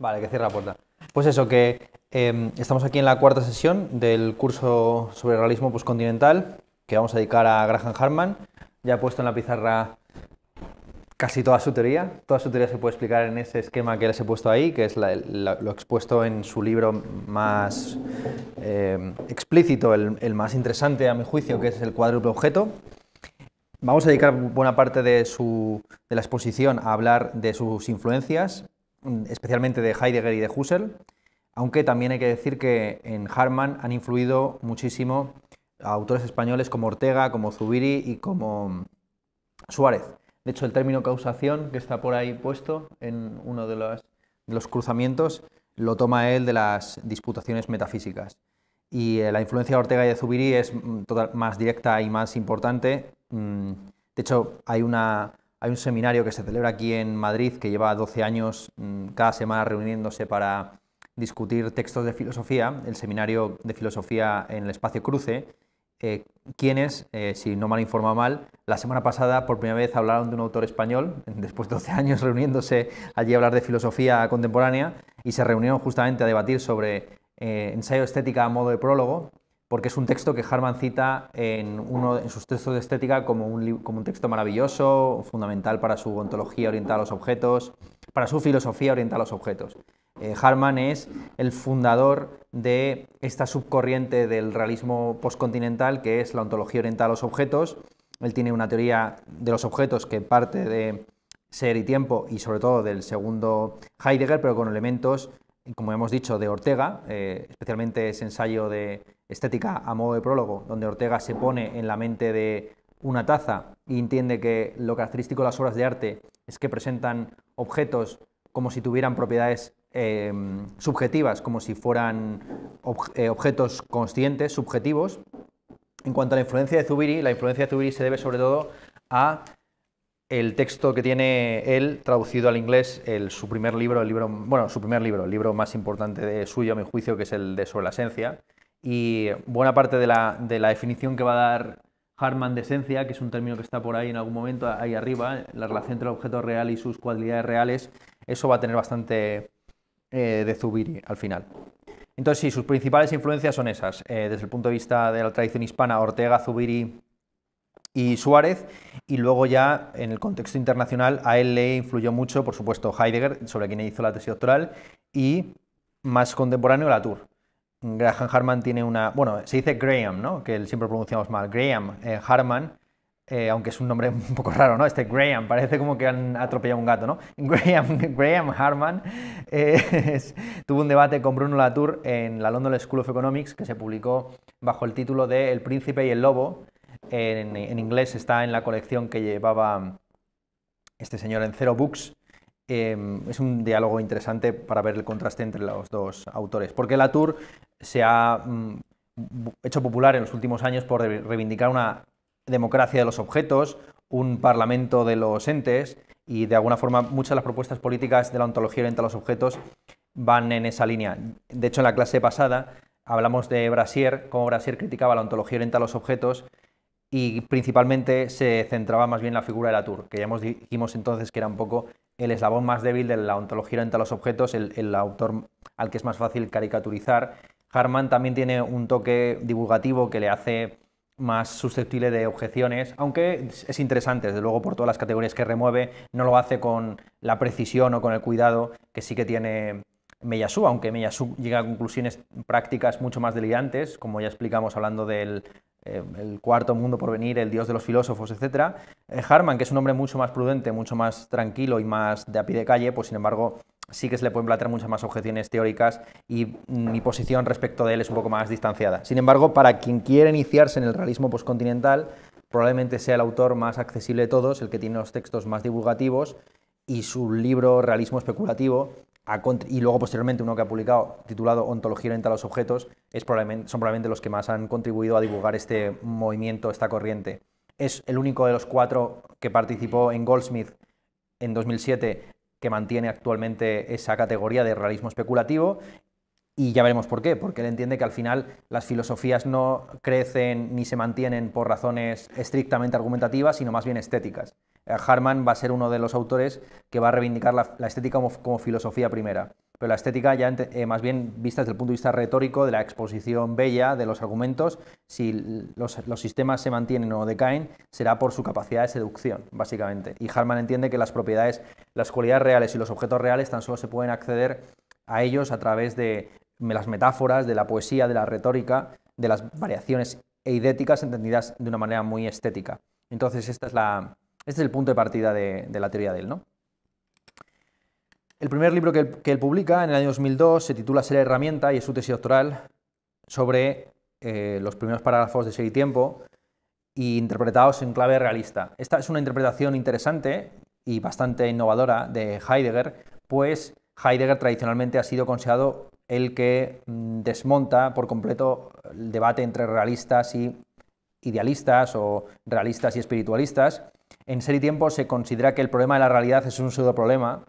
Vale, que cierra la puerta. Pues eso, que em, estamos aquí en la cuarta sesión del curso sobre realismo postcontinental que vamos a dedicar a Graham Harman. Ya ha puesto en la pizarra casi toda su teoría. Toda su teoría se puede explicar en ese esquema que les he puesto ahí, que es lo expuesto en su libro más em, explícito, el, más interesante a mi juicio, que es el cuádruple objeto. Vamos a dedicar buena parte de, su, de la exposición a hablar de sus influencias, Mm, especialmente de Heidegger y de Husserl, aunque también hay que decir que en Harman han influido muchísimo autores españoles como Ortega, como Zubiri y como mm, Suárez. De hecho, el término causación, que está por ahí puesto en uno de los, los cruzamientos, lo toma él de las disputaciones metafísicas. Y eh, la influencia de Ortega y de Zubiri es mm, más directa y más importante. De hecho, hay una, hay un seminario que se celebra aquí en Madrid que lleva 12 años mm, cada semana reuniéndose para discutir textos de filosofía, el seminario de filosofía en el espacio Cruce, eh, quienes, eh, si no mal informa mal, la semana pasada por primera vez hablaron de un autor español, después de 12 años reuniéndose allí a hablar de filosofía contemporánea, y se reunieron justamente a debatir sobre eh, ensayo estética a modo de prólogo, porque es un texto que Harman cita en, uno, en sus textos de estética como un, como un texto maravilloso, fundamental para su ontología orientada a los objetos, para su filosofía orientada a los objetos. Eh, Harman es el fundador de esta subcorriente del realismo postcontinental que es la ontología orientada a los objetos. Él tiene una teoría de los objetos que parte de ser y tiempo y sobre todo del segundo Heidegger, pero con elementos, como hemos dicho, de Ortega, eh, especialmente ese ensayo de estética a modo de prólogo, donde Ortega se pone en la mente de una taza y entiende que lo característico de las obras de arte es que presentan objetos como si tuvieran propiedades em, subjetivas, como si fueran eh, objetos conscientes, subjetivos. En cuanto a la influencia de Zubiri, la influencia de Zubiri se debe sobre todo a el texto que tiene él traducido al inglés, el, su primer libro, el libro, bueno, su primer libro, el libro más importante de suyo a mi juicio, que es el de Sobre la esencia, y buena parte de la, definición que va a dar Hartmann de esencia, que es un término que está por ahí en algún momento, ahí arriba, la relación entre el objeto real y sus cualidades reales, eso va a tener bastante eh, de Zubiri al final. Entonces, sí, sus principales influencias son esas, eh, desde el punto de vista de la tradición hispana, Ortega, Zubiri y Suárez, y luego ya en el contexto internacional a él le influyó mucho, por supuesto, Heidegger, sobre quien hizo la tesis doctoral, y más contemporáneo, Latour. Graham Harman tiene una. Bueno, se dice Graham, ¿no? Que siempre pronunciamos mal. Graham eh, Harman, eh, aunque es un nombre un poco raro, ¿no? Este Graham, parece como que han atropellado un gato, ¿no? Graham, Graham Harman eh, tuvo un debate con Bruno Latour en la London School of Economics que se publicó bajo el título de El príncipe y el lobo. En, inglés está en la colección que llevaba este señor en Zero Books. es un diálogo interesante para ver el contraste entre los dos autores, porque Latour se ha mm, hecho popular en los últimos años por reivindicar una democracia de los objetos, un parlamento de los entes, y de alguna forma muchas de las propuestas políticas de la ontología orientada a los objetos van en esa línea. De hecho, en la clase pasada hablamos de Brasier, cómo Brasier criticaba la ontología orientada a los objetos y principalmente se centraba más bien en la figura de Latour, que ya hemos dijimos entonces que era un poco el eslabón más débil de la ontología orientada a los objetos, el, el autor al que es más fácil caricaturizar Harman también tiene un toque divulgativo que le hace más susceptible de objeciones, aunque es interesante, desde luego, por todas las categorías que remueve, no lo hace con la precisión o con el cuidado que sí que tiene Meyasu, aunque Meyasu llega a conclusiones prácticas mucho más delirantes, como ya explicamos hablando del eh, cuarto mundo por venir, el dios de los filósofos, etc. Eh, Harman, que es un hombre mucho más prudente, mucho más tranquilo y más de a pie de calle, pues sin embargo sí que se le pueden plantear muchas más objeciones teóricas y mi posición respecto de él es un poco más distanciada. Sin embargo, para quien quiere iniciarse en el realismo postcontinental, probablemente sea el autor más accesible de todos, el que tiene los textos más divulgativos y su libro Realismo Especulativo, y luego posteriormente uno que ha publicado titulado Ontología oriental a los objetos, es probablemente, son probablemente los que más han contribuido a divulgar este movimiento, esta corriente. Es el único de los cuatro que participó en Goldsmith en 2007 que mantiene actualmente esa categoría de realismo especulativo y ya veremos por qué, porque él entiende que al final las filosofías no crecen ni se mantienen por razones estrictamente argumentativas, sino más bien estéticas. Eh, Harman va a ser uno de los autores que va a reivindicar la, estética como filosofía primera. Pero la estética ya eh, más bien vista desde el punto de vista retórico, de la exposición bella, de los argumentos, si los, sistemas se mantienen o decaen, será por su capacidad de seducción, básicamente. Y Harman entiende que las propiedades, las cualidades reales y los objetos reales tan solo se pueden acceder a ellos a través de las metáforas, de la poesía, de la retórica, de las variaciones eidéticas entendidas de una manera muy estética. Entonces, esta es la, este es el punto de partida de, de la teoría de él, ¿no? El primer libro que él, publica en el año 2002 se titula Ser herramienta y es su tesis doctoral sobre eh, los primeros parágrafos de Ser y Tiempo interpretados en clave realista. Esta es una interpretación interesante y bastante innovadora de Heidegger, pues Heidegger tradicionalmente ha sido considerado el que mm, desmonta por completo el debate entre realistas y idealistas o realistas y espiritualistas. En Ser y Tiempo se considera que el problema de la realidad es un pseudo problema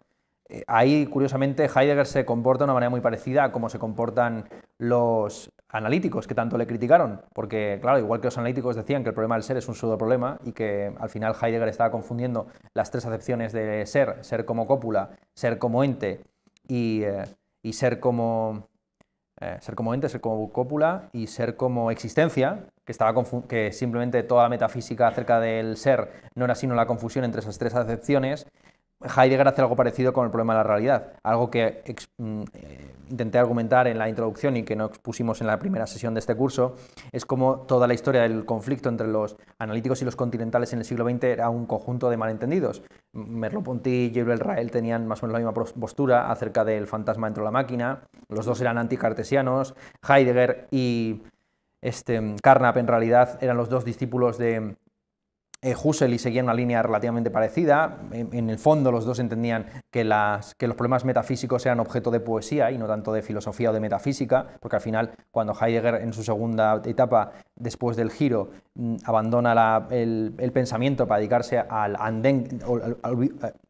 Ahí, curiosamente, Heidegger se comporta de una manera muy parecida a cómo se comportan los analíticos que tanto le criticaron, porque, claro, igual que los analíticos decían que el problema del ser es un pseudo problema y que al final Heidegger estaba confundiendo las tres acepciones de ser, ser como cópula, ser como ente y, eh, ser como... Eh, ser como ente, ser como cópula y ser como existencia, que, estaba que simplemente toda la metafísica acerca del ser no era sino la confusión entre esas tres acepciones, Heidegger hace algo parecido con el problema de la realidad, algo que mm, eh, intenté argumentar en la introducción y que no expusimos en la primera sesión de este curso, es como toda la historia del conflicto entre los analíticos y los continentales en el siglo XX era un conjunto de malentendidos. Merleau-Ponty y Gabriel Rael tenían más o menos la misma postura acerca del fantasma dentro de la máquina, los dos eran anticartesianos, Heidegger y este, Carnap en realidad eran los dos discípulos de eh, Husserl y seguían una línea relativamente parecida. En, el fondo los dos entendían que, los problemas metafísicos eran objeto de poesía y no tanto de filosofía o de metafísica, porque al final cuando Heidegger en su segunda etapa, después del giro, mm, abandona el, pensamiento para dedicarse al andén, al,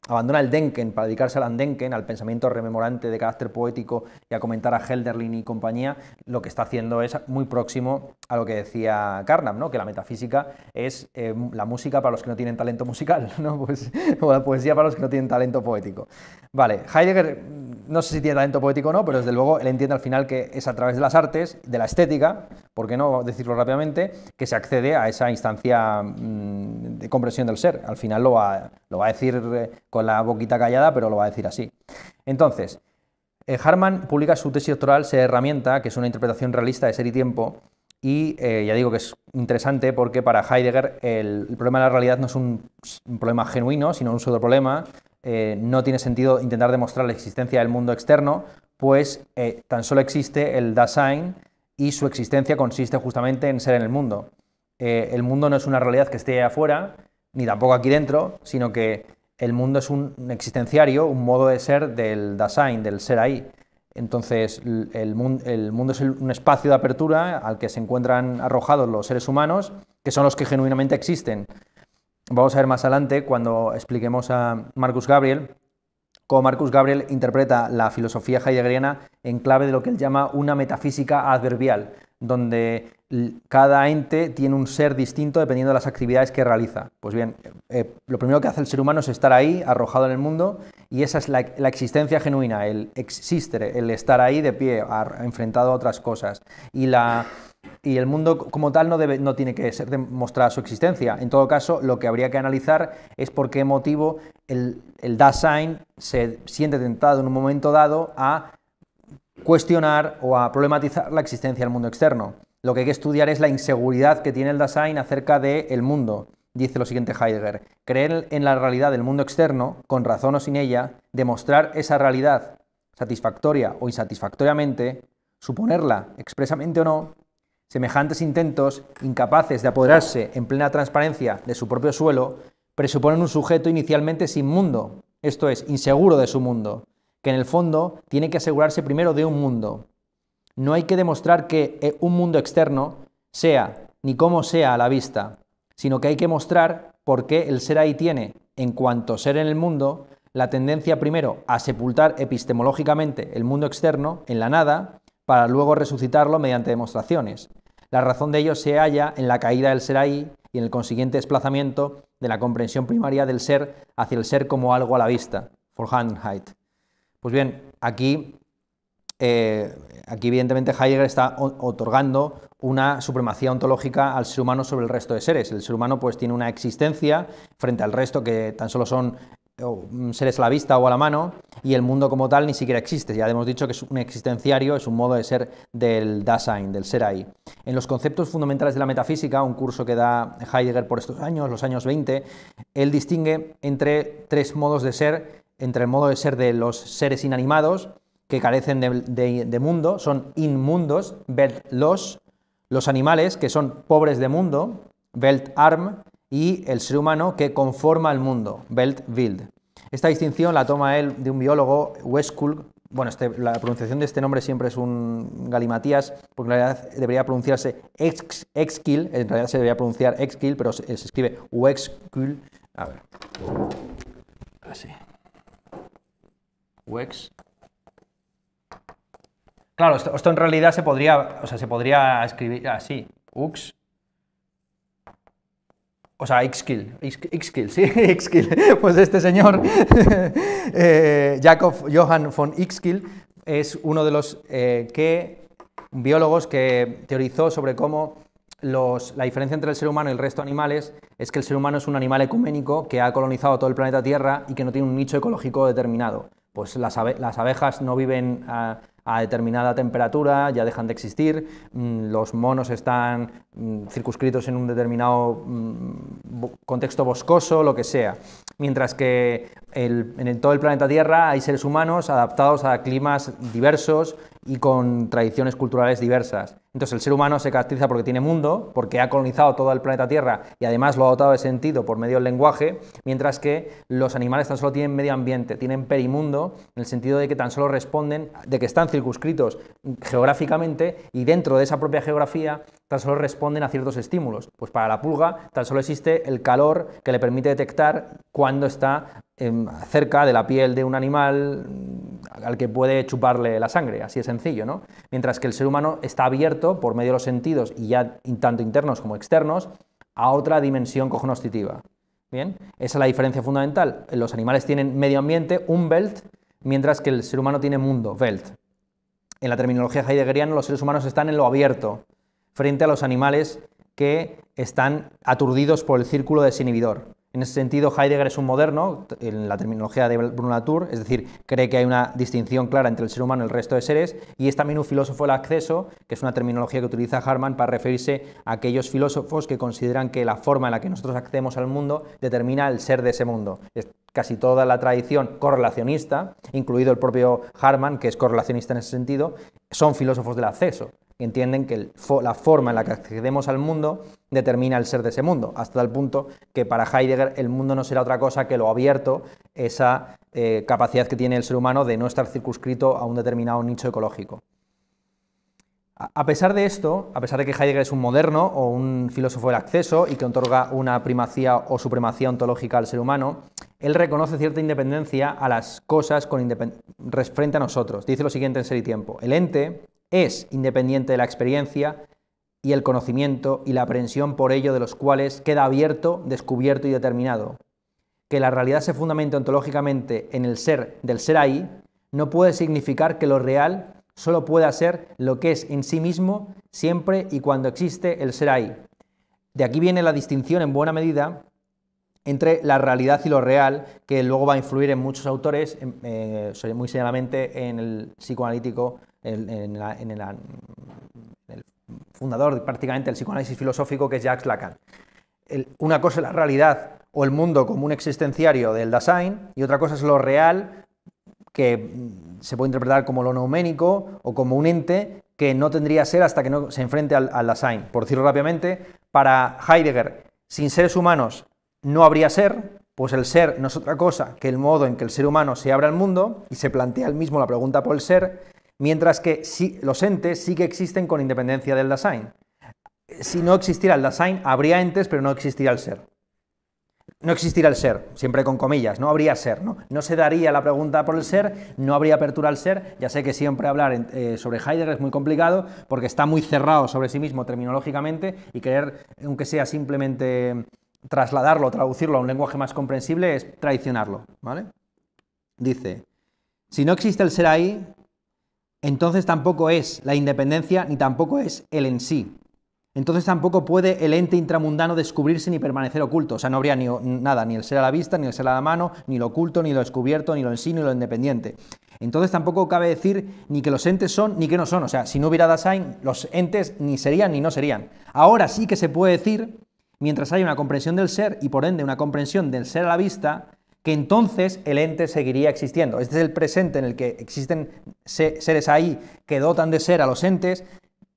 Abandona el Denken para dedicarse al Andenken, al pensamiento rememorante de carácter poético y a comentar a Helderlin y compañía. Lo que está haciendo es muy próximo a lo que decía Carnap, ¿no? que la metafísica es em, la música para los que no tienen talento musical, ¿no? pues, o la poesía para los que no tienen talento poético. Vale, Heidegger no sé si tiene talento poético o no, pero desde luego él entiende al final que es a través de las artes, de la estética, ¿por qué no decirlo rápidamente?, que se accede a esa instancia mm, de comprensión del ser. Al final lo va, a decir eh, con la boquita callada, pero lo va a decir así. Entonces, eh, Harman publica su tesis doctoral, Se Herramienta, que es una interpretación realista de ser y tiempo, y eh, ya digo que es interesante porque para Heidegger el, problema de la realidad no es un, un problema genuino, sino un pseudo problema eh, no tiene sentido intentar demostrar la existencia del mundo externo, pues eh, tan solo existe el Dasein y su existencia consiste justamente en ser en el mundo. Eh, el mundo no es una realidad que esté afuera, ni tampoco aquí dentro, sino que el mundo es un existenciario, un modo de ser del Dasein, del ser ahí. Entonces, el, el mundo es un espacio de apertura al que se encuentran arrojados los seres humanos, que son los que genuinamente existen vamos a ver más adelante cuando expliquemos a Marcus Gabriel, cómo Marcus Gabriel interpreta la filosofía heideggeriana en clave de lo que él llama una metafísica adverbial, donde cada ente tiene un ser distinto dependiendo de las actividades que realiza. Pues bien, eh, lo primero que hace el ser humano es estar ahí, arrojado en el mundo, y esa es la, existencia genuina, el existir, el estar ahí de pie, enfrentado a otras cosas. Y la y el mundo como tal no, debe, no tiene que ser demostrada su existencia. En todo caso, lo que habría que analizar es por qué motivo el, Dasein se siente tentado en un momento dado a cuestionar o a problematizar la existencia del mundo externo. Lo que hay que estudiar es la inseguridad que tiene el Dasein acerca del mundo. Dice lo siguiente Heidegger, creer en la realidad del mundo externo, con razón o sin ella, demostrar esa realidad satisfactoria o insatisfactoriamente, suponerla expresamente o no, Semejantes intentos, incapaces de apoderarse en plena transparencia de su propio suelo, presuponen un sujeto inicialmente sin mundo, esto es, inseguro de su mundo, que en el fondo tiene que asegurarse primero de un mundo. No hay que demostrar que eh, un mundo externo sea, ni cómo sea a la vista, sino que hay que mostrar por qué el ser ahí tiene, en cuanto ser en el mundo, la tendencia primero a sepultar epistemológicamente el mundo externo en la nada para luego resucitarlo mediante demostraciones. La razón de ello se halla en la caída del ser ahí y en el consiguiente desplazamiento de la comprensión primaria del ser hacia el ser como algo a la vista, height). Pues bien, aquí, eh, aquí evidentemente Heidegger está otorgando una supremacía ontológica al ser humano sobre el resto de seres. El ser humano pues tiene una existencia frente al resto que tan solo son o mm, la vista o a la mano, y el mundo como tal ni siquiera existe. Ya hemos dicho que es un existenciario, es un modo de ser del Dasein, del ser ahí. En los conceptos fundamentales de la metafísica, un curso que da Heidegger por estos años, los años 20, él distingue entre tres modos de ser, entre el modo de ser de los seres inanimados, que carecen de, de mundo, son inmundos, Weltlos, los animales, que son pobres de mundo, Weltarm, y el ser humano que conforma el mundo, Weltbild. Esta distinción la toma él de un biólogo, Westkull, bueno, este, la pronunciación de este nombre siempre es un galimatías, porque en realidad debería pronunciarse ex, Exkill, en realidad se debería pronunciar Exkill, pero se, escribe Wexkull, a ver, así, Wex, claro, esto, en realidad se podría, o sea, se podría escribir así, Ux, o sea, X kill sí, kill Pues este señor, eh, Jacob Johann von kill es uno de los eh, que, biólogos que teorizó sobre cómo los, la diferencia entre el ser humano y el resto de animales es que el ser humano es un animal ecuménico que ha colonizado todo el planeta Tierra y que no tiene un nicho ecológico determinado. Pues las, abejas no viven a determinada temperatura ya dejan de existir, mm, los monos están mm, circunscritos en un determinado mm, contexto boscoso, lo que sea. Mientras que en todo el planeta Tierra hay seres humanos adaptados a climas diversos, y con tradiciones culturales diversas. Entonces el ser humano se caracteriza porque tiene mundo, porque ha colonizado todo el planeta Tierra y además lo ha dotado de sentido por medio del lenguaje, mientras que los animales tan solo tienen medio ambiente, tienen perimundo, en el sentido de que tan solo responden, de que están circunscritos geográficamente y dentro de esa propia geografía tan solo responden a ciertos estímulos. Pues para la pulga tan solo existe el calor que le permite detectar cuando está Em, cerca de la piel de un animal mm, al que puede chuparle la sangre, así de sencillo, ¿no? Mientras que el ser humano está abierto por medio de los sentidos, y ya tanto internos como externos, a otra dimensión cognoscitiva. ¿Bien? Esa es la diferencia fundamental. Los animales tienen medio ambiente, un belt, mientras que el ser humano tiene mundo, Welt. En la terminología heideggeriana, los seres humanos están en lo abierto, frente a los animales que están aturdidos por el círculo desinhibidor. En ese sentido, Heidegger es un moderno, en la terminología de Bruno Latour, es decir, cree que hay una distinción clara entre el ser humano y el resto de seres, y es también un filósofo del acceso, que es una terminología que utiliza Harman para referirse a aquellos filósofos que consideran que la forma en la que nosotros accedemos al mundo determina el ser de ese mundo. casi toda la tradición correlacionista, incluido el propio Harman, que es correlacionista en ese sentido, son filósofos del acceso entienden que la forma en la que accedemos al mundo determina el ser de ese mundo, hasta tal punto que para Heidegger el mundo no será otra cosa que lo abierto, esa eh, capacidad que tiene el ser humano de no estar circunscrito a un determinado nicho ecológico. A pesar de esto, a pesar de que Heidegger es un moderno o un filósofo del acceso y que otorga una primacía o supremacía ontológica al ser humano, él reconoce cierta independencia a las cosas con frente a nosotros. Dice lo siguiente en Ser y Tiempo. El ente, es independiente de la experiencia y el conocimiento y la aprehensión por ello de los cuales queda abierto, descubierto y determinado. Que la realidad se fundamente ontológicamente en el ser del ser ahí no puede significar que lo real solo pueda ser lo que es en sí mismo siempre y cuando existe el ser ahí. De aquí viene la distinción en buena medida entre la realidad y lo real, que luego va a influir en muchos autores, eh, muy señalamente en el psicoanalítico el, fundador prácticamente del psicoanálisis filosófico, que es Jacques Lacan. una cosa es la realidad o el mundo como un existenciario del Dasein y otra cosa es lo real que mm, se puede interpretar como lo neuménico o como un ente que no tendría ser hasta que no se enfrente al, al Dasein. Por decirlo rápidamente, para Heidegger, sin seres humanos no habría ser, pues el ser no es otra cosa que el modo en que el ser humano se abre al mundo y se plantea el mismo la pregunta por el ser, mientras que los entes sí que existen con independencia del Dasein. Si no existiera el Dasein, habría entes, pero no existiría el ser. No existiría el ser, siempre con comillas, no habría ser, ¿no? No se daría la pregunta por el ser, no habría apertura al ser. Ya sé que siempre hablar eh, sobre Heidegger es muy complicado porque está muy cerrado sobre sí mismo terminológicamente y querer, aunque sea simplemente trasladarlo, traducirlo a un lenguaje más comprensible es traicionarlo, ¿vale? Dice, si no existe el ser ahí, entonces tampoco es la independencia ni tampoco es el en sí. Entonces tampoco puede el ente intramundano descubrirse ni permanecer oculto. O sea, no habría ni, nada, ni el ser a la vista, ni el ser a la mano, ni lo oculto, ni lo descubierto, ni lo en sí, ni lo independiente. Entonces tampoco cabe decir ni que los entes son ni que no son. O sea, si no hubiera Dasein, los entes ni serían ni no serían. Ahora sí que se puede decir, mientras hay una comprensión del ser y por ende una comprensión del ser a la vista, entonces el ente seguiría existiendo. Este es el presente en el que existen seres ahí que dotan de ser a los entes,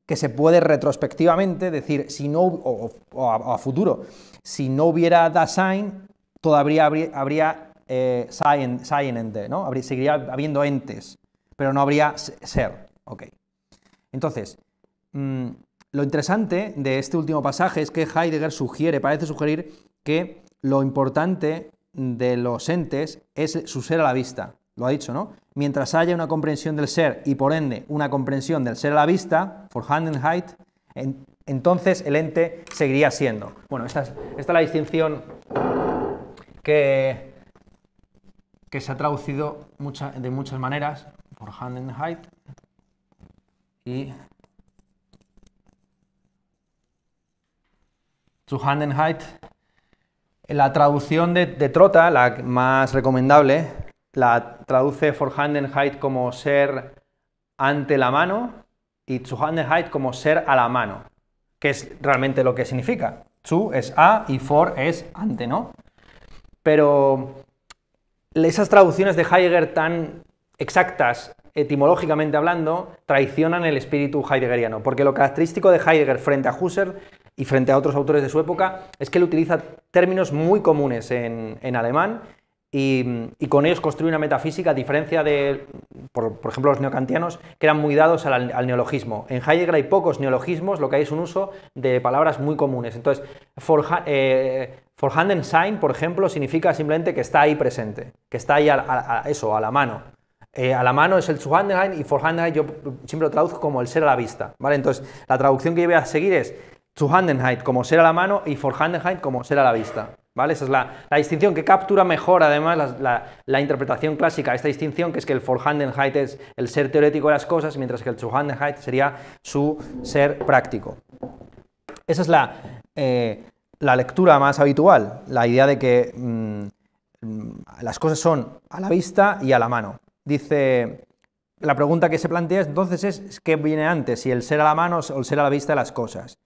que se puede retrospectivamente decir, si no, o, a, futuro, si no hubiera Dasein, todavía habría, habría eh, sein, ente, ¿no? Habría, seguiría habiendo entes, pero no habría ser. Entonces, mm, lo interesante de este último pasaje es que Heidegger sugiere, parece sugerir, que lo importante de los entes es su ser a la vista. Lo ha dicho, ¿no? Mientras haya una comprensión del ser y por ende una comprensión del ser a la vista, for hand and height, entonces el ente seguiría siendo. Bueno, esta es, esta la distinción que, se ha traducido mucha, de muchas maneras, for hand y zuhandenheit, hand height la traducción de, Trota, la más recomendable, la traduce Forhandenheit como ser ante la mano y Zuhandenheit como ser a la mano, que es realmente lo que significa. Zu es a y for es ante, ¿no? Pero esas traducciones de Heidegger tan exactas, etimológicamente hablando, traicionan el espíritu heideggeriano, porque lo característico de Heidegger frente a Husserl y frente a otros autores de su época, es que él utiliza términos muy comunes en, en alemán y, y, con ellos construye una metafísica, a diferencia de, por, ejemplo, los neocantianos, que eran muy dados al, neologismo. En Heidegger hay pocos neologismos, lo que hay es un uso de palabras muy comunes. Entonces, for eh, sein, por ejemplo, significa simplemente que está ahí presente, que está ahí a, eso, a la mano. Eh, a la mano es el Zuhandenheim y Forhandenheim yo siempre lo traduzco como el ser a la vista, ¿vale? Entonces, la traducción que yo voy a seguir es zuhandenheit, Handenheit como ser a la mano y Forhandenheit, como ser a la vista. ¿Vale? Esa es la, distinción que captura mejor además la, interpretación clásica de esta distinción, que es que el Forhandenheit es el ser teórico de las cosas, mientras que el Zuhandenheit sería su ser práctico. Esa es eh, la, lectura más habitual, la idea de que mm, las cosas son a la vista y a la mano. Dice, la pregunta que se plantea entonces es, ¿qué viene antes? Si el ser a la mano o el ser a la vista de las cosas.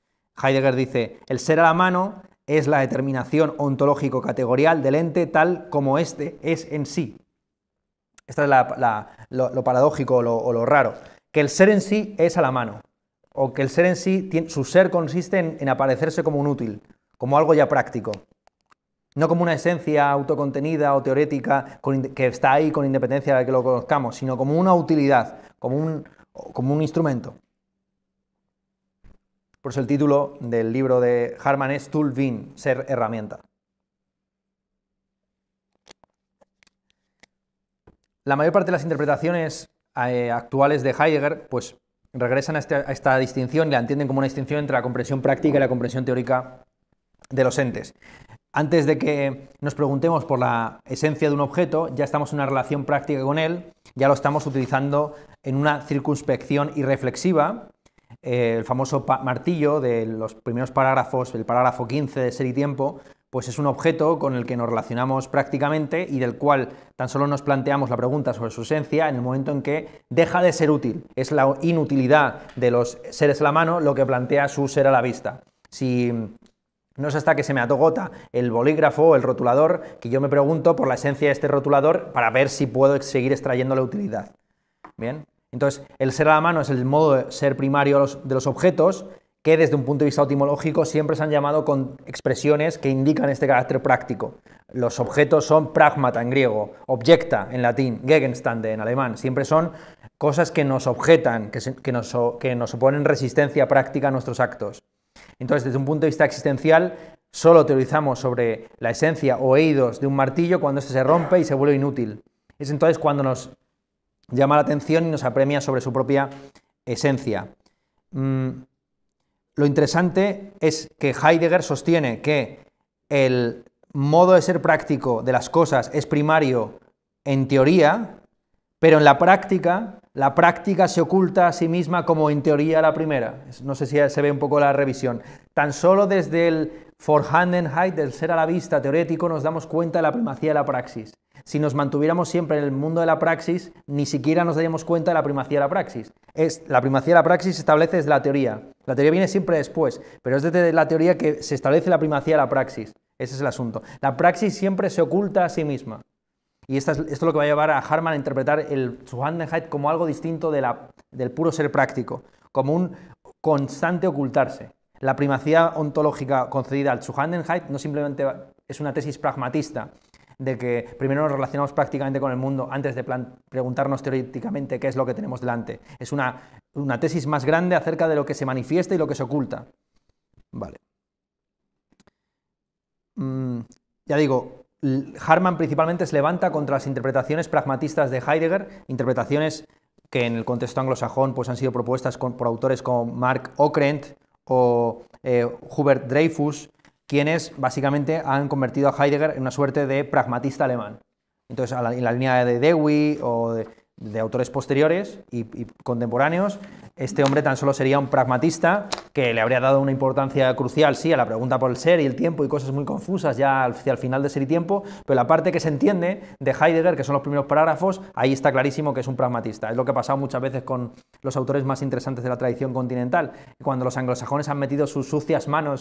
Heidegger dice, el ser a la mano es la determinación ontológico-categorial del ente tal como éste es en sí. Esto es lo, paradójico o lo raro. Que el ser en sí es a la mano. O que el ser en sí, su ser consiste en, aparecerse como un útil, como algo ya práctico. No como una esencia autocontenida o teorética que está ahí con independencia de que lo conozcamos, sino como una utilidad, como un instrumento. Por eso el título del libro de Harman es Toolvin, ser herramienta. La mayor parte de las interpretaciones eh, actuales de Heidegger pues, regresan a, este, a esta distinción y la entienden como una distinción entre la comprensión práctica y la comprensión teórica de los entes. Antes de que nos preguntemos por la esencia de un objeto, ya estamos en una relación práctica con él, ya lo estamos utilizando en una circunspección irreflexiva el famoso martillo de los primeros parágrafos, el parágrafo 15 de Ser y Tiempo, pues es un objeto con el que nos relacionamos prácticamente y del cual tan solo nos planteamos la pregunta sobre su esencia en el momento en que deja de ser útil. Es la inutilidad de los seres a la mano lo que plantea su ser a la vista. Si no es hasta que se me atogota el bolígrafo o el rotulador que yo me pregunto por la esencia de este rotulador para ver si puedo seguir extrayendo la utilidad. Bien. Entonces, el ser a la mano es el modo de ser primario de los objetos que desde un punto de vista etimológico siempre se han llamado con expresiones que indican este carácter práctico. Los objetos son pragmata en griego, objecta en latín, gegenstande en alemán. Siempre son cosas que nos objetan, que, nos, que nos oponen resistencia práctica a nuestros actos. Entonces, desde un punto de vista existencial, solo teorizamos sobre la esencia o eidos de un martillo cuando este se rompe y se vuelve inútil. Es entonces cuando nos llama la atención y nos apremia sobre su propia esencia. Mm, lo interesante es que Heidegger sostiene que el modo de ser práctico de las cosas es primario en teoría, pero en la práctica, la práctica se oculta a sí misma como en teoría la primera. No sé si se ve un poco la revisión. Tan solo desde el Forhandenheit, del ser a la vista teorético, nos damos cuenta de la primacía de la praxis. Si nos mantuviéramos siempre en el mundo de la praxis, ni siquiera nos daríamos cuenta de la primacía de la praxis. Es, la primacía de la praxis establece desde la teoría. La teoría viene siempre después, pero es desde la teoría que se establece la primacía de la praxis. Ese es el asunto. La praxis siempre se oculta a sí misma. Y esto es, lo que va a llevar a Harman a interpretar el Zuhandenheit como algo distinto de del puro ser práctico, como un constante ocultarse. La primacía ontológica concedida al Zuhandenheit no simplemente es una tesis pragmatista de que primero nos relacionamos prácticamente con el mundo antes de preguntarnos teóricamente qué es lo que tenemos delante. Es una, tesis más grande acerca de lo que se manifiesta y lo que se oculta. Vale. Mm, ya digo, Harman principalmente se levanta contra las interpretaciones pragmatistas de Heidegger, interpretaciones que en el contexto anglosajón pues, han sido propuestas por autores como Mark Okrent o eh, Hubert Dreyfus, quienes básicamente han convertido a Heidegger en una suerte de pragmatista alemán. Entonces, en la línea de Dewey o de, autores posteriores y, contemporáneos, este hombre tan solo sería un pragmatista que le habría dado una importancia crucial, sí, a la pregunta por el ser y el tiempo y cosas muy confusas ya hacia el final de ser y tiempo, pero la parte que se entiende de Heidegger, que son los primeros parágrafos, ahí está clarísimo que es un pragmatista. Es lo que ha pasado muchas veces con los autores más interesantes de la tradición continental, cuando los anglosajones han metido sus sucias manos,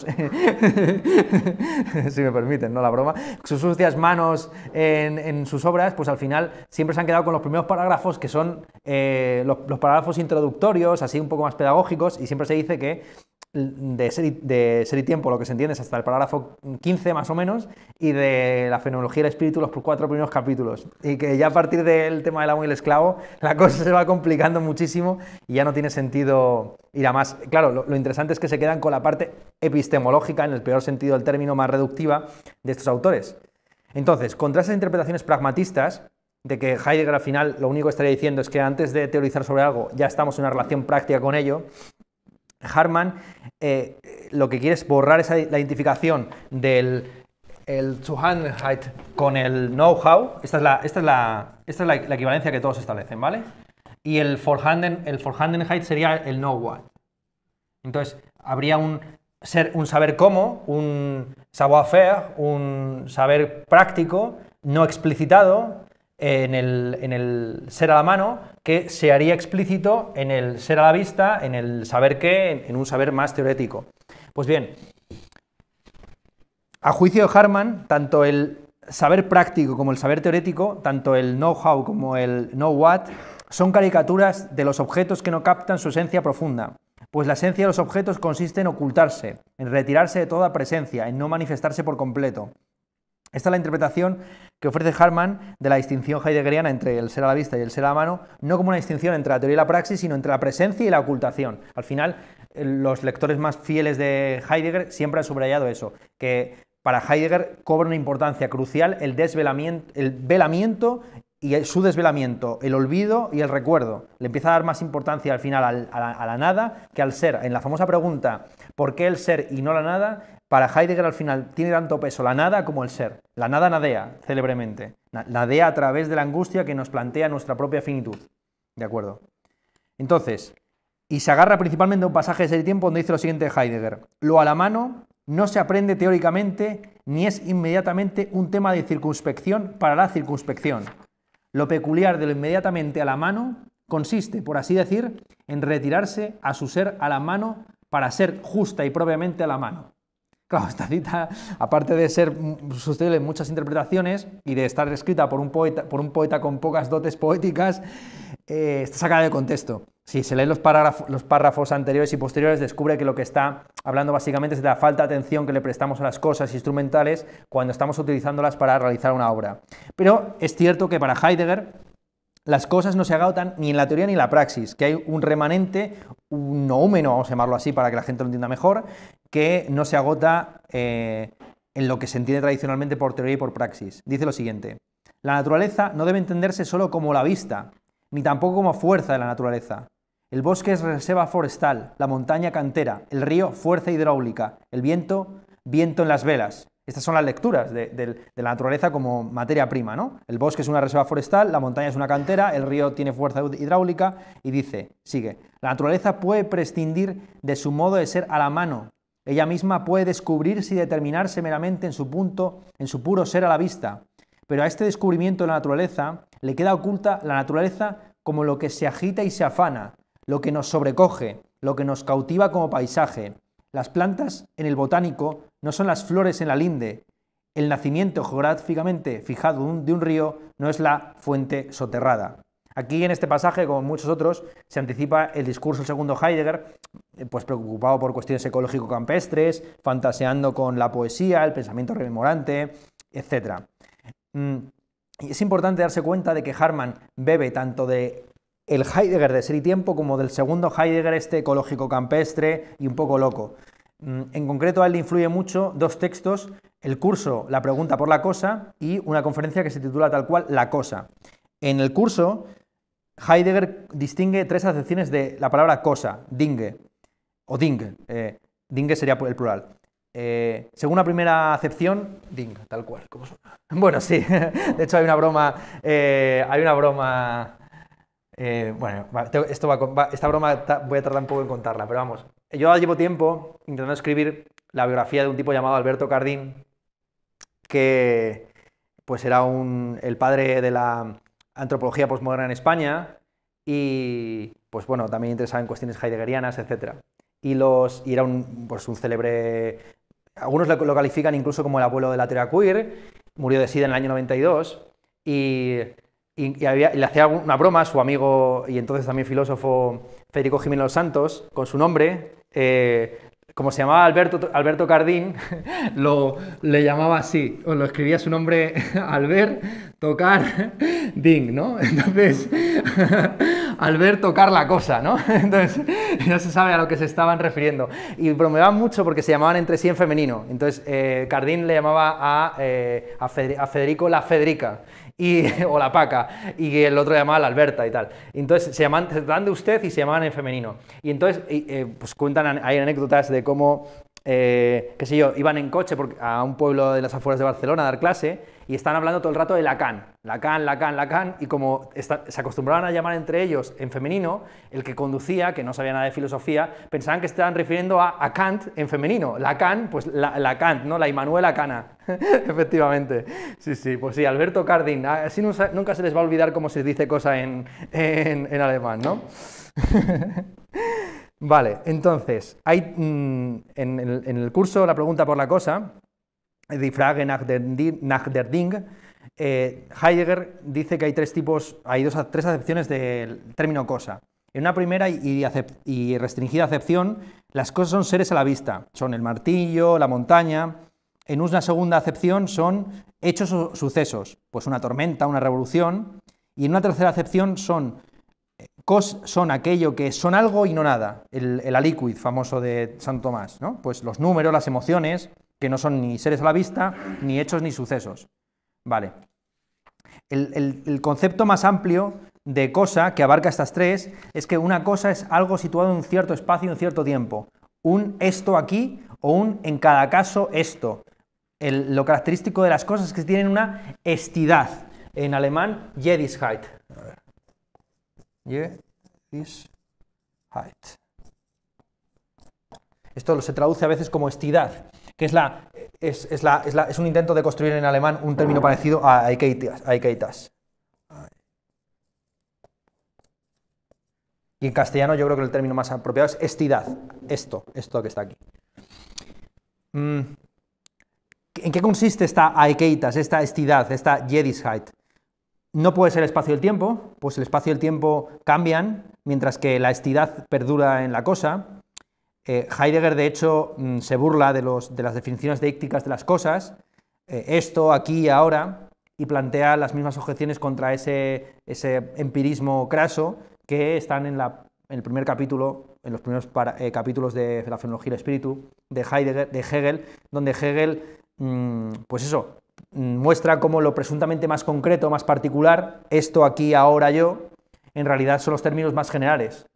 si me permiten, no la broma, sus sucias manos en, sus obras, pues al final siempre se han quedado con los primeros parágrafos que son eh, los, los parágrafos introductorios, así un poco más pedagógicos y siempre se dice que de ser y tiempo, lo que se entiende es hasta el parágrafo 15 más o menos, y de la fenología del espíritu los cuatro primeros capítulos. Y que ya a partir del tema del amo y el esclavo, la cosa se va complicando muchísimo y ya no tiene sentido ir a más. Claro, lo interesante es que se quedan con la parte epistemológica, en el peor sentido del término, más reductiva de estos autores. Entonces, contra esas interpretaciones pragmatistas, de que Heidegger al final lo único que estaría diciendo es que antes de teorizar sobre algo ya estamos en una relación práctica con ello, Harman eh, lo que quiere es borrar esa, la identificación del el Zuhandheit con el know-how, esta es, la, esta es, esta la, equivalencia que todos establecen, ¿vale? Y el Forhanden, el Forhandenheit sería el know-what. Entonces, habría un, ser, un saber cómo, un savoir-faire, un saber práctico, no explicitado, en el, ser a la mano que se haría explícito en el ser a la vista, en el saber qué, en, un saber más teorético. Pues bien, a juicio de Harman, tanto el saber práctico como el saber teórico tanto el know-how como el know-what, son caricaturas de los objetos que no captan su esencia profunda, pues la esencia de los objetos consiste en ocultarse, en retirarse de toda presencia, en no manifestarse por completo, esta es la interpretación que ofrece Harman de la distinción heideggeriana entre el ser a la vista y el ser a la mano, no como una distinción entre la teoría y la praxis, sino entre la presencia y la ocultación. Al final, eh, los lectores más fieles de Heidegger siempre han subrayado eso, que para Heidegger cobra una importancia crucial el, desvelamiento, el velamiento y su desvelamiento, el olvido y el recuerdo. Le empieza a dar más importancia al final a, la, nada que al ser. En la famosa pregunta ¿Por qué el ser y no la nada? Para Heidegger al final tiene tanto peso la nada como el ser. La nada nadea, célebremente. Nadea a través de la angustia que nos plantea nuestra propia finitud. ¿De acuerdo? Entonces, y se agarra principalmente a un pasaje de ese tiempo donde dice lo siguiente Heidegger. Lo a la mano no se aprende teóricamente ni es inmediatamente un tema de circunspección para la circunspección. Lo peculiar de lo inmediatamente a la mano consiste, por así decir, en retirarse a su ser a la mano para ser justa y propiamente a la mano. Claro, esta cita, aparte de ser susceptible en muchas interpretaciones y de estar escrita por un poeta, con pocas dotes poéticas, eh, está sacada de contexto. Si se leen los, los, párrafos anteriores y posteriores, descubre que lo que está hablando básicamente es de la falta de atención que le prestamos a las cosas instrumentales cuando estamos utilizándolas para realizar una obra. Pero es cierto que para Heidegger las cosas no se agotan ni en la teoría ni en la praxis, que hay un remanente, un noúmeno, vamos a llamarlo así para que la gente lo entienda mejor, que no se agota eh, en lo que se entiende tradicionalmente por teoría y por praxis. Dice lo siguiente, la naturaleza no debe entenderse solo como la vista, ni tampoco como fuerza de la naturaleza. El bosque es reserva forestal, la montaña cantera, el río fuerza hidráulica, el viento, viento en las velas, estas son las lecturas de, la naturaleza como materia prima, ¿no? El bosque es una reserva forestal, la montaña es una cantera, el río tiene fuerza hidráulica y dice, sigue, la naturaleza puede prescindir de su modo de ser a la mano. Ella misma puede descubrirse y determinarse meramente en su punto, en su puro ser a la vista. Pero a este descubrimiento de la naturaleza le queda oculta la naturaleza como lo que se agita y se afana, lo que nos sobrecoge, lo que nos cautiva como paisaje. Las plantas en el botánico no son las flores en la linde. El nacimiento geográficamente fijado de un río no es la fuente soterrada. Aquí en este pasaje, como muchos otros, se anticipa el discurso del segundo Heidegger, eh, pues preocupado por cuestiones ecológico-campestres, fantaseando con la poesía, el pensamiento rememorante, etc. Mm, y es importante darse cuenta de que Harman bebe tanto de el Heidegger de ser y tiempo como del segundo Heidegger este ecológico-campestre y un poco loco. Mm, en concreto, a él le influye mucho dos textos, el curso La pregunta por la cosa y una conferencia que se titula tal cual La cosa. En el curso, Heidegger distingue tres acepciones de la palabra cosa, dinge, o ding, eh, sería el plural. Eh, según la primera acepción, ding, tal cual, Bueno, sí, de hecho hay una broma, eh, hay una broma eh, bueno, esta broma voy a tardar un poco en contarla, pero vamos yo llevo tiempo intentando escribir la biografía de un tipo llamado Alberto Cardín, que pues era el padre de la antropología postmoderna en España y pues bueno, también interesaba en cuestiones heideggerianas, etc. Y, los, era un, pues un célebre, algunos lo, califican incluso como el abuelo de la teoría queer, murió de SIDA en el año 92 y le hacía una broma a su amigo y entonces también filósofo Federico Jiménez Los Santos con su nombre eh, como se llamaba Alberto, Alberto Cardín, lo, le llamaba así, o lo escribía su nombre Albert Tocar Ding, ¿no? Entonces, al ver tocar la cosa, ¿no? Entonces, ya se sabe a lo que se estaban refiriendo. Y bromeaban mucho porque se llamaban entre sí en femenino. Entonces, eh, Cardín le llamaba a, eh, Federico la Federica. Y, o la paca, y el otro llamaba la Alberta y tal. Entonces se llaman, se de usted y se llamaban en femenino. Y entonces, eh, pues cuentan, hay anécdotas de cómo, eh, qué sé yo, iban en coche a un pueblo de las afueras de Barcelona a dar clase y están hablando todo el rato de Lacan, Lacan, Lacan, Lacan, y como se acostumbraban a llamar entre ellos en femenino, el que conducía, que no sabía nada de filosofía, pensaban que estaban refiriendo a, Kant en femenino, Lacan, pues la, ¿no? La Immanuela Cana, efectivamente. Sí, sí, pues sí, Alberto Cardin, así nunca se les va a olvidar cómo se dice cosa en, alemán, ¿no? vale, entonces, hay, mm, en el curso La pregunta por la cosa, Die nach der, Ding, eh, Heidegger dice que hay tres tipos, hay dos, tres acepciones del término cosa. En una primera y, restringida acepción, las cosas son seres a la vista, son el martillo, la montaña. En una segunda acepción son hechos o sucesos, pues una tormenta, una revolución. Y en una tercera acepción son, eh, son aquello que son algo y no nada, el, aliquid famoso de San Tomás, pues los números, las emociones, que no son ni seres a la vista, ni hechos ni sucesos. Vale. El, concepto más amplio de cosa que abarca estas tres es que una cosa es algo situado en un cierto espacio, en un cierto tiempo. Un esto aquí o un en cada caso esto. lo característico de las cosas es que tienen una estidad. En alemán, Jedigkeit. Esto se traduce a veces como estidad que es, la, es, un intento de construir en alemán un término parecido a aikeitas. Y en castellano yo creo que el término más apropiado es estidad, esto, esto que está aquí. Mm. ¿En qué consiste esta aikeitas, esta estidad, esta jedisheit? No puede ser espacio y el tiempo, pues el espacio y el tiempo cambian, mientras que la estidad perdura en la cosa, eh, Heidegger, de hecho, mm, se burla de, de las definiciones deícticas de las cosas, eh, esto, aquí y ahora, y plantea las mismas objeciones contra ese, empirismo craso que están en, el primer capítulo, en los primeros eh, capítulos de la fenología del espíritu de, Heidegger, de Hegel, donde Hegel, mm, pues eso, mm, muestra cómo lo presuntamente más concreto, más particular, esto, aquí, ahora, yo, en realidad son los términos más generales,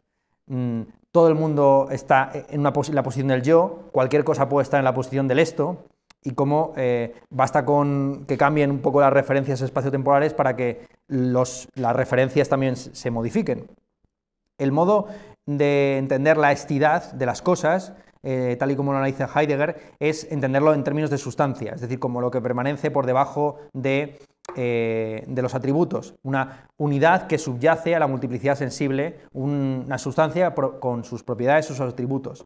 Mm, todo el mundo está en, una la posición del yo, cualquier cosa puede estar en la posición del esto, y cómo eh, basta con que cambien un poco las referencias espaciotemporales para que las referencias también se modifiquen. El modo de entender la estidad de las cosas, eh, tal y como lo analiza Heidegger, es entenderlo en términos de sustancia, es decir, como lo que permanece por debajo de eh, de los atributos, una unidad que subyace a la multiplicidad sensible, una sustancia con sus propiedades, sus atributos.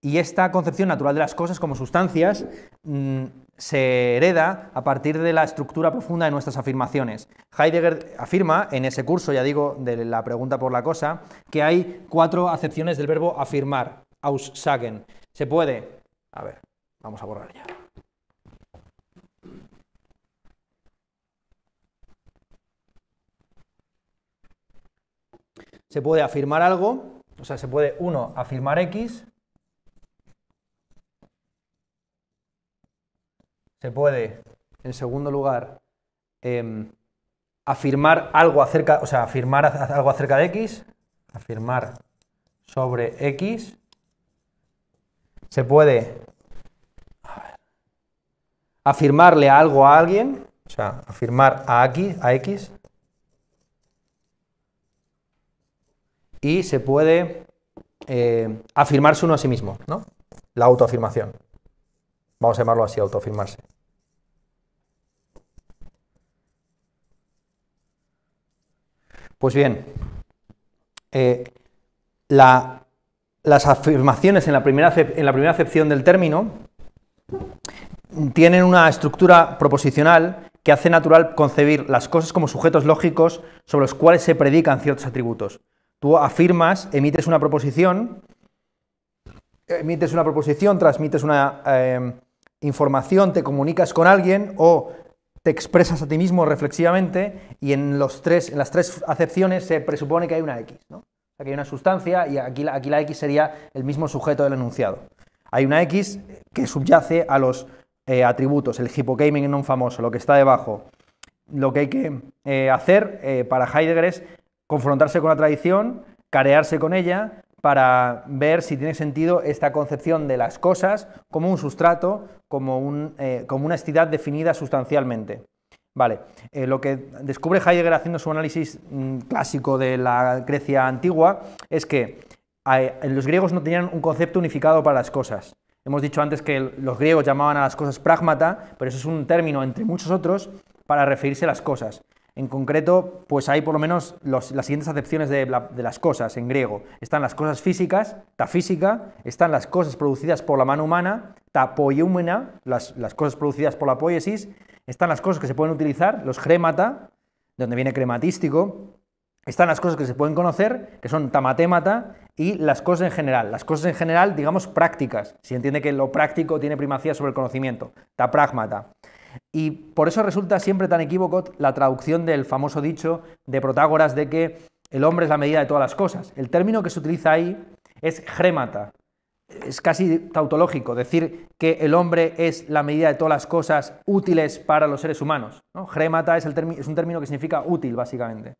Y esta concepción natural de las cosas como sustancias mm, se hereda a partir de la estructura profunda de nuestras afirmaciones. Heidegger afirma en ese curso, ya digo, de la pregunta por la cosa, que hay cuatro acepciones del verbo afirmar, aussagen. Se puede... A ver, vamos a borrar ya. se puede afirmar algo, o sea, se puede, uno, afirmar X, se puede, en segundo lugar, em, afirmar algo acerca, o sea, afirmar algo acerca de X, afirmar sobre X, se puede afirmarle algo a alguien, o sea, afirmar a X, a X y se puede eh, afirmarse uno a sí mismo, ¿no? La autoafirmación. Vamos a llamarlo así, autoafirmarse. Pues bien, eh, las afirmaciones en la, primera, en la primera acepción del término tienen una estructura proposicional que hace natural concebir las cosas como sujetos lógicos sobre los cuales se predican ciertos atributos. Tú afirmas, emites una proposición, emites una proposición, transmites una em, información, te comunicas con alguien o te expresas a ti mismo reflexivamente y en, los tres, en las tres acepciones se presupone que hay una X. ¿no? que hay una sustancia y aquí, aquí la X sería el mismo sujeto del enunciado. Hay una X que subyace a los eh, atributos, el en un famoso, lo que está debajo. Lo que hay que eh, hacer eh, para Heidegger es confrontarse con la tradición, carearse con ella, para ver si tiene sentido esta concepción de las cosas como un sustrato, como, un, eh, como una entidad definida sustancialmente. Vale, eh, lo que descubre Heidegger haciendo su análisis mm, clásico de la Grecia antigua es que eh, los griegos no tenían un concepto unificado para las cosas. Hemos dicho antes que los griegos llamaban a las cosas pragmata, pero eso es un término entre muchos otros para referirse a las cosas. En concreto, pues hay por lo menos las siguientes acepciones de, las cosas en griego. Están las cosas físicas, ta física, están las cosas producidas por la mano humana, ta poiúmena, las, las cosas producidas por la poiesis, están las cosas que se pueden utilizar, los cremata, donde viene crematístico, están las cosas que se pueden conocer, que son ta tamatémata, y las cosas en general. Las cosas en general, digamos, prácticas. si entiende que lo práctico tiene primacía sobre el conocimiento, ta pragmata. Y por eso resulta siempre tan equívoco la traducción del famoso dicho de Protágoras de que el hombre es la medida de todas las cosas. El término que se utiliza ahí es grémata. Es casi tautológico decir que el hombre es la medida de todas las cosas útiles para los seres humanos. ¿no? es, un término que significa útil, básicamente.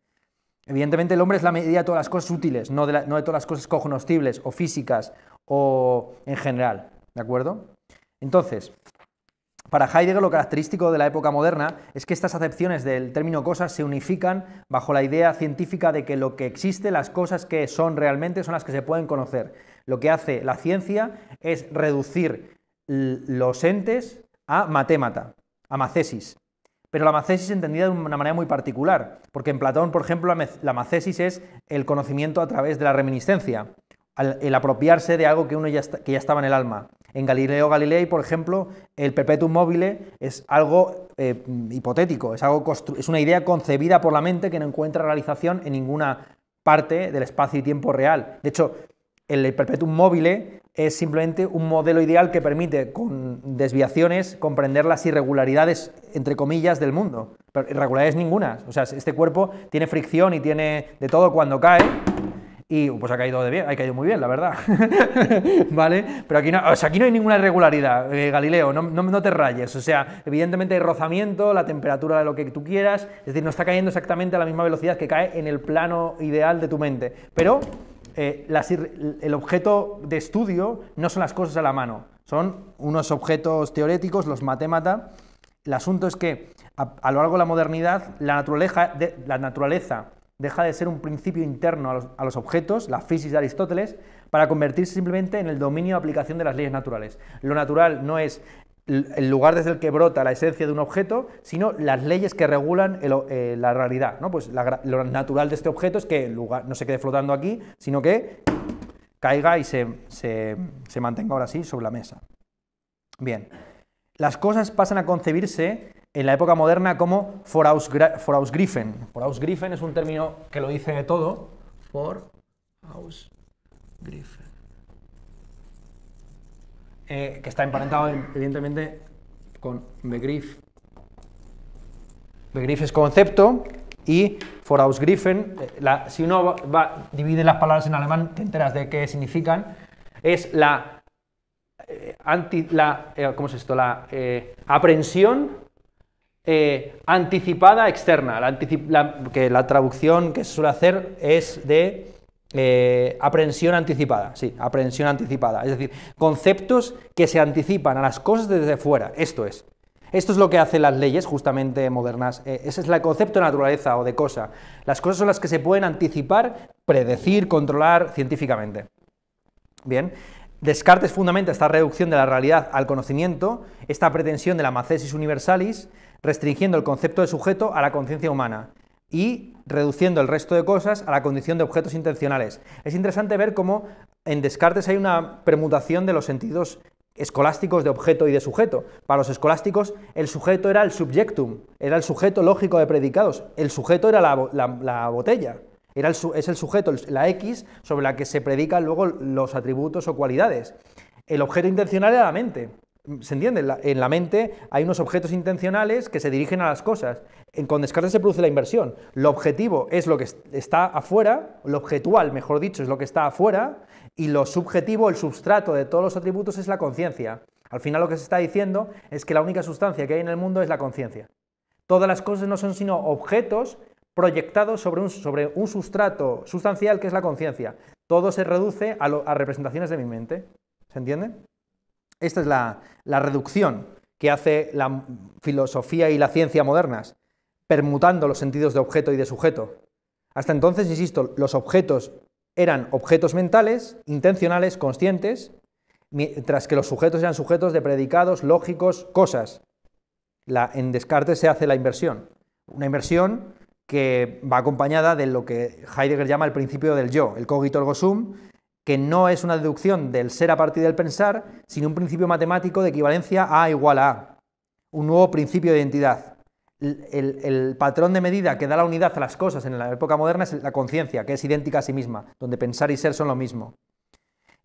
Evidentemente el hombre es la medida de todas las cosas útiles, no de, no de todas las cosas cognoscibles o físicas o en general. ¿De acuerdo? Entonces, para Heidegger lo característico de la época moderna es que estas acepciones del término cosas se unifican bajo la idea científica de que lo que existe, las cosas que son realmente, son las que se pueden conocer. Lo que hace la ciencia es reducir los entes a matémata, a macesis. Pero la macesis entendida de una manera muy particular, porque en Platón, por ejemplo, la macesis es el conocimiento a través de la reminiscencia, el apropiarse de algo que uno que ya estaba en el alma. En Galileo Galilei, por ejemplo, el perpetuum mobile es algo eh, hipotético, es, algo es una idea concebida por la mente que no encuentra realización en ninguna parte del espacio y tiempo real. De hecho, el perpetuum mobile es simplemente un modelo ideal que permite, con desviaciones, comprender las irregularidades, entre comillas, del mundo. Pero irregularidades ninguna. O sea, este cuerpo tiene fricción y tiene de todo cuando cae, y pues ha caído de bien, caído muy bien, la verdad. ¿Vale? Pero aquí no, aquí no hay ninguna irregularidad, eh, Galileo, no, no, te rayes. O sea, evidentemente hay rozamiento, la temperatura de lo que tú quieras, es decir, no está cayendo exactamente a la misma velocidad que cae en el plano ideal de tu mente. Pero eh, el objeto de estudio no son las cosas a la mano, son unos objetos teóricos los matemata. El asunto es que a, lo largo de la modernidad, la naturaleza deja de ser un principio interno a los, objetos, la física de Aristóteles, para convertirse simplemente en el dominio de aplicación de las leyes naturales. Lo natural no es el lugar desde el que brota la esencia de un objeto, sino las leyes que regulan eh, la realidad. ¿no? Pues lo natural de este objeto es que el lugar no se quede flotando aquí, sino que caiga y se, se, se mantenga ahora sí sobre la mesa. Bien, las cosas pasan a concebirse en la época moderna como Vorausgriffen. Vorausgriffen es un término que lo dice de todo. Vorausgriffen. Eh, que está emparentado, evidentemente, con Begriff. Begriff es concepto y Vorausgriffen, eh, si uno divide las palabras en alemán, te enteras de qué significan. Es la, eh, anti, la ¿cómo es esto? La aprensión eh, anticipada externa, la que la traducción que se suele hacer es de eh, aprensión aprehensión anticipada, sí, aprensión anticipada, es decir, conceptos que se anticipan a las cosas desde fuera, esto es. Esto es lo que hacen las leyes justamente modernas, eh, ese es el concepto de naturaleza o de cosa. Las cosas son las que se pueden anticipar, predecir, controlar científicamente. Bien, Descartes fundamenta esta reducción de la realidad al conocimiento, esta pretensión de la macesis universalis, restringiendo el concepto de sujeto a la conciencia humana y reduciendo el resto de cosas a la condición de objetos intencionales. Es interesante ver cómo en Descartes hay una permutación de los sentidos escolásticos de objeto y de sujeto. Para los escolásticos, el sujeto era el subjectum, era el sujeto lógico de predicados, el sujeto era la, botella, era es el sujeto, la X, sobre la que se predican luego los atributos o cualidades. El objeto intencional era la mente, ¿Se entiende? en la mente hay unos objetos intencionales que se dirigen a las cosas. En, con Descartes se produce la inversión. Lo objetivo es lo que está afuera, lo objetual, mejor dicho, es lo que está afuera, y lo subjetivo, el substrato de todos los atributos es la conciencia. Al final lo que se está diciendo es que la única sustancia que hay en el mundo es la conciencia. Todas las cosas no son sino objetos proyectados sobre un, sobre un sustrato sustancial que es la conciencia. Todo se reduce a representaciones de mi mente. ¿Se entiende? Esta es la, reducción que hace la filosofía y la ciencia modernas, permutando los sentidos de objeto y de sujeto. Hasta entonces, insisto, los objetos eran objetos mentales, intencionales, conscientes, mientras que los sujetos eran sujetos de predicados, lógicos, cosas. en Descartes se hace la inversión. Una inversión que va acompañada de lo que Heidegger llama el principio del yo, el cogito ergo sum, que no es una deducción del ser a partir del pensar, sino un principio matemático de equivalencia A igual a un nuevo principio de identidad. El, patrón de medida que da la unidad a las cosas en la época moderna es la conciencia, que es idéntica a sí misma, donde pensar y ser son lo mismo.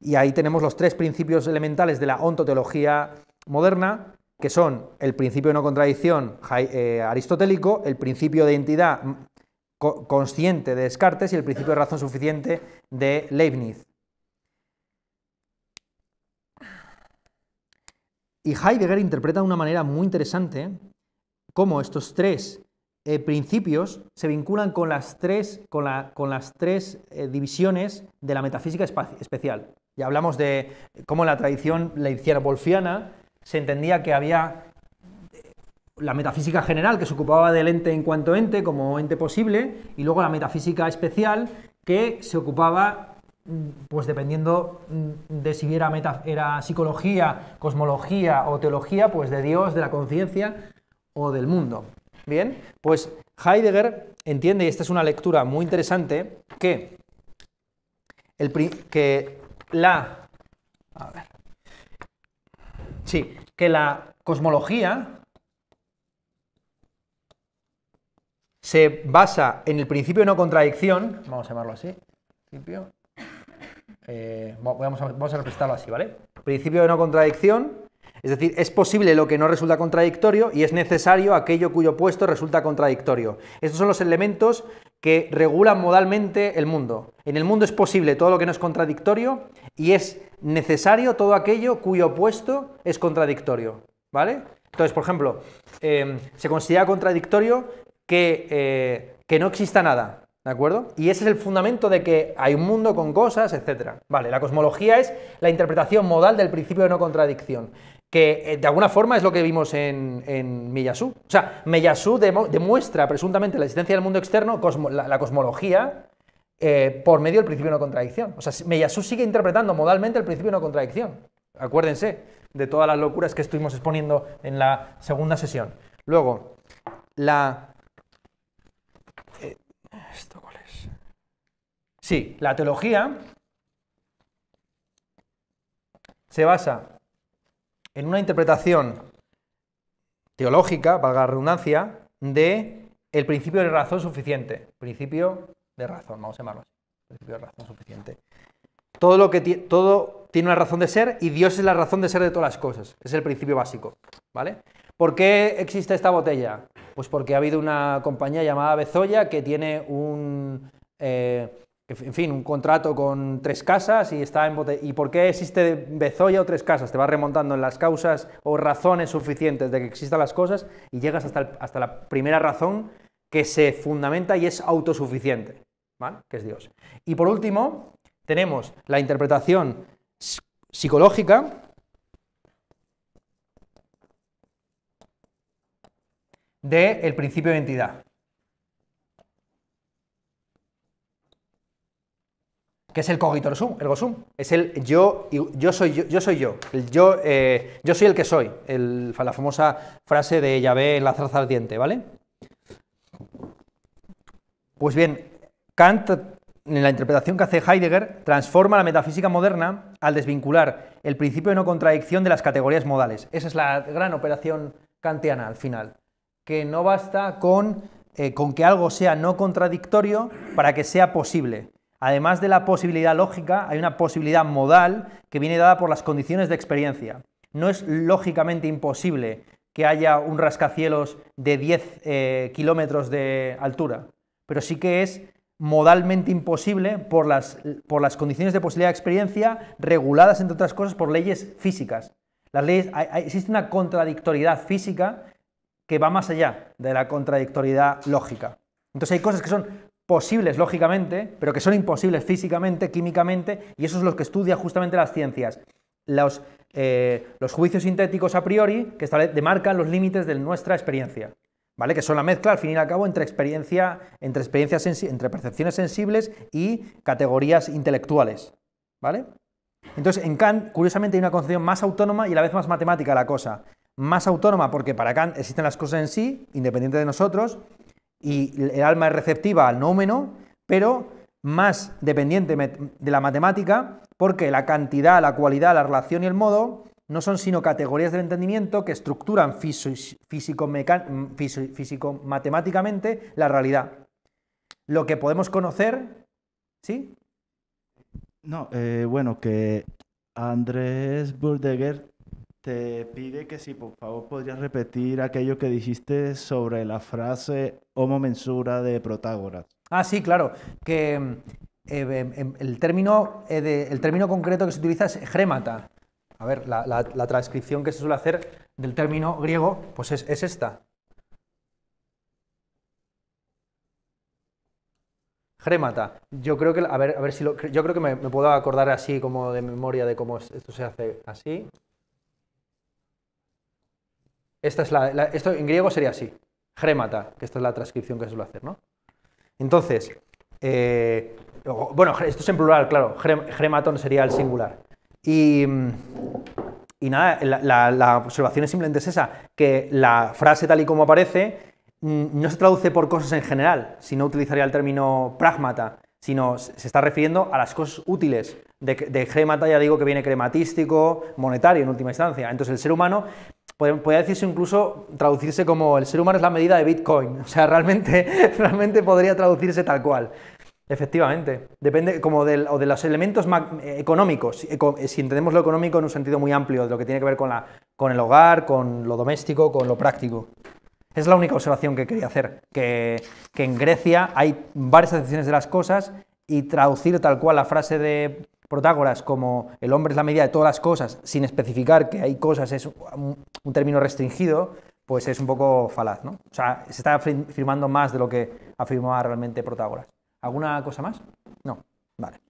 Y ahí tenemos los tres principios elementales de la ontoteología moderna, que son el principio de no contradicción eh, aristotélico, el principio de identidad mm, consciente de Descartes y el principio de razón suficiente de Leibniz. Y Heidegger interpreta de una manera muy interesante cómo estos tres eh, principios se vinculan con las tres, con las tres eh, divisiones de la metafísica especial. Ya hablamos de cómo en la tradición hiciera wolfiana se entendía que había eh, la metafísica general que se ocupaba del ente en cuanto ente como ente posible y luego la metafísica especial que se ocupaba pues dependiendo mm, de si era, meta, psicología, cosmología o teología, pues de Dios, de la conciencia o del mundo. Bien, pues Heidegger entiende, y esta es una lectura muy interesante, que, el, que la... sí, que la cosmología se basa en el principio de no contradicción, vamos a llamarlo así, principio eh, vamos, a, vamos, representarlo así, ¿vale? Principio de no contradicción, es decir, es posible lo que no resulta contradictorio y es necesario aquello cuyo opuesto resulta contradictorio. Estos son los elementos que regulan modalmente el mundo. En el mundo es posible todo lo que no es contradictorio y es necesario todo aquello cuyo opuesto es contradictorio, ¿vale? Entonces, por ejemplo, eh, se considera contradictorio que eh, no exista nada, ¿De acuerdo? Y ese es el fundamento de que hay un mundo con cosas, etc. Vale, la cosmología es la interpretación modal del principio de no contradicción, que eh, de alguna forma es lo que vimos en, en O sea, Miyasu demuestra presuntamente la existencia del mundo externo, la, cosmología, eh, por medio del principio de no contradicción. O sea, Miyasu sigue interpretando modalmente el principio de no contradicción. Acuérdense de todas las locuras que estuvimos exponiendo en la segunda sesión. Luego, la Sí, la teología se basa en una interpretación teológica, valga la redundancia, de el principio de razón suficiente. Principio de razón, vamos a llamarlo así. Principio de razón suficiente. Todo, lo que todo tiene una razón de ser y Dios es la razón de ser de todas las cosas. Es el principio básico. ¿Vale? ¿Por qué existe esta botella? Pues porque ha habido una compañía llamada Bezoya que tiene un, eh, en fin, un contrato con tres casas y está en bote... ¿Y por qué existe Bezoya o tres casas? Te vas remontando en las causas o razones suficientes de que existan las cosas y llegas hasta, la primera razón que se fundamenta y es autosuficiente, Que es Dios. Y por último, tenemos la interpretación psicológica del principio de entidad. que es el cogito el sum, Es el yo, yo soy yo, yo soy yo. El yo, eh, yo soy el que soy. la famosa frase de Yahvé en la zarza ardiente, ¿vale? Pues bien, Kant, en la interpretación que hace Heidegger, transforma la metafísica moderna al desvincular el principio de no contradicción de las categorías modales. Esa es la gran operación kantiana al final. Que no basta con eh, que algo sea no contradictorio para que sea posible Además de la posibilidad lógica, hay una posibilidad modal que viene dada por las condiciones de experiencia. No es lógicamente imposible que haya un rascacielos de 10 eh, kilómetros de altura, pero sí que es modalmente imposible por las, por las condiciones de posibilidad de experiencia reguladas, entre otras cosas, por leyes físicas. Las leyes, existe una contradictoriedad física que va más allá de la contradictoriedad lógica. Entonces hay cosas que son posibles lógicamente, pero que son imposibles físicamente, químicamente, y eso es lo que estudia justamente las ciencias. Los, eh, los juicios sintéticos a priori que demarcan los límites de nuestra experiencia. ¿Vale? Que son la mezcla, al fin y al cabo, entre, experiencia, entre, experiencias entre percepciones sensibles y categorías intelectuales. ¿Vale? Entonces, en Kant, curiosamente, hay una concepción más autónoma y a la vez más matemática la cosa. Más autónoma porque para Kant existen las cosas en sí, independientes de nosotros, y el alma es receptiva al nómeno, pero más dependiente de la matemática, porque la cantidad, la cualidad, la relación y el modo no son sino categorías del entendimiento que estructuran físico-matemáticamente mm, la realidad. Lo que podemos conocer, ¿sí? No, eh, bueno, que Andrés Burdeguer te pide que si por favor podrías repetir aquello que dijiste sobre la frase homo mensura de Protágoras. Ah, sí, claro, que em, em, em, el, término, eh, el término concreto que se utiliza es grémata. A ver, la, transcripción que se suele hacer del término griego, pues es, esta. Grémata. Yo creo que, a ver, si yo creo que me, me puedo acordar así como de memoria de cómo esto se hace así. Esta es la, esto en griego sería así, gremata que esta es la transcripción que se suele hacer, ¿no? Entonces, eh, bueno, esto es en plural, claro, grematon sería el singular. Y, mm, nada, la, observación es simplemente esa, que la frase tal y como aparece mm, no se traduce por cosas en general, si no utilizaría el término pragmata, sino se está refiriendo a las cosas útiles. De, de gremata ya digo que viene crematístico, monetario en última instancia. Entonces el ser humano podría decirse incluso traducirse como el ser humano es la medida de Bitcoin. O sea, realmente, realmente podría traducirse tal cual. Efectivamente, depende como de los elementos eh, económicos, eh, si entendemos lo económico en un sentido muy amplio, de lo que tiene que ver con, la, con el hogar, con lo doméstico, con lo práctico. Es la única observación que quería hacer, que, que en Grecia hay varias acepciones de las cosas y traducir tal cual la frase de Protágoras como el hombre es la medida de todas las cosas, sin especificar que hay cosas, es un, término restringido, pues es un poco falaz, ¿no? O sea, se está afirmando más de lo que afirmaba realmente Protágoras. ¿Alguna cosa más? No. Vale.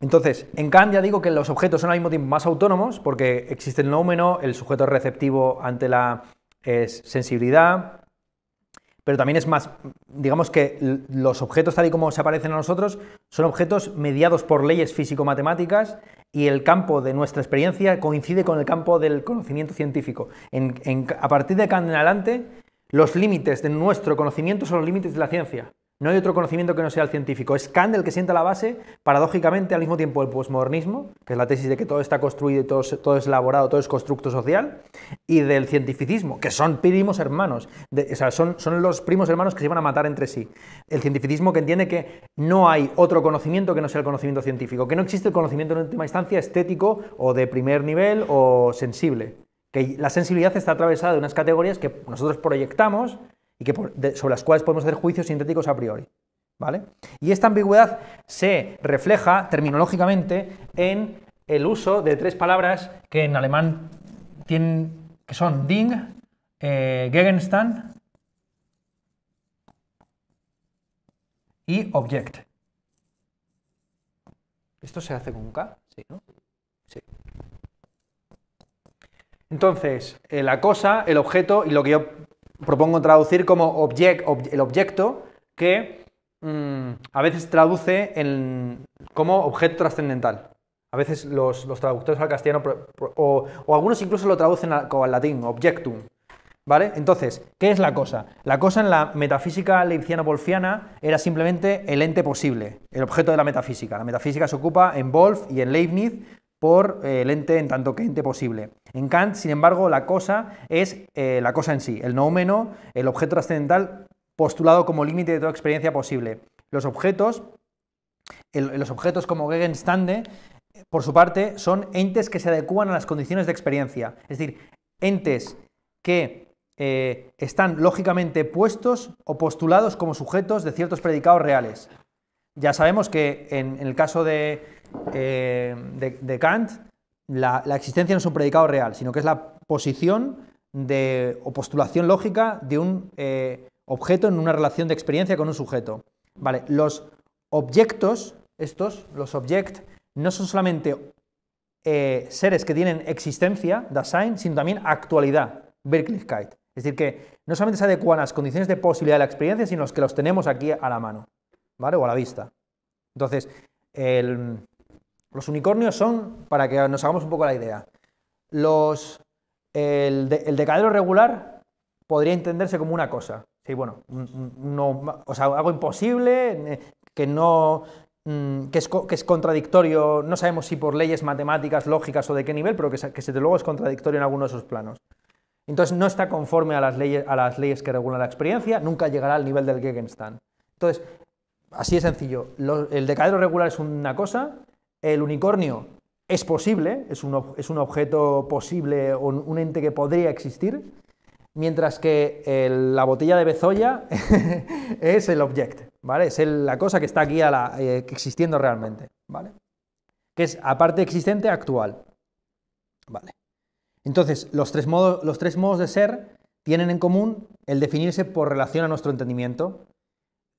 Entonces, en Kant ya digo que los objetos son al mismo tiempo más autónomos porque existe el nómeno, el sujeto receptivo ante la sensibilidad, pero también es más, digamos que los objetos tal y como se aparecen a nosotros son objetos mediados por leyes físico-matemáticas y el campo de nuestra experiencia coincide con el campo del conocimiento científico. a partir de acá en adelante, los límites de nuestro conocimiento son los límites de la ciencia. No hay otro conocimiento que no sea el científico. Es Kant que sienta la base, paradójicamente, al mismo tiempo del posmodernismo, que es la tesis de que todo está construido y todo, es elaborado, todo es constructo social, y del cientificismo, que son primos hermanos, o son, los primos hermanos que se van a matar entre sí. El cientificismo que entiende que no hay otro conocimiento que no sea el conocimiento científico, que no existe el conocimiento en última instancia estético o de primer nivel o sensible. Que la sensibilidad está atravesada de unas categorías que nosotros proyectamos y que sobre las cuales podemos hacer juicios sintéticos a priori. ¿vale? Y esta ambigüedad se refleja terminológicamente en el uso de tres palabras que en alemán tienen, que son Ding, eh, Gegenstand y Object. ¿Esto se hace con un K? Sí, ¿no? Sí. Entonces, eh, la cosa, el objeto y lo que yo propongo traducir como objeto el objeto que mm, a veces traduce en, como objeto trascendental. A veces los, traductores al castellano o, algunos incluso lo traducen al, al latín, objectum. ¿Vale? Entonces, ¿qué es la cosa? La cosa en la metafísica leibniziano volfiana era simplemente el ente posible, el objeto de la metafísica. La metafísica se ocupa en Wolf y en Leibniz por eh, el ente en tanto que ente posible. En Kant, sin embargo, la cosa es eh, la cosa en sí, el noumeno, el objeto trascendental postulado como límite de toda experiencia posible. Los objetos, los objetos como Gegenstande, por su parte, son entes que se adecúan a las condiciones de experiencia, es decir, entes que eh, están lógicamente puestos o postulados como sujetos de ciertos predicados reales. Ya sabemos que en el caso de, eh, de, Kant, la, existencia no es un predicado real, sino que es la posición de, o postulación lógica de un eh, objeto en una relación de experiencia con un sujeto. Vale, los objetos, estos, los object, no son solamente eh, seres que tienen existencia, Dasein, sino también actualidad, Wirklichkeit. Es decir, que no solamente se adecuan a las condiciones de posibilidad de la experiencia, sino los que los tenemos aquí a la mano, ¿vale? O a la vista. Entonces, el, los unicornios son, para que nos hagamos un poco la idea, los, el, decadero regular podría entenderse como una cosa. Sí, bueno, o sea, algo imposible, eh, que no, mm, que es, que es, contradictorio, no sabemos si por leyes matemáticas, lógicas o de qué nivel, pero que, que desde luego es contradictorio en alguno de esos planos. Entonces no está conforme a las, leyes, a las leyes que regulan la experiencia, nunca llegará al nivel del Gegenstand. Entonces, así de sencillo, el decadero regular es una cosa, el unicornio es posible, es un, objeto posible, o un ente que podría existir, mientras que la botella de Bezoya es el object, ¿vale? Es la cosa que está aquí eh, existiendo realmente, ¿vale? Que es, aparte existente, actual, ¿vale? Entonces, los tres, modos, los tres modos de ser tienen en común el definirse por relación a nuestro entendimiento,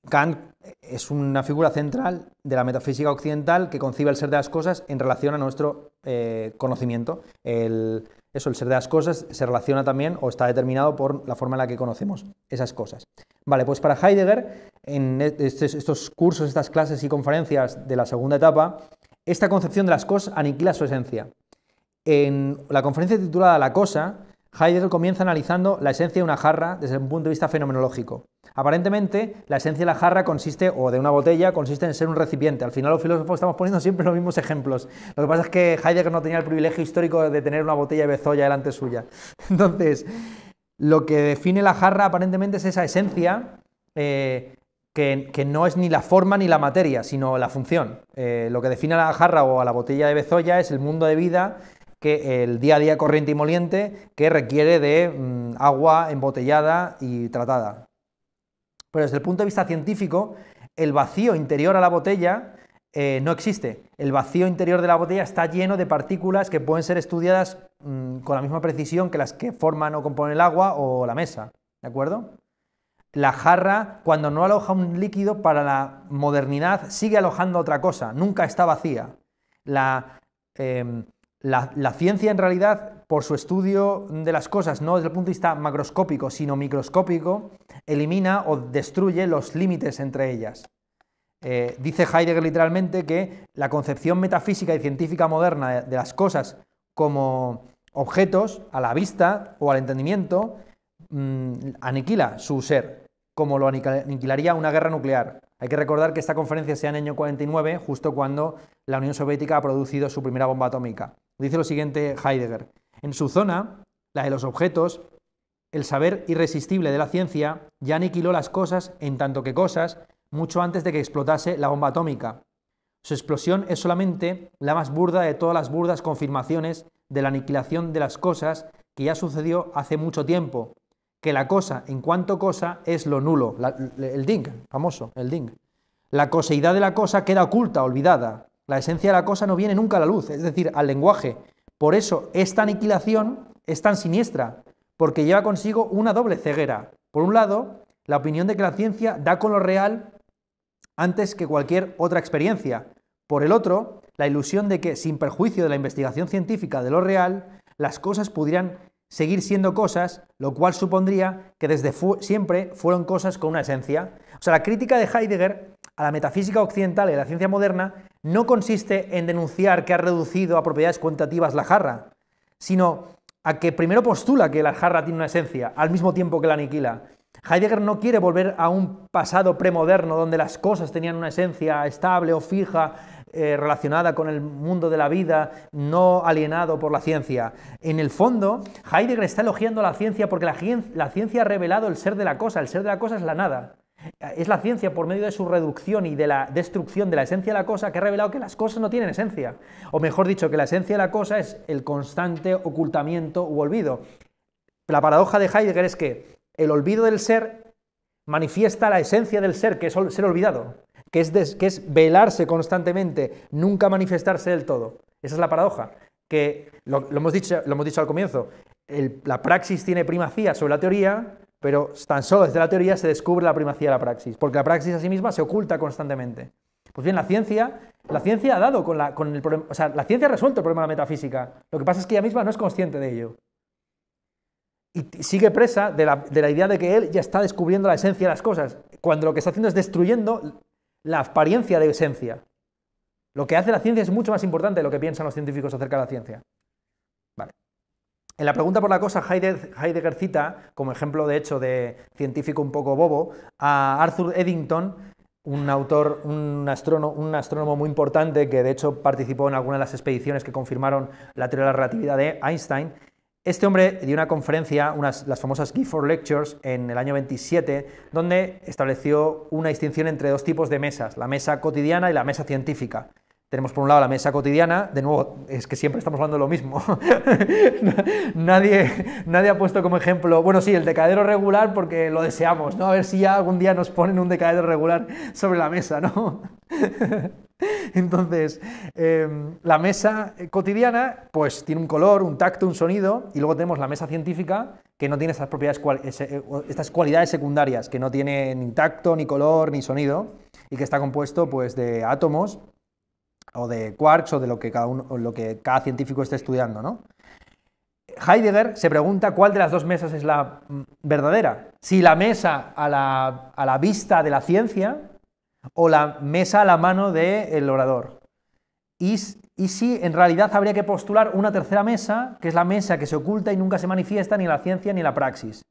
Kant es una figura central de la metafísica occidental que concibe el ser de las cosas en relación a nuestro eh, conocimiento. El, eso, el ser de las cosas se relaciona también o está determinado por la forma en la que conocemos esas cosas. Vale, pues para Heidegger, en este, estos cursos, estas clases y conferencias de la segunda etapa, esta concepción de las cosas aniquila su esencia. En la conferencia titulada La cosa, Heidegger comienza analizando la esencia de una jarra desde un punto de vista fenomenológico. Aparentemente, la esencia de la jarra consiste, o de una botella, consiste en ser un recipiente. Al final, los filósofos estamos poniendo siempre los mismos ejemplos. Lo que pasa es que Heidegger no tenía el privilegio histórico de tener una botella de bezoya delante suya. Entonces, lo que define la jarra aparentemente es esa esencia eh, que, no es ni la forma ni la materia, sino la función. Eh, lo que define a la jarra o a la botella de bezoya es el mundo de vida que el día a día corriente y moliente que requiere de mm, agua embotellada y tratada. Pero desde el punto de vista científico, el vacío interior a la botella eh, no existe. El vacío interior de la botella está lleno de partículas que pueden ser estudiadas mm, con la misma precisión que las que forman o componen el agua o la mesa. ¿De acuerdo? La jarra, cuando no aloja un líquido para la modernidad, sigue alojando otra cosa, nunca está vacía. La, em, la, ciencia en realidad, por su estudio de las cosas, no desde el punto de vista macroscópico, sino microscópico, elimina o destruye los límites entre ellas. Eh, dice Heidegger literalmente que la concepción metafísica y científica moderna de, las cosas como objetos a la vista o al entendimiento mm, aniquila su ser, como lo aniquilaría una guerra nuclear. Hay que recordar que esta conferencia se en el año 49, justo cuando la Unión Soviética ha producido su primera bomba atómica. Dice lo siguiente Heidegger. En su zona, la de los objetos, el saber irresistible de la ciencia ya aniquiló las cosas en tanto que cosas mucho antes de que explotase la bomba atómica. Su explosión es solamente la más burda de todas las burdas confirmaciones de la aniquilación de las cosas que ya sucedió hace mucho tiempo, que la cosa en cuanto cosa es lo nulo, el ding, famoso, el ding. La coseidad de la cosa queda oculta, olvidada, la esencia de la cosa no viene nunca a la luz, es decir, al lenguaje. Por eso esta aniquilación es tan siniestra, porque lleva consigo una doble ceguera. Por un lado, la opinión de que la ciencia da con lo real antes que cualquier otra experiencia. Por el otro, la ilusión de que, sin perjuicio de la investigación científica de lo real, las cosas pudieran seguir siendo cosas, lo cual supondría que desde siempre fueron cosas con una esencia. O sea, la crítica de Heidegger a la metafísica occidental y a la ciencia moderna no consiste en denunciar que ha reducido a propiedades cuantitativas la jarra, sino a que primero postula que la jarra tiene una esencia, al mismo tiempo que la aniquila. Heidegger no quiere volver a un pasado premoderno donde las cosas tenían una esencia estable o fija eh, relacionada con el mundo de la vida, no alienado por la ciencia. En el fondo, Heidegger está elogiando la ciencia porque la ciencia ha revelado el ser de la cosa, el ser de la cosa es la nada. Es la ciencia, por medio de su reducción y de la destrucción de la esencia de la cosa, que ha revelado que las cosas no tienen esencia. O mejor dicho, que la esencia de la cosa es el constante ocultamiento u olvido. La paradoja de Heidegger es que el olvido del ser manifiesta la esencia del ser, que es ser olvidado, que es, velarse constantemente, nunca manifestarse del todo. Esa es la paradoja, que lo, hemos, dicho, lo hemos dicho al comienzo, la praxis tiene primacía sobre la teoría, pero tan solo desde la teoría se descubre la primacía de la praxis, porque la praxis a sí misma se oculta constantemente. Pues bien, la ciencia, la ciencia ha dado con, la, el problema, o sea, la ciencia ha resuelto el problema de la metafísica. Lo que pasa es que ella misma no es consciente de ello. Y sigue presa de la, de la idea de que él ya está descubriendo la esencia de las cosas, cuando lo que está haciendo es destruyendo la apariencia de esencia. Lo que hace la ciencia es mucho más importante de lo que piensan los científicos acerca de la ciencia. En la pregunta por la cosa, Heidegger, cita, como ejemplo de hecho de científico un poco bobo, a Arthur Eddington, un autor, un, astrónomo muy importante que de hecho participó en algunas de las expediciones que confirmaron la teoría de la relatividad de Einstein. Este hombre dio una conferencia, las famosas Gifford Lectures, en el año 27, donde estableció una distinción entre dos tipos de mesas, la mesa cotidiana y la mesa científica. Tenemos por un lado la mesa cotidiana, de nuevo, es que siempre estamos hablando de lo mismo. nadie, nadie ha puesto como ejemplo, bueno, sí, el decadero regular porque lo deseamos, ¿no? A ver si ya algún día nos ponen un decadero regular sobre la mesa, ¿no? Entonces, em, la mesa cotidiana, pues tiene un color, un tacto, un sonido, y luego tenemos la mesa científica, que no tiene estas propiedades, eh, estas cualidades secundarias, que no tiene ni tacto, ni color, ni sonido, y que está compuesto, pues, de átomos o de quarks o de lo que cada, uno, lo que cada científico esté estudiando, ¿no? Heidegger se pregunta cuál de las dos mesas es la mm, verdadera, si la mesa a la, vista de la ciencia o la mesa a la mano del orador. Y, si en realidad habría que postular una tercera mesa, que es la mesa que se oculta y nunca se manifiesta ni la ciencia ni la praxis.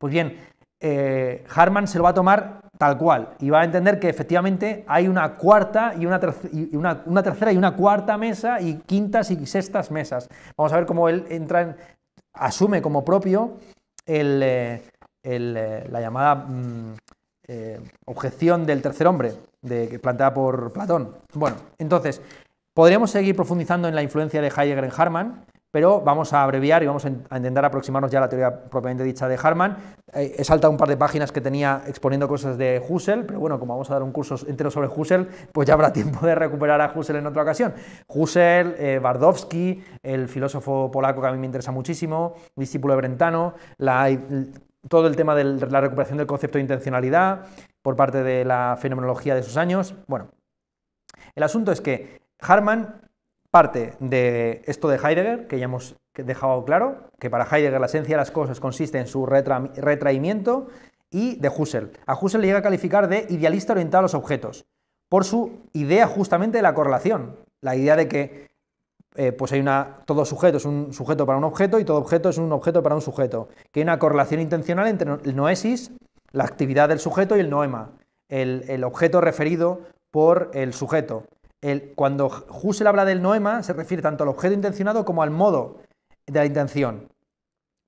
Pues bien, eh, Harman se lo va a tomar tal cual y va a entender que efectivamente hay una cuarta y una, tercera y una cuarta mesa y quintas y sextas mesas. Vamos a ver cómo él entra en, asume como propio eh, eh, la llamada mm, objeción del tercer hombre, de, planteada por Platón. Bueno, entonces, podríamos seguir profundizando en la influencia de Heidegger en Harman, pero vamos a abreviar y vamos a intentar aproximarnos ya a la teoría propiamente dicha de Harman. Eh, he saltado un par de páginas que tenía exponiendo cosas de Husserl, pero bueno, como vamos a dar un curso entero sobre Husserl, pues ya habrá tiempo de recuperar a Husserl en otra ocasión. Husserl, eh, Bardowski, el filósofo polaco que a mí me interesa muchísimo, discípulo de Brentano, todo el tema de la recuperación del concepto de intencionalidad por parte de la fenomenología de sus años. Bueno, el asunto es que Harman parte de esto de Heidegger, que ya hemos dejado claro, que para Heidegger la esencia de las cosas consiste en su retraimiento, y de Husserl. A Husserl le llega a calificar de idealista orientado a los objetos, por su idea justamente de la correlación, la idea de que eh, pues hay una, todo sujeto es un sujeto para un objeto y todo objeto es un objeto para un sujeto, que hay una correlación intencional entre el noesis, la actividad del sujeto y el noema, el objeto referido por el sujeto, cuando Husserl habla del noema, se refiere tanto al objeto intencionado como al modo de la intención.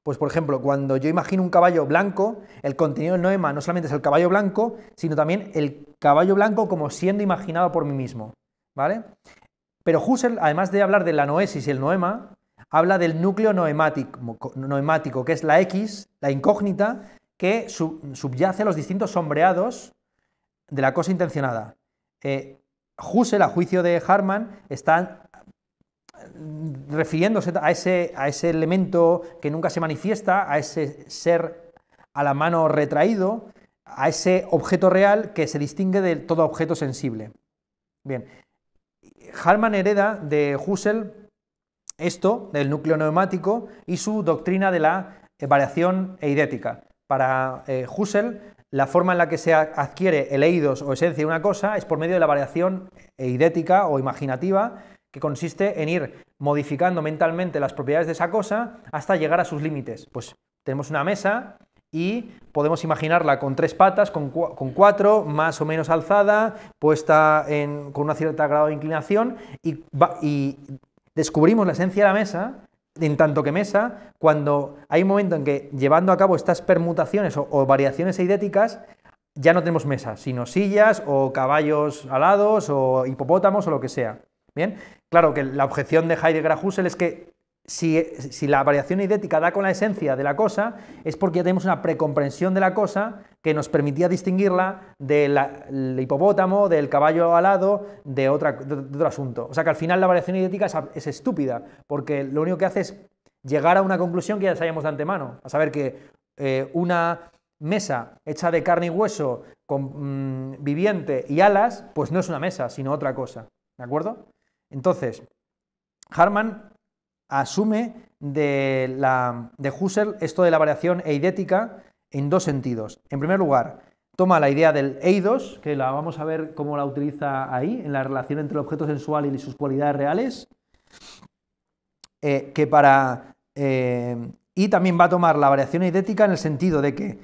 Pues, por ejemplo, cuando yo imagino un caballo blanco, el contenido del noema no solamente es el caballo blanco, sino también el caballo blanco como siendo imaginado por mí mismo. ¿Vale? Pero Husserl, además de hablar de la noesis y el noema, habla del núcleo noemático, que es la X, la incógnita, que subyace a los distintos sombreados de la cosa intencionada. Eh, Husserl, a juicio de Harman, está refiriéndose a ese, a ese elemento que nunca se manifiesta, a ese ser a la mano retraído, a ese objeto real que se distingue de todo objeto sensible. Bien, Harman hereda de Husserl esto, del núcleo neumático, y su doctrina de la variación eidética. Para eh, Husserl, la forma en la que se adquiere el eidos o esencia de una cosa es por medio de la variación eidética o imaginativa, que consiste en ir modificando mentalmente las propiedades de esa cosa hasta llegar a sus límites. Pues tenemos una mesa y podemos imaginarla con tres patas, con, cuatro, más o menos alzada, puesta con un cierto grado de inclinación, y descubrimos la esencia de la mesa en tanto que mesa, cuando hay un momento en que llevando a cabo estas permutaciones o, variaciones eidéticas, ya no tenemos mesa, sino sillas o caballos alados o hipopótamos o lo que sea. Bien, claro que la objeción de Heidegger a Husserl es que si, la variación idética da con la esencia de la cosa, es porque ya tenemos una precomprensión de la cosa que nos permitía distinguirla del hipopótamo, del caballo alado, de, otro asunto. O sea que al final la variación idética es, estúpida, porque lo único que hace es llegar a una conclusión que ya sabíamos de antemano, a saber que eh, una mesa hecha de carne y hueso, con, mm, viviente y alas, pues no es una mesa, sino otra cosa. ¿De acuerdo? Entonces, Harman asume de, Husserl esto de la variación eidética en dos sentidos. En primer lugar, toma la idea del eidos, que la vamos a ver cómo la utiliza ahí, en la relación entre el objeto sensual y sus cualidades reales, eh, que para... Eh, y también va a tomar la variación eidética en el sentido de que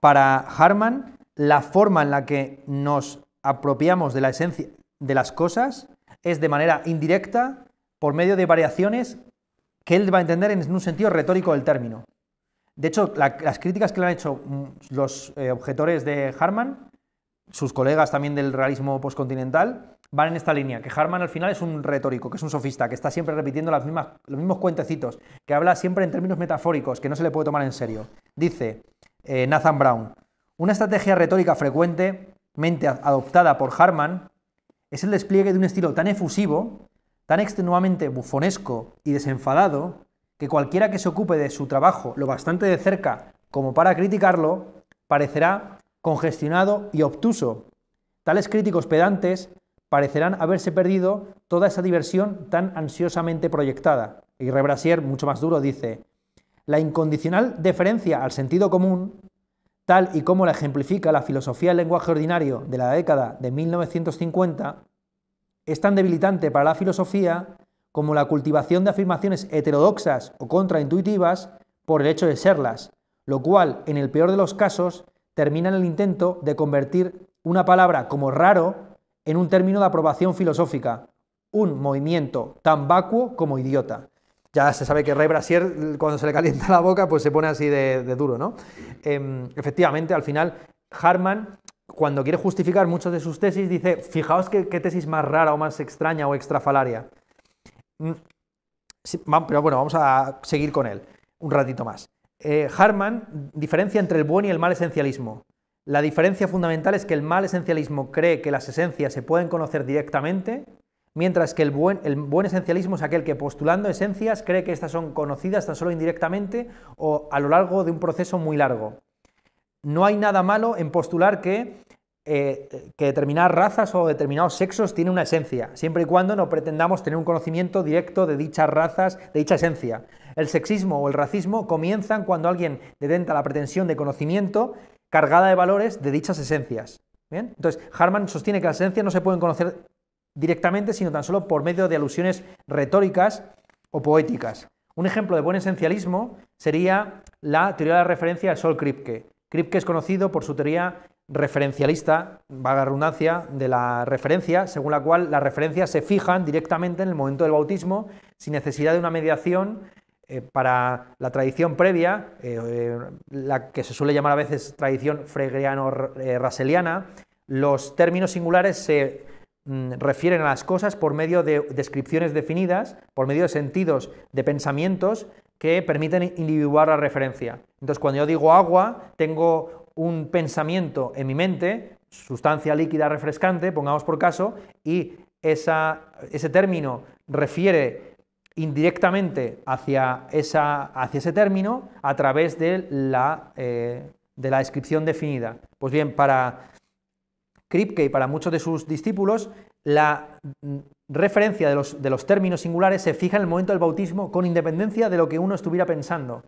para Harman la forma en la que nos apropiamos de la esencia de las cosas es de manera indirecta por medio de variaciones que él va a entender en un sentido retórico del término. De hecho, las críticas que le han hecho mm, los eh, objetores de Harman, sus colegas también del realismo postcontinental, van en esta línea, que Harman al final es un retórico, que es un sofista, que está siempre repitiendo los mismos cuentecitos, que habla siempre en términos metafóricos, que no se le puede tomar en serio. Dice eh, Nathan Brown, una estrategia retórica frecuentemente adoptada por Harman es el despliegue de un estilo tan efusivo tan extenuamente bufonesco y desenfadado que cualquiera que se ocupe de su trabajo lo bastante de cerca como para criticarlo, parecerá congestionado y obtuso. Tales críticos pedantes parecerán haberse perdido toda esa diversión tan ansiosamente proyectada. Y Rebrasier, mucho más duro, dice, la incondicional deferencia al sentido común, tal y como la ejemplifica la filosofía del lenguaje ordinario de la década de 1950, es tan debilitante para la filosofía como la cultivación de afirmaciones heterodoxas o contraintuitivas por el hecho de serlas, lo cual, en el peor de los casos, termina en el intento de convertir una palabra como raro en un término de aprobación filosófica, un movimiento tan vacuo como idiota. Ya se sabe que Ray Brasier, cuando se le calienta la boca, pues se pone así de, duro, ¿no? Em, efectivamente, al final, Harman cuando quiere justificar muchas de sus tesis, dice, fijaos qué, tesis más rara o más extraña o extrafalaria. Mm, pero bueno, vamos a seguir con él un ratito más. Eh, Harman diferencia entre el buen y el mal esencialismo. La diferencia fundamental es que el mal esencialismo cree que las esencias se pueden conocer directamente, mientras que el buen, el buen esencialismo es aquel que postulando esencias cree que estas son conocidas tan solo indirectamente o a lo largo de un proceso muy largo no hay nada malo en postular que, eh, que determinadas razas o determinados sexos tienen una esencia, siempre y cuando no pretendamos tener un conocimiento directo de dichas razas, de dicha esencia. El sexismo o el racismo comienzan cuando alguien detenta la pretensión de conocimiento cargada de valores de dichas esencias. Entonces, Harman sostiene que las esencias no se pueden conocer directamente, sino tan solo por medio de alusiones retóricas o poéticas. Un ejemplo de buen esencialismo sería la teoría de la referencia de Sol Kripke, Kripke es conocido por su teoría referencialista, vaga redundancia, de la referencia, según la cual las referencias se fijan directamente en el momento del bautismo sin necesidad de una mediación eh, para la tradición previa, eh, la que se suele llamar a veces tradición fregriano-raseliana. Eh, los términos singulares se Mm, refieren a las cosas por medio de descripciones definidas, por medio de sentidos, de pensamientos que permiten individuar la referencia. Entonces, cuando yo digo agua, tengo un pensamiento en mi mente, sustancia líquida refrescante, pongamos por caso, y ese término refiere indirectamente hacia, ese término a través de la, eh, de la descripción definida. Pues bien, para Kripke y para muchos de sus discípulos, la mm, referencia de los, términos singulares se fija en el momento del bautismo con independencia de lo que uno estuviera pensando.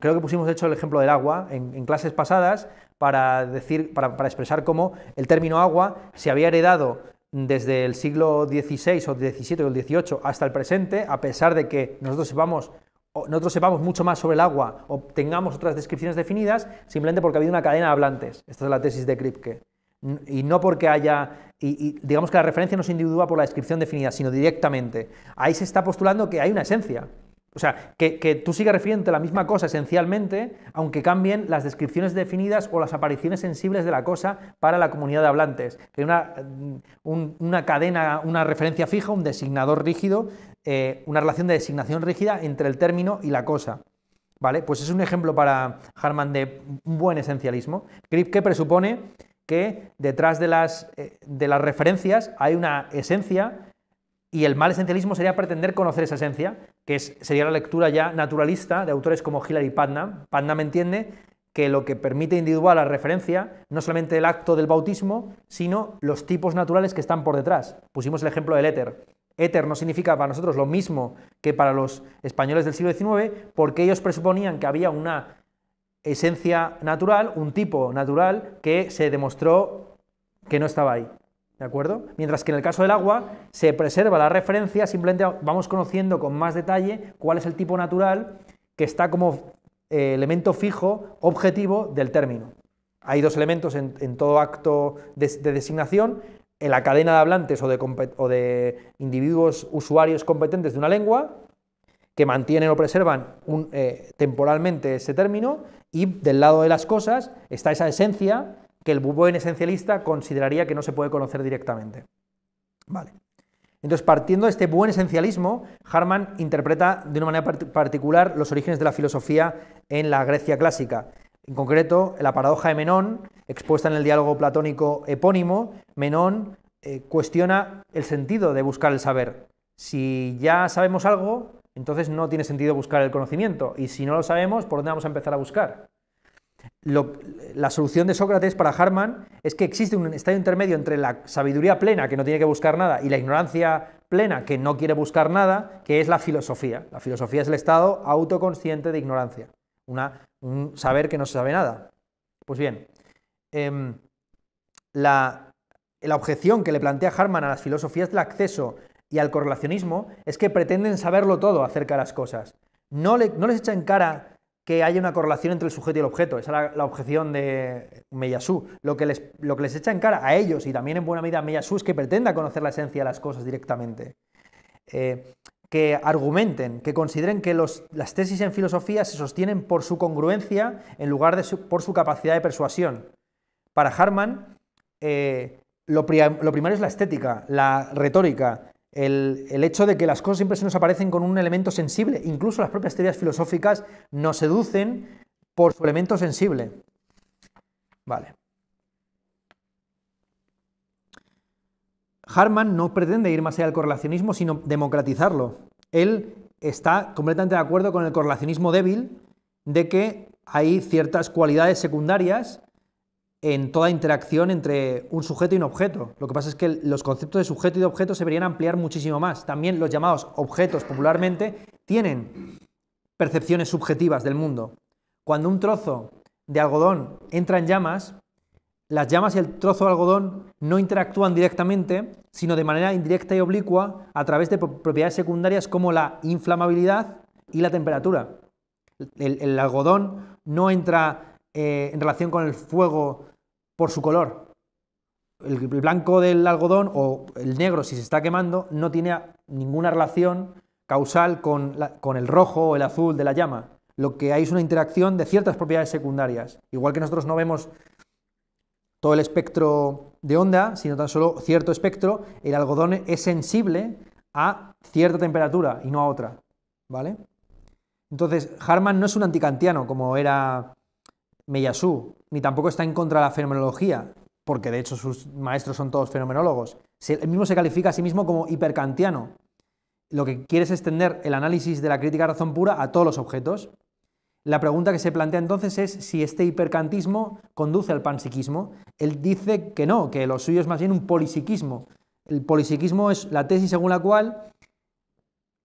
Creo que pusimos, de hecho, el ejemplo del agua en, clases pasadas para, decir, para, expresar cómo el término agua se había heredado desde el siglo XVI o XVII o XVIII hasta el presente, a pesar de que nosotros sepamos, nosotros sepamos mucho más sobre el agua o tengamos otras descripciones definidas, simplemente porque ha habido una cadena de hablantes. Esta es la tesis de Kripke y no porque haya, y, digamos que la referencia no se individúa por la descripción definida, sino directamente. Ahí se está postulando que hay una esencia. O sea, que, tú sigas refiriéndote a la misma cosa esencialmente, aunque cambien las descripciones definidas o las apariciones sensibles de la cosa para la comunidad de hablantes. Que hay una, una cadena, una referencia fija, un designador rígido, eh, una relación de designación rígida entre el término y la cosa. ¿Vale? Pues es un ejemplo para Harman de un buen esencialismo, que presupone que detrás de las, eh, de las referencias hay una esencia y el mal esencialismo sería pretender conocer esa esencia, que sería la lectura ya naturalista de autores como Hillary Putnam. me entiende que lo que permite individuar la referencia no solamente el acto del bautismo, sino los tipos naturales que están por detrás. Pusimos el ejemplo del éter. Éter no significa para nosotros lo mismo que para los españoles del siglo XIX, porque ellos presuponían que había una esencia natural, un tipo natural que se demostró que no estaba ahí. ¿De acuerdo? Mientras que en el caso del agua se preserva la referencia, simplemente vamos conociendo con más detalle cuál es el tipo natural que está como eh, elemento fijo, objetivo del término. Hay dos elementos en, todo acto de, designación, en la cadena de hablantes o de, individuos usuarios competentes de una lengua, que mantienen o preservan eh, temporalmente ese término, y del lado de las cosas está esa esencia que el buen esencialista consideraría que no se puede conocer directamente. Vale. Entonces, partiendo de este buen esencialismo, Harman interpreta de una manera particular los orígenes de la filosofía en la Grecia clásica. En concreto, la paradoja de Menón, expuesta en el diálogo platónico epónimo, Menón eh, cuestiona el sentido de buscar el saber. Si ya sabemos algo, entonces no tiene sentido buscar el conocimiento. Y si no lo sabemos, ¿por dónde vamos a empezar a buscar? la solución de Sócrates para Harman es que existe un estado intermedio entre la sabiduría plena, que no tiene que buscar nada, y la ignorancia plena, que no quiere buscar nada, que es la filosofía. La filosofía es el estado autoconsciente de ignorancia, un saber que no se sabe nada. Pues bien, em, la, objeción que le plantea Harman a las filosofías del acceso y al correlacionismo es que pretenden saberlo todo acerca de las cosas. No, les echa les cara que haya una correlación entre el sujeto y el objeto. Esa es la, objeción de Meyasú. Lo que, les, echa en cara a ellos, y también en buena medida a Meyasú es que pretenda conocer la esencia de las cosas directamente. Eh, que argumenten, que consideren que las tesis en filosofía se sostienen por su congruencia en lugar de por su capacidad de persuasión. Para Harman, eh, lo, lo, primero es la estética, la retórica, el, hecho de que las cosas siempre se nos aparecen con un elemento sensible, incluso las propias teorías filosóficas nos seducen por su elemento sensible. Vale. Harman no pretende ir más allá del correlacionismo, sino democratizarlo. Él está completamente de acuerdo con el correlacionismo débil de que hay ciertas cualidades secundarias en toda interacción entre un sujeto y un objeto. Lo que pasa es que los conceptos de sujeto y de objeto se verían ampliar muchísimo más. También los llamados objetos popularmente tienen percepciones subjetivas del mundo. Cuando un trozo de algodón entra en llamas, las llamas y el trozo de algodón no interactúan directamente, sino de manera indirecta y oblicua a través de propiedades secundarias como la inflamabilidad y la temperatura. El, el algodón no entra eh, en relación con el fuego por su color. El, blanco del algodón o el negro, si se está quemando, no tiene ninguna relación causal con, con el rojo o el azul de la llama. Lo que hay es una interacción de ciertas propiedades secundarias. Igual que nosotros no vemos todo el espectro de onda, sino tan solo cierto espectro, el algodón es sensible a cierta temperatura y no a otra. ¿Vale? Entonces, Harman no es un anticantiano como era Meyasú, ni tampoco está en contra de la fenomenología, porque de hecho sus maestros son todos fenomenólogos. Él mismo se califica a sí mismo como hipercantiano. Lo que quiere es extender el análisis de la crítica razón pura a todos los objetos. La pregunta que se plantea entonces es si este hipercantismo conduce al panpsiquismo. Él dice que no, que lo suyo es más bien un polisiquismo. El polisiquismo es la tesis según la cual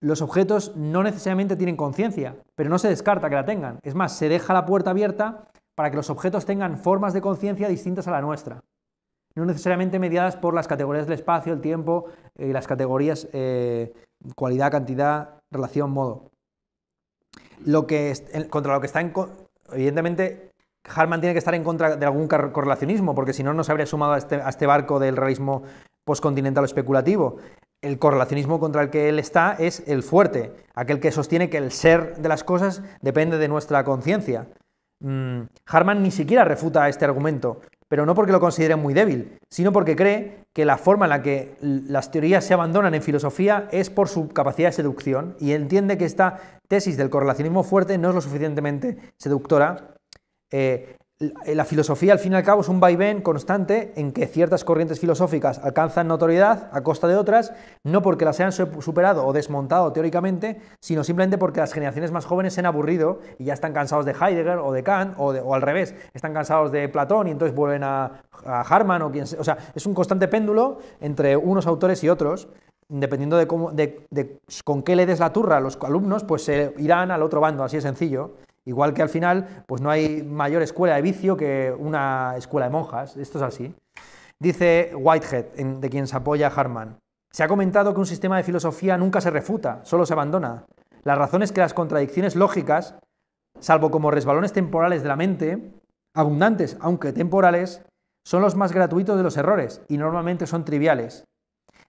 los objetos no necesariamente tienen conciencia, pero no se descarta que la tengan. Es más, se deja la puerta abierta para que los objetos tengan formas de conciencia distintas a la nuestra, no necesariamente mediadas por las categorías del espacio, el tiempo y eh, las categorías eh, cualidad, cantidad, relación, modo. Lo que contra lo que está evidentemente Harman tiene que estar en contra de algún correlacionismo, porque si no, no se habría sumado a este, a este barco del realismo postcontinental o especulativo. El correlacionismo contra el que él está es el fuerte, aquel que sostiene que el ser de las cosas depende de nuestra conciencia. Mm, Harman ni siquiera refuta este argumento, pero no porque lo considere muy débil, sino porque cree que la forma en la que las teorías se abandonan en filosofía es por su capacidad de seducción y entiende que esta tesis del correlacionismo fuerte no es lo suficientemente seductora eh, la filosofía, al fin y al cabo, es un vaivén constante en que ciertas corrientes filosóficas alcanzan notoriedad a costa de otras, no porque las hayan superado o desmontado teóricamente, sino simplemente porque las generaciones más jóvenes se han aburrido y ya están cansados de Heidegger o de Kant, o, al revés, están cansados de Platón y entonces vuelven a, Harman o quien sea. O sea, es un constante péndulo entre unos autores y otros dependiendo de, cómo, de, con qué le des la turra a los alumnos, pues se irán al otro bando, así de sencillo. Igual que al final, pues no hay mayor escuela de vicio que una escuela de monjas, esto es así. Dice Whitehead, de quien se apoya Harman, se ha comentado que un sistema de filosofía nunca se refuta, solo se abandona. La razón es que las contradicciones lógicas, salvo como resbalones temporales de la mente, abundantes aunque temporales, son los más gratuitos de los errores y normalmente son triviales.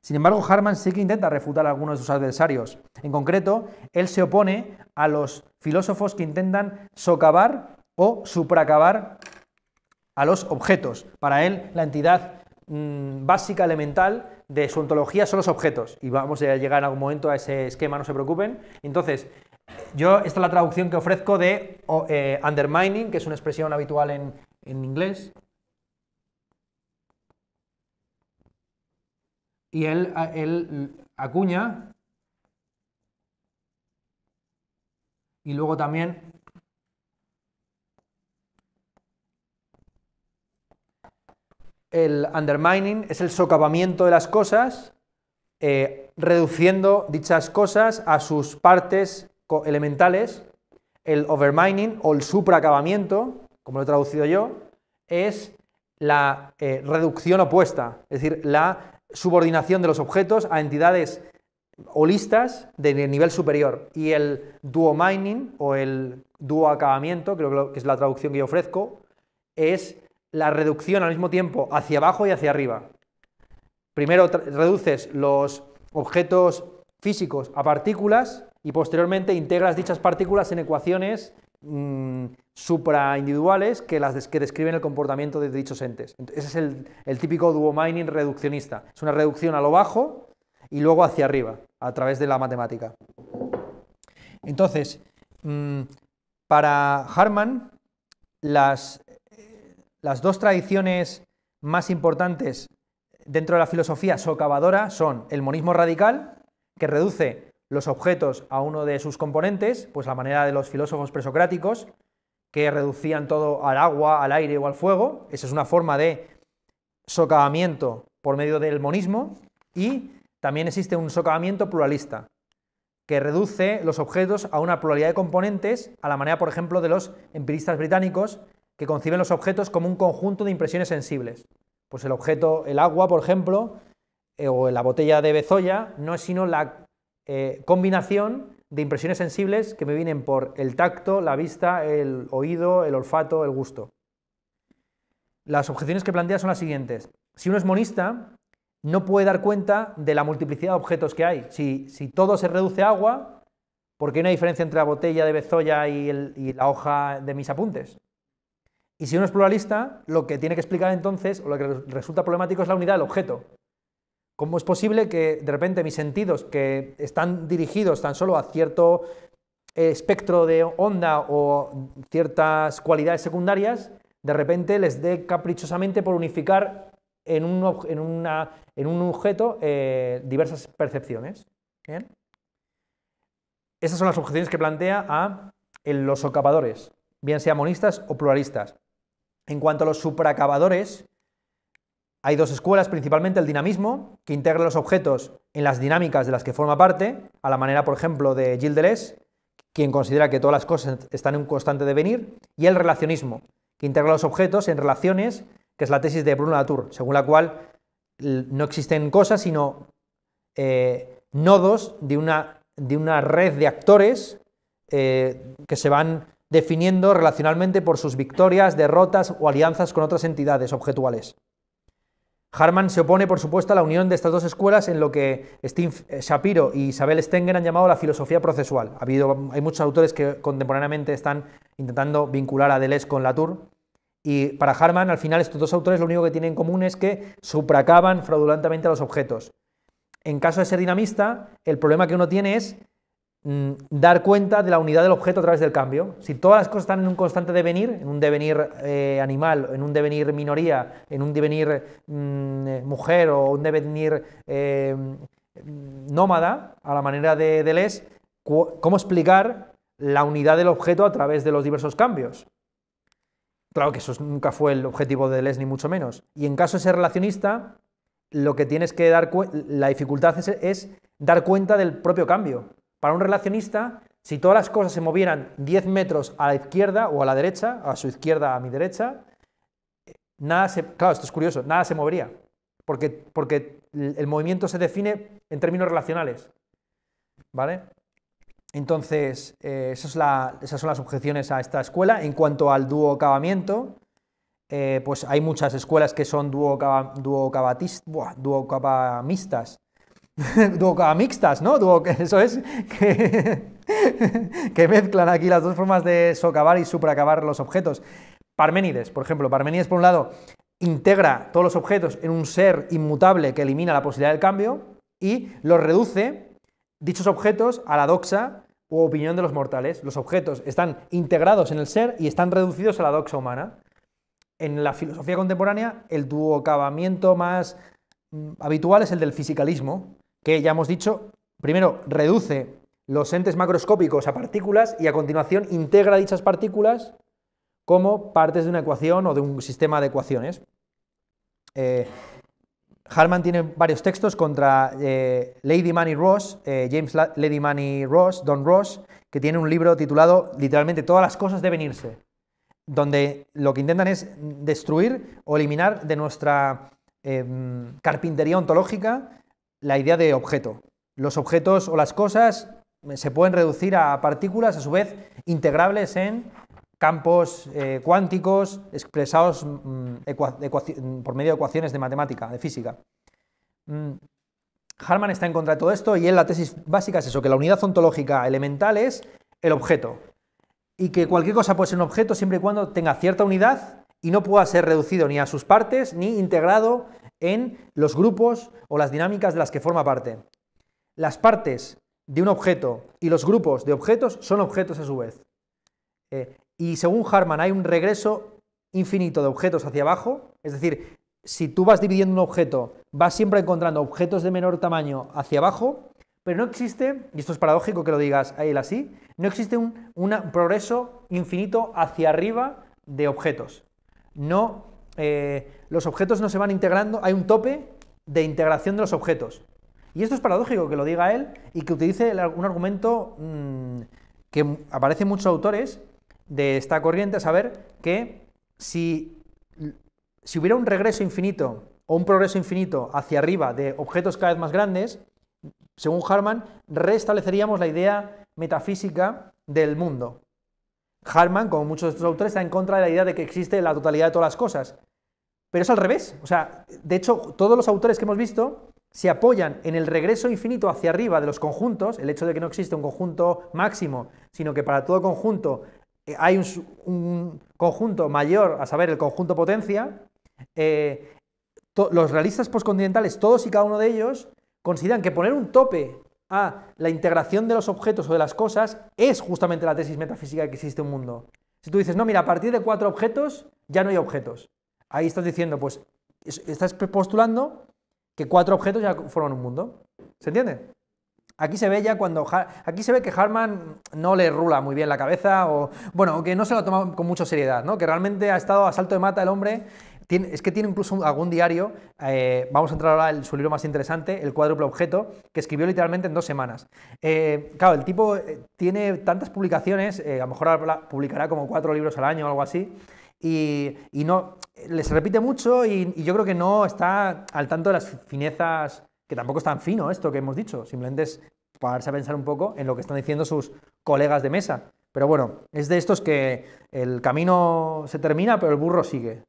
Sin embargo, Harman sí que intenta refutar a algunos de sus adversarios. En concreto, él se opone a los filósofos que intentan socavar o supracavar a los objetos. Para él, la entidad mm, básica, elemental de su ontología son los objetos. Y vamos a llegar en algún momento a ese esquema, no se preocupen. Entonces, yo, esta es la traducción que ofrezco de eh, undermining, que es una expresión habitual en, en inglés, y él, acuña y luego también el undermining es el socavamiento de las cosas, eh, reduciendo dichas cosas a sus partes elementales. El overmining o el supraacabamiento, como lo he traducido yo, es la eh, reducción opuesta, es decir, la subordinación de los objetos a entidades holistas de nivel superior. Y el duo mining o el duo acabamiento, creo que es la traducción que yo ofrezco, es la reducción al mismo tiempo hacia abajo y hacia arriba. Primero reduces los objetos físicos a partículas y posteriormente integras dichas partículas en ecuaciones supra mm, supraindividuales que, las que describen el comportamiento de dichos entes. Ese es el, típico duo mining reduccionista. Es una reducción a lo bajo y luego hacia arriba, a través de la matemática. Entonces, mm, para Harman, las, las dos tradiciones más importantes dentro de la filosofía socavadora son el monismo radical, que reduce los objetos a uno de sus componentes, pues la manera de los filósofos presocráticos, que reducían todo al agua, al aire o al fuego. Esa es una forma de socavamiento por medio del monismo. Y también existe un socavamiento pluralista, que reduce los objetos a una pluralidad de componentes, a la manera, por ejemplo, de los empiristas británicos, que conciben los objetos como un conjunto de impresiones sensibles. Pues el objeto, el agua, por ejemplo, eh, o la botella de bezoya, no es sino la eh, combinación de impresiones sensibles que me vienen por el tacto, la vista, el oído, el olfato, el gusto. Las objeciones que plantea son las siguientes. Si uno es monista, no puede dar cuenta de la multiplicidad de objetos que hay. Si, todo se reduce a agua, ¿por qué hay una diferencia entre la botella de Bezoya y la hoja de mis apuntes? Y si uno es pluralista, lo que tiene que explicar entonces, o lo que resulta problemático, es la unidad del objeto. ¿Cómo es posible que de repente mis sentidos, que están dirigidos tan solo a cierto eh, espectro de onda o ciertas cualidades secundarias, de repente les dé caprichosamente por unificar en un, objeto eh, diversas percepciones? Esas son las objeciones que plantea a los socavadores, bien sean monistas o pluralistas. En cuanto a los supracavadores, hay dos escuelas, principalmente el dinamismo, que integra los objetos en las dinámicas de las que forma parte, a la manera, por ejemplo, de Gilles Deleuze, quien considera que todas las cosas están en un constante devenir, y el relacionismo, que integra los objetos en relaciones, que es la tesis de Bruno Latour, según la cual no existen cosas, sino eh, nodos de una, red de actores eh, que se van definiendo relacionalmente por sus victorias, derrotas o alianzas con otras entidades objetuales. Harman se opone, por supuesto, a la unión de estas dos escuelas en lo que Steve Shapiro y Isabel Stenger han llamado la filosofía procesual. Ha habido, hay muchos autores que contemporáneamente están intentando vincular a Deleuze con Latour. Y para Harman, al final, estos dos autores lo único que tienen en común es que supracaban fraudulentamente a los objetos. En caso de ser dinamista, el problema que uno tiene es Mm, dar cuenta de la unidad del objeto a través del cambio. Si todas las cosas están en un constante devenir, en un devenir eh, animal, en un devenir minoría, en un devenir mm, eh, mujer o un devenir eh, nómada, a la manera de Deleuze, ¿cómo explicar la unidad del objeto a través de los diversos cambios? Claro que eso nunca fue el objetivo de Deleuze, ni mucho menos. Y en caso de ser relacionista, lo que tienes que dar la dificultad es, dar cuenta del propio cambio. Para un relacionista, si todas las cosas se movieran 10 metros a la izquierda o a la derecha, a su izquierda, a mi derecha, nada se... Claro, esto es curioso, nada se movería, porque, porque el movimiento se define en términos relacionales. ¿Vale? Entonces, eh, esas son las objeciones a esta escuela. En cuanto al dúo cavamiento, eh, pues hay muchas escuelas que son duocabamistas, mixtas, ¿no? Eso es que, mezclan aquí las dos formas de socavar y supracavar los objetos. Parménides, por ejemplo, Parménides por un lado integra todos los objetos en un ser inmutable que elimina la posibilidad del cambio y los reduce, dichos objetos, a la doxa u opinión de los mortales. Los objetos están integrados en el ser y están reducidos a la doxa humana. En la filosofía contemporánea, el duocavamiento más mm, habitual es el del fisicalismo, que ya hemos dicho, primero reduce los entes macroscópicos a partículas y a continuación integra dichas partículas como partes de una ecuación o de un sistema de ecuaciones. Eh, Harman tiene varios textos contra eh, Lady Manny Ross, eh, James Lady Manny Ross, Don Ross, que tiene un libro titulado literalmente Todas las cosas deben irse, donde lo que intentan es destruir o eliminar de nuestra em, carpintería ontológica la idea de objeto. Los objetos o las cosas eh, se pueden reducir a partículas, a su vez, integrables en campos eh, cuánticos expresados mm, mm, por medio de ecuaciones de matemática, de física. Mm, Harman está en contra de todo esto y en la tesis básica es eso, que la unidad ontológica elemental es el objeto y que cualquier cosa puede ser un objeto siempre y cuando tenga cierta unidad y no pueda ser reducido ni a sus partes ni integrado en los grupos o las dinámicas de las que forma parte. Las partes de un objeto y los grupos de objetos son objetos a su vez. Eh, y según Harman hay un regreso infinito de objetos hacia abajo, es decir, si tú vas dividiendo un objeto, vas siempre encontrando objetos de menor tamaño hacia abajo, pero no existe, y esto es paradójico que lo digas a él así, no existe un, un progreso infinito hacia arriba de objetos. No eh, los objetos no se van integrando, hay un tope de integración de los objetos. Y esto es paradójico que lo diga él y que utilice un argumento mm, que aparece en muchos autores de esta corriente, a saber que si, si hubiera un regreso infinito o un progreso infinito hacia arriba de objetos cada vez más grandes, según Harman, restableceríamos la idea metafísica del mundo. Hartman, como muchos de autores, está en contra de la idea de que existe la totalidad de todas las cosas. Pero es al revés. O sea, de hecho, todos los autores que hemos visto se apoyan en el regreso infinito hacia arriba de los conjuntos, el hecho de que no existe un conjunto máximo, sino que para todo conjunto eh, hay un, conjunto mayor, a saber, el conjunto potencia, eh, los realistas postcontinentales, todos y cada uno de ellos, consideran que poner un tope la integración de los objetos o de las cosas es justamente la tesis metafísica de que existe un mundo. Si tú dices, no, mira, a partir de cuatro objetos ya no hay objetos. Ahí estás diciendo, pues, estás postulando que cuatro objetos ya forman un mundo. ¿Se entiende? Aquí se ve ya cuando. Aquí se ve que Harman no le rula muy bien la cabeza, o. Bueno, que no se lo toma con mucha seriedad, ¿no? Que realmente ha estado a salto de mata el hombre es que tiene incluso algún diario, eh, vamos a entrar ahora en su libro más interesante, El cuádruple objeto, que escribió literalmente en dos semanas. Eh, claro, el tipo eh, tiene tantas publicaciones, a lo mejor publicará como cuatro libros al año o algo así, y, no, les repite mucho y, yo creo que no está al tanto de las finezas, que tampoco es tan fino esto que hemos dicho, simplemente es pararse a pensar un poco en lo que están diciendo sus colegas de mesa. Pero bueno, es de estos que el camino se termina, pero el burro sigue.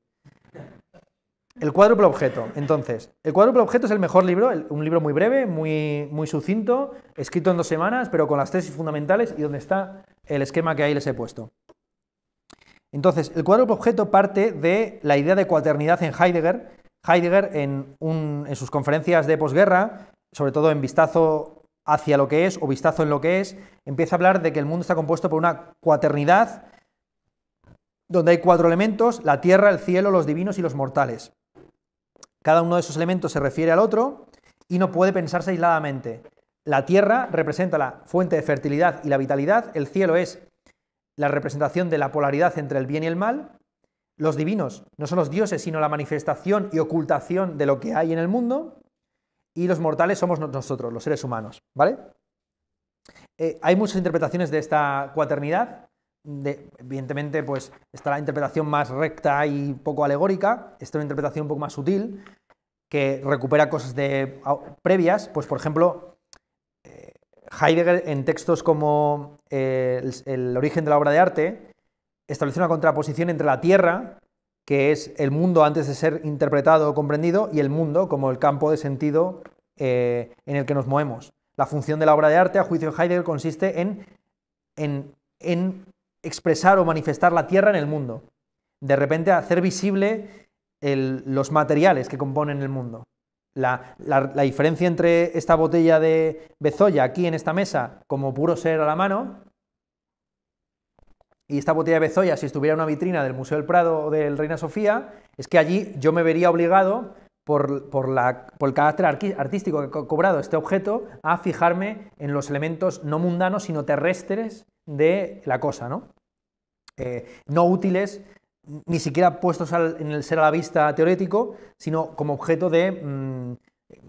El cuádruple objeto. Entonces, el cuádruple objeto es el mejor libro, un libro muy breve, muy, muy sucinto, escrito en dos semanas, pero con las tesis fundamentales y donde está el esquema que ahí les he puesto. Entonces, el cuádruple objeto parte de la idea de cuaternidad en Heidegger. Heidegger, en sus conferencias de posguerra, sobre todo en Vistazo hacia lo que es o Vistazo en lo que es, empieza a hablar de que el mundo está compuesto por una cuaternidad donde hay cuatro elementos, la tierra, el cielo, los divinos y los mortales. Cada uno de esos elementos se refiere al otro y no puede pensarse aisladamente. La tierra representa la fuente de fertilidad y la vitalidad, el cielo es la representación de la polaridad entre el bien y el mal, los divinos no son los dioses, sino la manifestación y ocultación de lo que hay en el mundo, y los mortales somos nosotros, los seres humanos, ¿vale? Eh, hay muchas interpretaciones de esta cuaternidad, evidentemente, pues está la interpretación más recta y poco alegórica, está una interpretación un poco más sutil, que recupera cosas de, previas, pues por ejemplo, eh, Heidegger en textos como eh, el, origen de la obra de arte establece una contraposición entre la tierra, que es el mundo antes de ser interpretado o comprendido, y el mundo como el campo de sentido eh, en el que nos movemos. La función de la obra de arte, a juicio de Heidegger, consiste en, en, en expresar o manifestar la Tierra en el mundo. De repente hacer visible los materiales que componen el mundo. La, diferencia entre esta botella de bezoya aquí en esta mesa como puro ser a la mano y esta botella de bezoya si estuviera en una vitrina del Museo del Prado o del Reina Sofía es que allí yo me vería obligado por, por el carácter artístico que ha cobrado este objeto a fijarme en los elementos no mundanos sino terrestres de la cosa, ¿no? Eh, no útiles, ni siquiera puestos en el ser a la vista teorético, sino como objeto de, mm,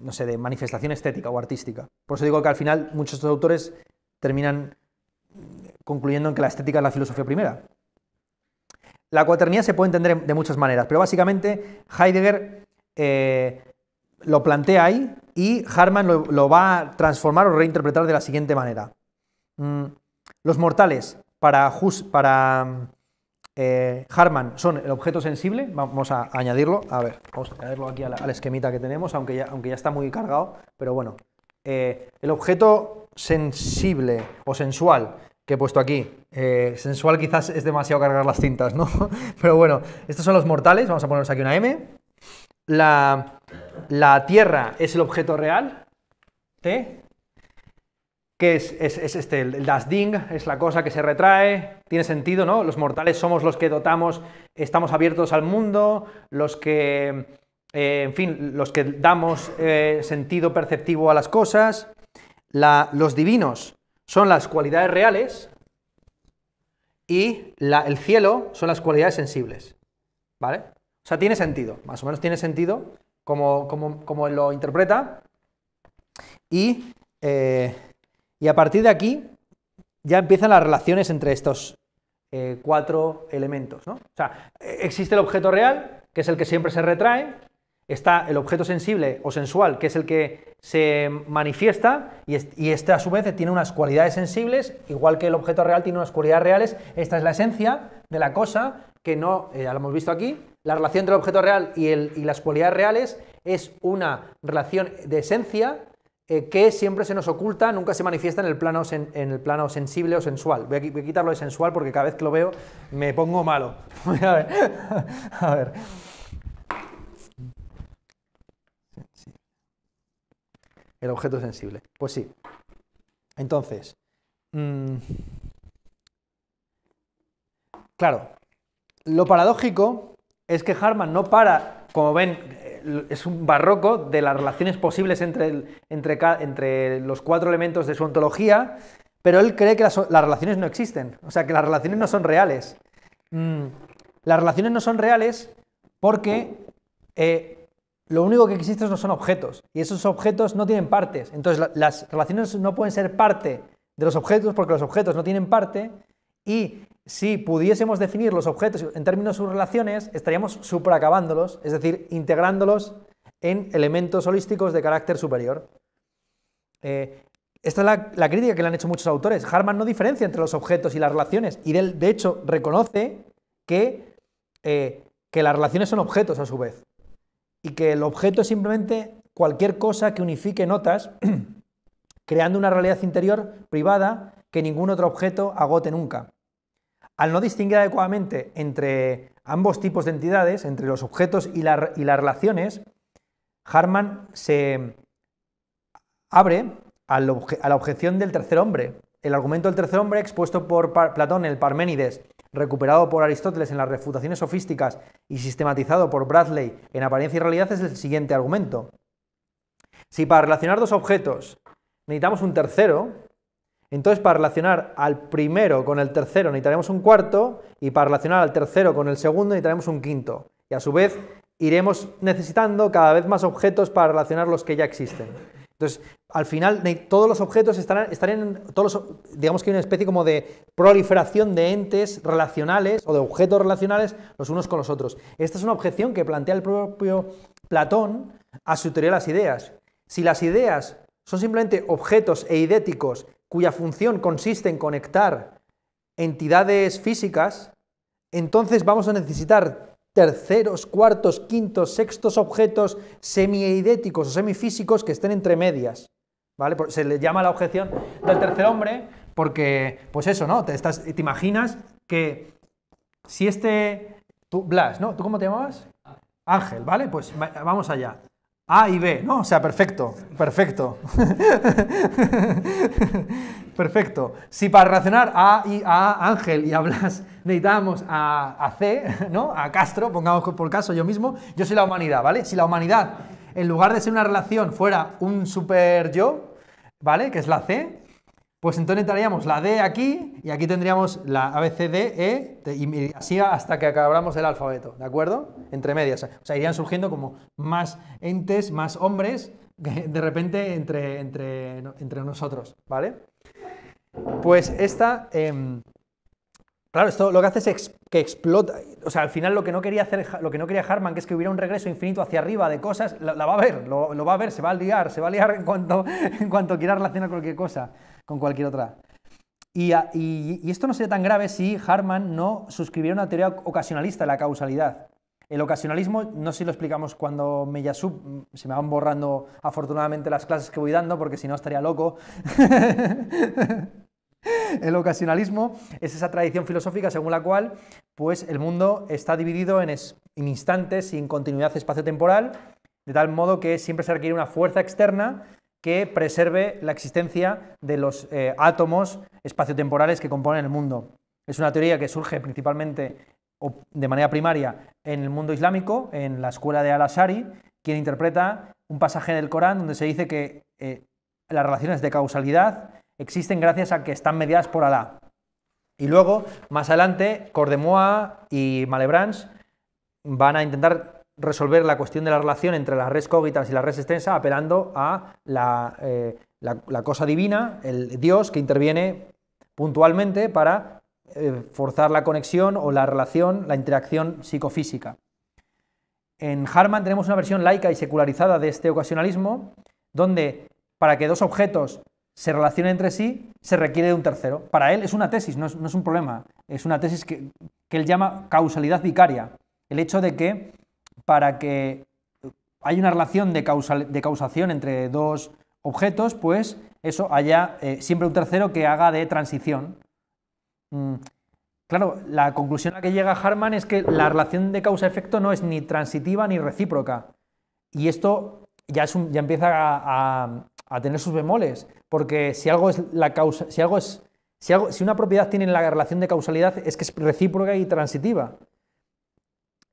no sé, de manifestación estética o artística. Por eso digo que al final muchos de autores terminan mm, concluyendo en que la estética es la filosofía primera. La cuaternidad se puede entender de muchas maneras, pero básicamente Heidegger eh, lo plantea ahí y Harman lo, va a transformar o reinterpretar de la siguiente manera. Mm, los mortales para, para eh, Harman son el objeto sensible. Vamos a añadirlo. A ver, vamos a añadirlo aquí al, esquemita que tenemos, aunque ya, aunque ya está muy cargado. Pero bueno, eh, el objeto sensible o sensual que he puesto aquí. Eh, sensual quizás es demasiado cargar las cintas, ¿no? Pero bueno, estos son los mortales, vamos a ponernos aquí una M. La, la Tierra es el objeto real, T que es, este, el dasding, es la cosa que se retrae, tiene sentido, ¿no? Los mortales somos los que dotamos, estamos abiertos al mundo, los que, eh, en fin, los que damos eh, sentido perceptivo a las cosas. los divinos son las cualidades reales y el cielo son las cualidades sensibles, ¿vale? O sea, tiene sentido, más o menos tiene sentido como, como, lo interpreta. Y... Eh, y a partir de aquí ya empiezan las relaciones entre estos eh, cuatro elementos. O sea, existe el objeto real, que es el que siempre se retrae, está el objeto sensible o sensual, que es el que se manifiesta, y, este a su vez tiene unas cualidades sensibles, igual que el objeto real tiene unas cualidades reales, esta es la esencia de la cosa, que no, eh, ya lo hemos visto aquí, la relación entre el objeto real y las cualidades reales es una relación de esencia eh, que siempre se nos oculta, nunca se manifiesta en el plano, en el plano sensible o sensual. Voy a, quitarlo de sensual porque cada vez que lo veo me pongo malo. a ver. A ver. El objeto sensible. Pues sí. Entonces, mm, claro, lo paradójico es que Harman no para, como ven, es un barroco de las relaciones posibles entre, entre, entre los cuatro elementos de su ontología, pero él cree que las, relaciones no existen, o sea, que las relaciones no son reales. Mm, las relaciones no son reales porque eh, lo único que existe no son objetos, y esos objetos no tienen partes. Entonces, las relaciones no pueden ser parte de los objetos porque los objetos no tienen parte, y si pudiésemos definir los objetos en términos de sus relaciones, estaríamos superacabándolos, es decir, integrándolos en elementos holísticos de carácter superior. Eh, esta es la, crítica que le han hecho muchos autores. Harman no diferencia entre los objetos y las relaciones, y él, de hecho reconoce que, eh, que las relaciones son objetos a su vez, y que el objeto es simplemente cualquier cosa que unifique notas, creando una realidad interior privada que ningún otro objeto agote nunca. Al no distinguir adecuadamente entre ambos tipos de entidades, entre los objetos y, las relaciones, Harman se abre a la, objeción del tercer hombre. El argumento del tercer hombre, expuesto por Platón en el Parménides, recuperado por Aristóteles en las refutaciones sofísticas y sistematizado por Bradley en apariencia y realidad, es el siguiente argumento. Si para relacionar dos objetos necesitamos un tercero, entonces, para relacionar al primero con el tercero necesitaremos un cuarto y para relacionar al tercero con el segundo necesitaremos un quinto. Y a su vez iremos necesitando cada vez más objetos para relacionar los que ya existen. Entonces, al final, todos los objetos estarán, estarán todos digamos que hay una especie como de proliferación de entes relacionales o de objetos relacionales los unos con los otros. Esta es una objeción que plantea el propio Platón a su teoría de las ideas. Si las ideas son simplemente objetos e eidéticos cuya función consiste en conectar entidades físicas, entonces vamos a necesitar terceros, cuartos, quintos, sextos objetos semiidéticos o semifísicos que estén entre medias. ¿Vale? Se le llama la objeción del tercer hombre porque, pues eso, ¿no? Te, imaginas que si este... Blas, ¿no? ¿Tú cómo te llamabas? Ángel, ¿vale? Pues vamos allá. A y B, ¿no? O sea, perfecto, perfecto. perfecto. Si para relacionar A y A Ángel y hablas, necesitamos a, a, C, ¿no? A Castro, pongamos por caso yo mismo, yo soy la humanidad, ¿vale? Si la humanidad, en lugar de ser una relación, fuera un super yo, ¿vale? Que es la C, pues entonces traíamos la D aquí y aquí tendríamos la ABCDE y así hasta que acabamos el alfabeto, ¿de acuerdo? Entre medias. O sea, irían surgiendo como más entes, más hombres de repente entre, entre, entre nosotros, ¿vale? Pues esta... Em, claro, esto lo que hace es que explota. O sea, al final lo que no quería hacer, lo que no quería Harman, que es que hubiera un regreso infinito hacia arriba de cosas, la, va a ver, lo, va a ver, se va a liar, se va a liar en cuanto, en cuanto quiera relacionar cualquier cosa con cualquier otra. Y, esto no sería tan grave si Harman no suscribiera una teoría ocasionalista de la causalidad. El ocasionalismo, no sé si lo explicamos cuando me Sub, mm, se me van borrando afortunadamente las clases que voy dando, porque si no estaría loco. el ocasionalismo es esa tradición filosófica según la cual pues, el mundo está dividido en, instantes y en continuidad espacio-temporal, de tal modo que siempre se requiere una fuerza externa que preserve la existencia de los eh, átomos espaciotemporales que componen el mundo. Es una teoría que surge principalmente o de manera primaria en el mundo islámico, en la escuela de Al-Ashari, quien interpreta un pasaje del Corán donde se dice que eh, las relaciones de causalidad existen gracias a que están mediadas por Alá. Y luego, más adelante, Cordemois y Malebranche van a intentar resolver la cuestión de la relación entre las res cogitas y la res extensa apelando a eh, la, cosa divina, el Dios que interviene puntualmente para eh, forzar la conexión o la relación, la interacción psicofísica. En Harman tenemos una versión laica y secularizada de este ocasionalismo, donde para que dos objetos se relacionen entre sí, se requiere de un tercero. Para él es una tesis, no es, un problema. Es una tesis que él llama causalidad vicaria. El hecho de que para que hay una relación de, causación entre dos objetos, pues eso haya eh, siempre un tercero que haga de transición. Mm, claro, la conclusión a la que llega Harman es que la relación de causa-efecto no es ni transitiva ni recíproca. Y esto ya, ya empieza a, tener sus bemoles, porque si algo es la causa, si algo es, si una propiedad tiene la relación de causalidad es que es recíproca y transitiva.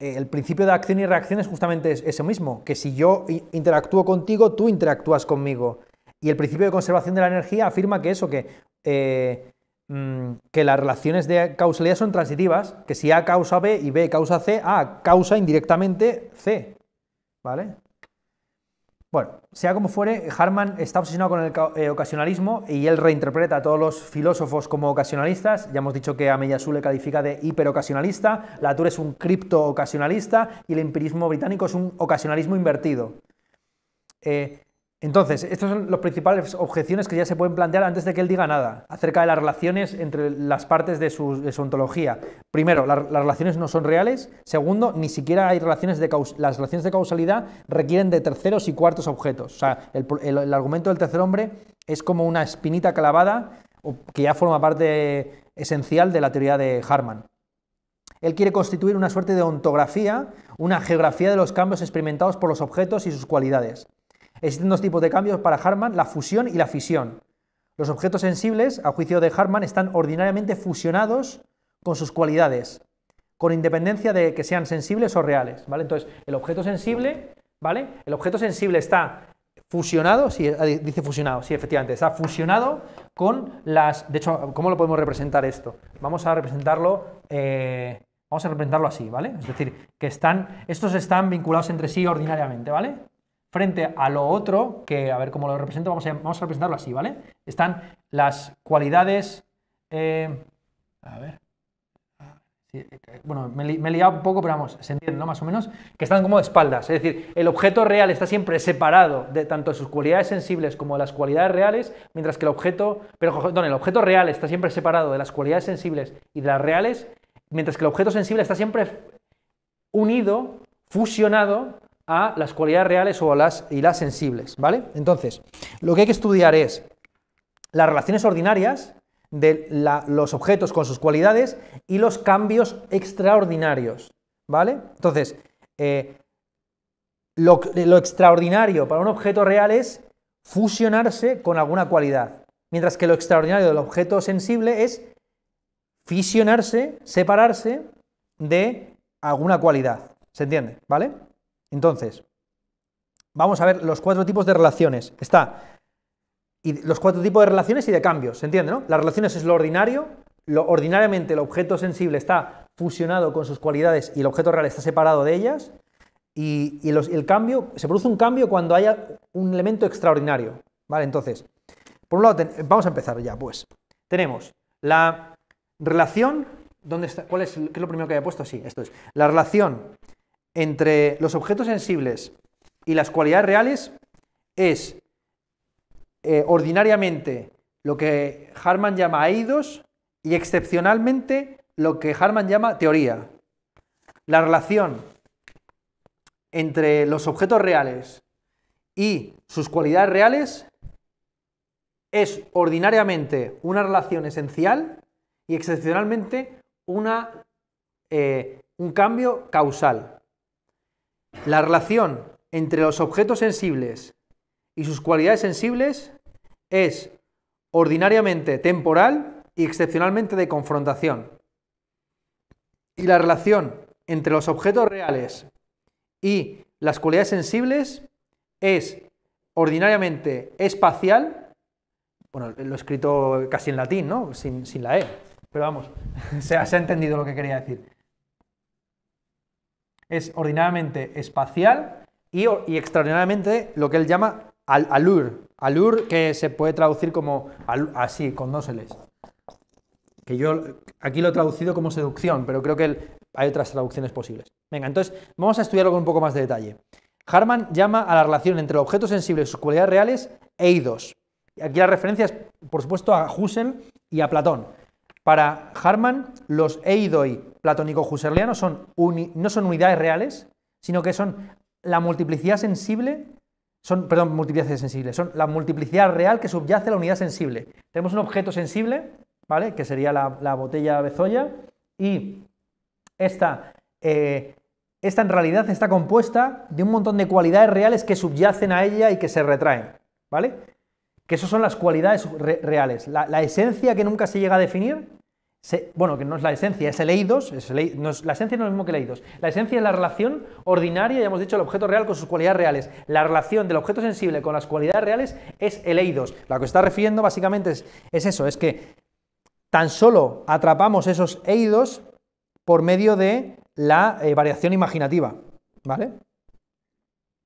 Eh, el principio de acción y reacción es justamente eso mismo, que si yo interactúo contigo, tú interactúas conmigo. Y el principio de conservación de la energía afirma que eso, que, eh, mm, que las relaciones de causalidad son transitivas, que si A causa B y B causa C, A causa indirectamente C. ¿Vale? Bueno, sea como fuere, Harman está obsesionado con el eh, ocasionalismo y él reinterpreta a todos los filósofos como ocasionalistas. Ya hemos dicho que a Azul le califica de hiperocasionalista, Latour es un criptoocasionalista y el empirismo británico es un ocasionalismo invertido. Eh, entonces, estas son las principales objeciones que ya se pueden plantear antes de que él diga nada acerca de las relaciones entre las partes de su, ontología. Primero, las relaciones no son reales. Segundo, ni siquiera hay relaciones de las relaciones de causalidad requieren de terceros y cuartos objetos. O sea, el argumento del tercer hombre es como una espinita clavada que ya forma parte esencial de la teoría de Harman. Él quiere constituir una suerte de ontografía, una geografía de los cambios experimentados por los objetos y sus cualidades. Existen dos tipos de cambios para Harman, la fusión y la fisión. Los objetos sensibles, a juicio de Harman, están ordinariamente fusionados con sus cualidades, con independencia de que sean sensibles o reales. ¿vale? Entonces, el objeto sensible, ¿vale? El objeto sensible está fusionado, sí, eh, dice fusionado, sí, efectivamente, está fusionado con las... De hecho, ¿cómo lo podemos representar esto? Vamos a representarlo... Eh, vamos a representarlo así, ¿vale? Es decir, que están, estos están vinculados entre sí ordinariamente, ¿vale? frente a lo otro, que a ver cómo lo represento, vamos a, vamos representarlo así, ¿vale? Están las cualidades... Eh, a ver. Ah, eh, eh, bueno, me, he liado un poco, pero vamos, se entiende, ¿no? Más o menos, que están como de espaldas. Es decir, el objeto real está siempre separado de tanto sus cualidades sensibles como de las cualidades reales, mientras que el objeto. Pero, perdón, el objeto real está siempre separado de las cualidades sensibles y de las reales, mientras que el objeto sensible está siempre unido, fusionado a las cualidades reales o las, y las sensibles, ¿vale? Entonces, lo que hay que estudiar es las relaciones ordinarias de los objetos con sus cualidades y los cambios extraordinarios, ¿vale? Entonces, eh, lo, lo extraordinario para un objeto real es fusionarse con alguna cualidad, mientras que lo extraordinario del objeto sensible es fisionarse, separarse de alguna cualidad. ¿Se entiende? ¿Vale? Entonces, vamos a ver los cuatro tipos de relaciones. Está y los cuatro tipos de relaciones y de cambios, ¿se entiende? Las relaciones es lo ordinario, lo, ordinariamente el objeto sensible está fusionado con sus cualidades y el objeto real está separado de ellas, y, el cambio, se produce un cambio cuando haya un elemento extraordinario, ¿vale? Entonces, por un lado, vamos a empezar ya, pues. Tenemos la relación, está? ¿Cuál es, ¿Qué es lo primero que había puesto? Sí, esto es. La relación entre los objetos sensibles y las cualidades reales es eh, ordinariamente lo que Harman llama eidos y excepcionalmente lo que Harman llama teoría. La relación entre los objetos reales y sus cualidades reales es ordinariamente una relación esencial y excepcionalmente una, eh, un cambio causal. La relación entre los objetos sensibles y sus cualidades sensibles es ordinariamente temporal y excepcionalmente de confrontación. Y la relación entre los objetos reales y las cualidades sensibles es ordinariamente espacial, bueno, lo he escrito casi en latín, ¿no? Sin, la E, pero vamos, se ha entendido lo que quería decir es ordinariamente espacial y, extraordinariamente lo que él llama al alur. Alur que se puede traducir como así, con dos L's. Que yo aquí lo he traducido como seducción, pero creo que hay otras traducciones posibles. Venga, entonces vamos a estudiarlo con un poco más de detalle. Harman llama a la relación entre objetos sensibles y sus cualidades reales eidos. Aquí la referencia es, por supuesto, a Husserl y a Platón. Para Harman, los eidoi platónico-husserlianos no son unidades reales, sino que son la multiplicidad sensible, perdón, sensible, son la multiplicidad real que subyace a la unidad sensible. Tenemos un objeto sensible, ¿vale? Que sería la, botella botella bezoya, y esta, eh, esta en realidad está compuesta de un montón de cualidades reales que subyacen a ella y que se retraen, ¿vale? Que esas son las cualidades reales. La, esencia que nunca se llega a definir, bueno, que no es la esencia, es el eidos, la esencia no es lo mismo que el eidos. La esencia es la relación ordinaria, ya hemos dicho, el objeto real con sus cualidades reales. La relación del objeto sensible con las cualidades reales es el eidos. Lo que está refiriendo básicamente es, eso, es que tan solo atrapamos esos eidos por medio de la eh, variación imaginativa, ¿vale?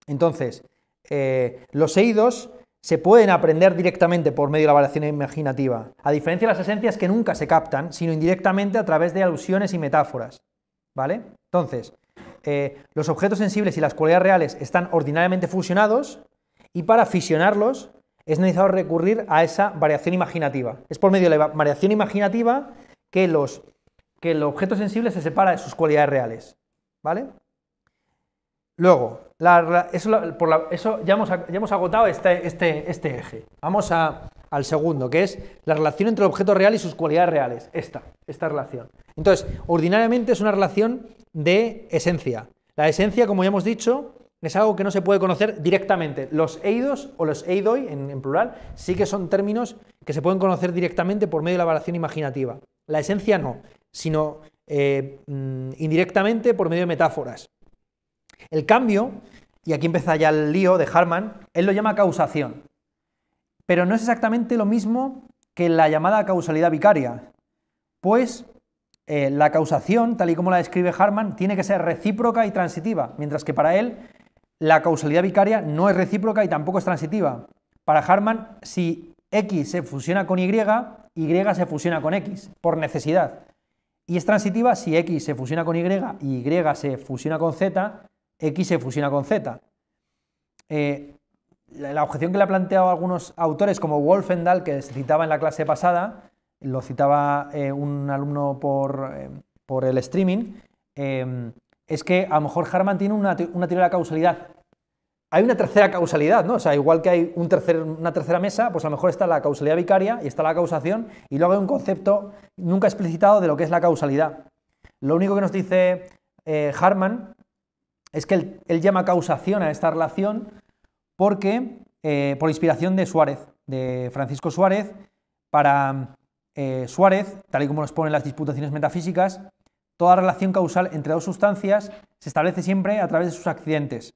Entonces, eh, los eidos se pueden aprender directamente por medio de la variación imaginativa, a diferencia de las esencias que nunca se captan, sino indirectamente a través de alusiones y metáforas. ¿Vale? Entonces, eh, los objetos sensibles y las cualidades reales están ordinariamente fusionados y para fisionarlos es necesario recurrir a esa variación imaginativa. Es por medio de la variación imaginativa que, los, que el objeto sensible se separa de sus cualidades reales. ¿Vale? Luego, la, eso, ya, hemos, ya hemos agotado este, este, este eje. Vamos al segundo, que es la relación entre el objeto real y sus cualidades reales. Esta, esta relación. Entonces, ordinariamente es una relación de esencia. La esencia, como ya hemos dicho, es algo que no se puede conocer directamente. Los eidos o los eidoi, en, plural, sí que son términos que se pueden conocer directamente por medio de la evaluación imaginativa. La esencia no, sino eh, mm, indirectamente por medio de metáforas. El cambio, y aquí empieza ya el lío de Harman, él lo llama causación. Pero no es exactamente lo mismo que la llamada causalidad vicaria, pues eh, la causación, tal y como la describe Harman, tiene que ser recíproca y transitiva, mientras que para él la causalidad vicaria no es recíproca y tampoco es transitiva. Para Harman, si X se fusiona con Y, Y se fusiona con X, por necesidad. Y es transitiva si X se fusiona con Y y Y se fusiona con Z, X se fusiona con Z. Eh, la, objeción que le ha planteado algunos autores, como Wolfendal, que se citaba en la clase pasada, lo citaba eh, un alumno por, eh, el streaming, es que a lo mejor Harman tiene una, una teoría de la causalidad. Hay una tercera causalidad, ¿no? O sea, igual que hay un tercer, una tercera mesa, pues a lo mejor está la causalidad vicaria y está la causación, y luego hay un concepto nunca explicitado de lo que es la causalidad. Lo único que nos dice Harman es que él, llama causación a esta relación porque, eh, por inspiración de Suárez, de Francisco Suárez, para eh, Suárez, tal y como nos ponen las disputaciones metafísicas, toda relación causal entre dos sustancias se establece siempre a través de sus accidentes.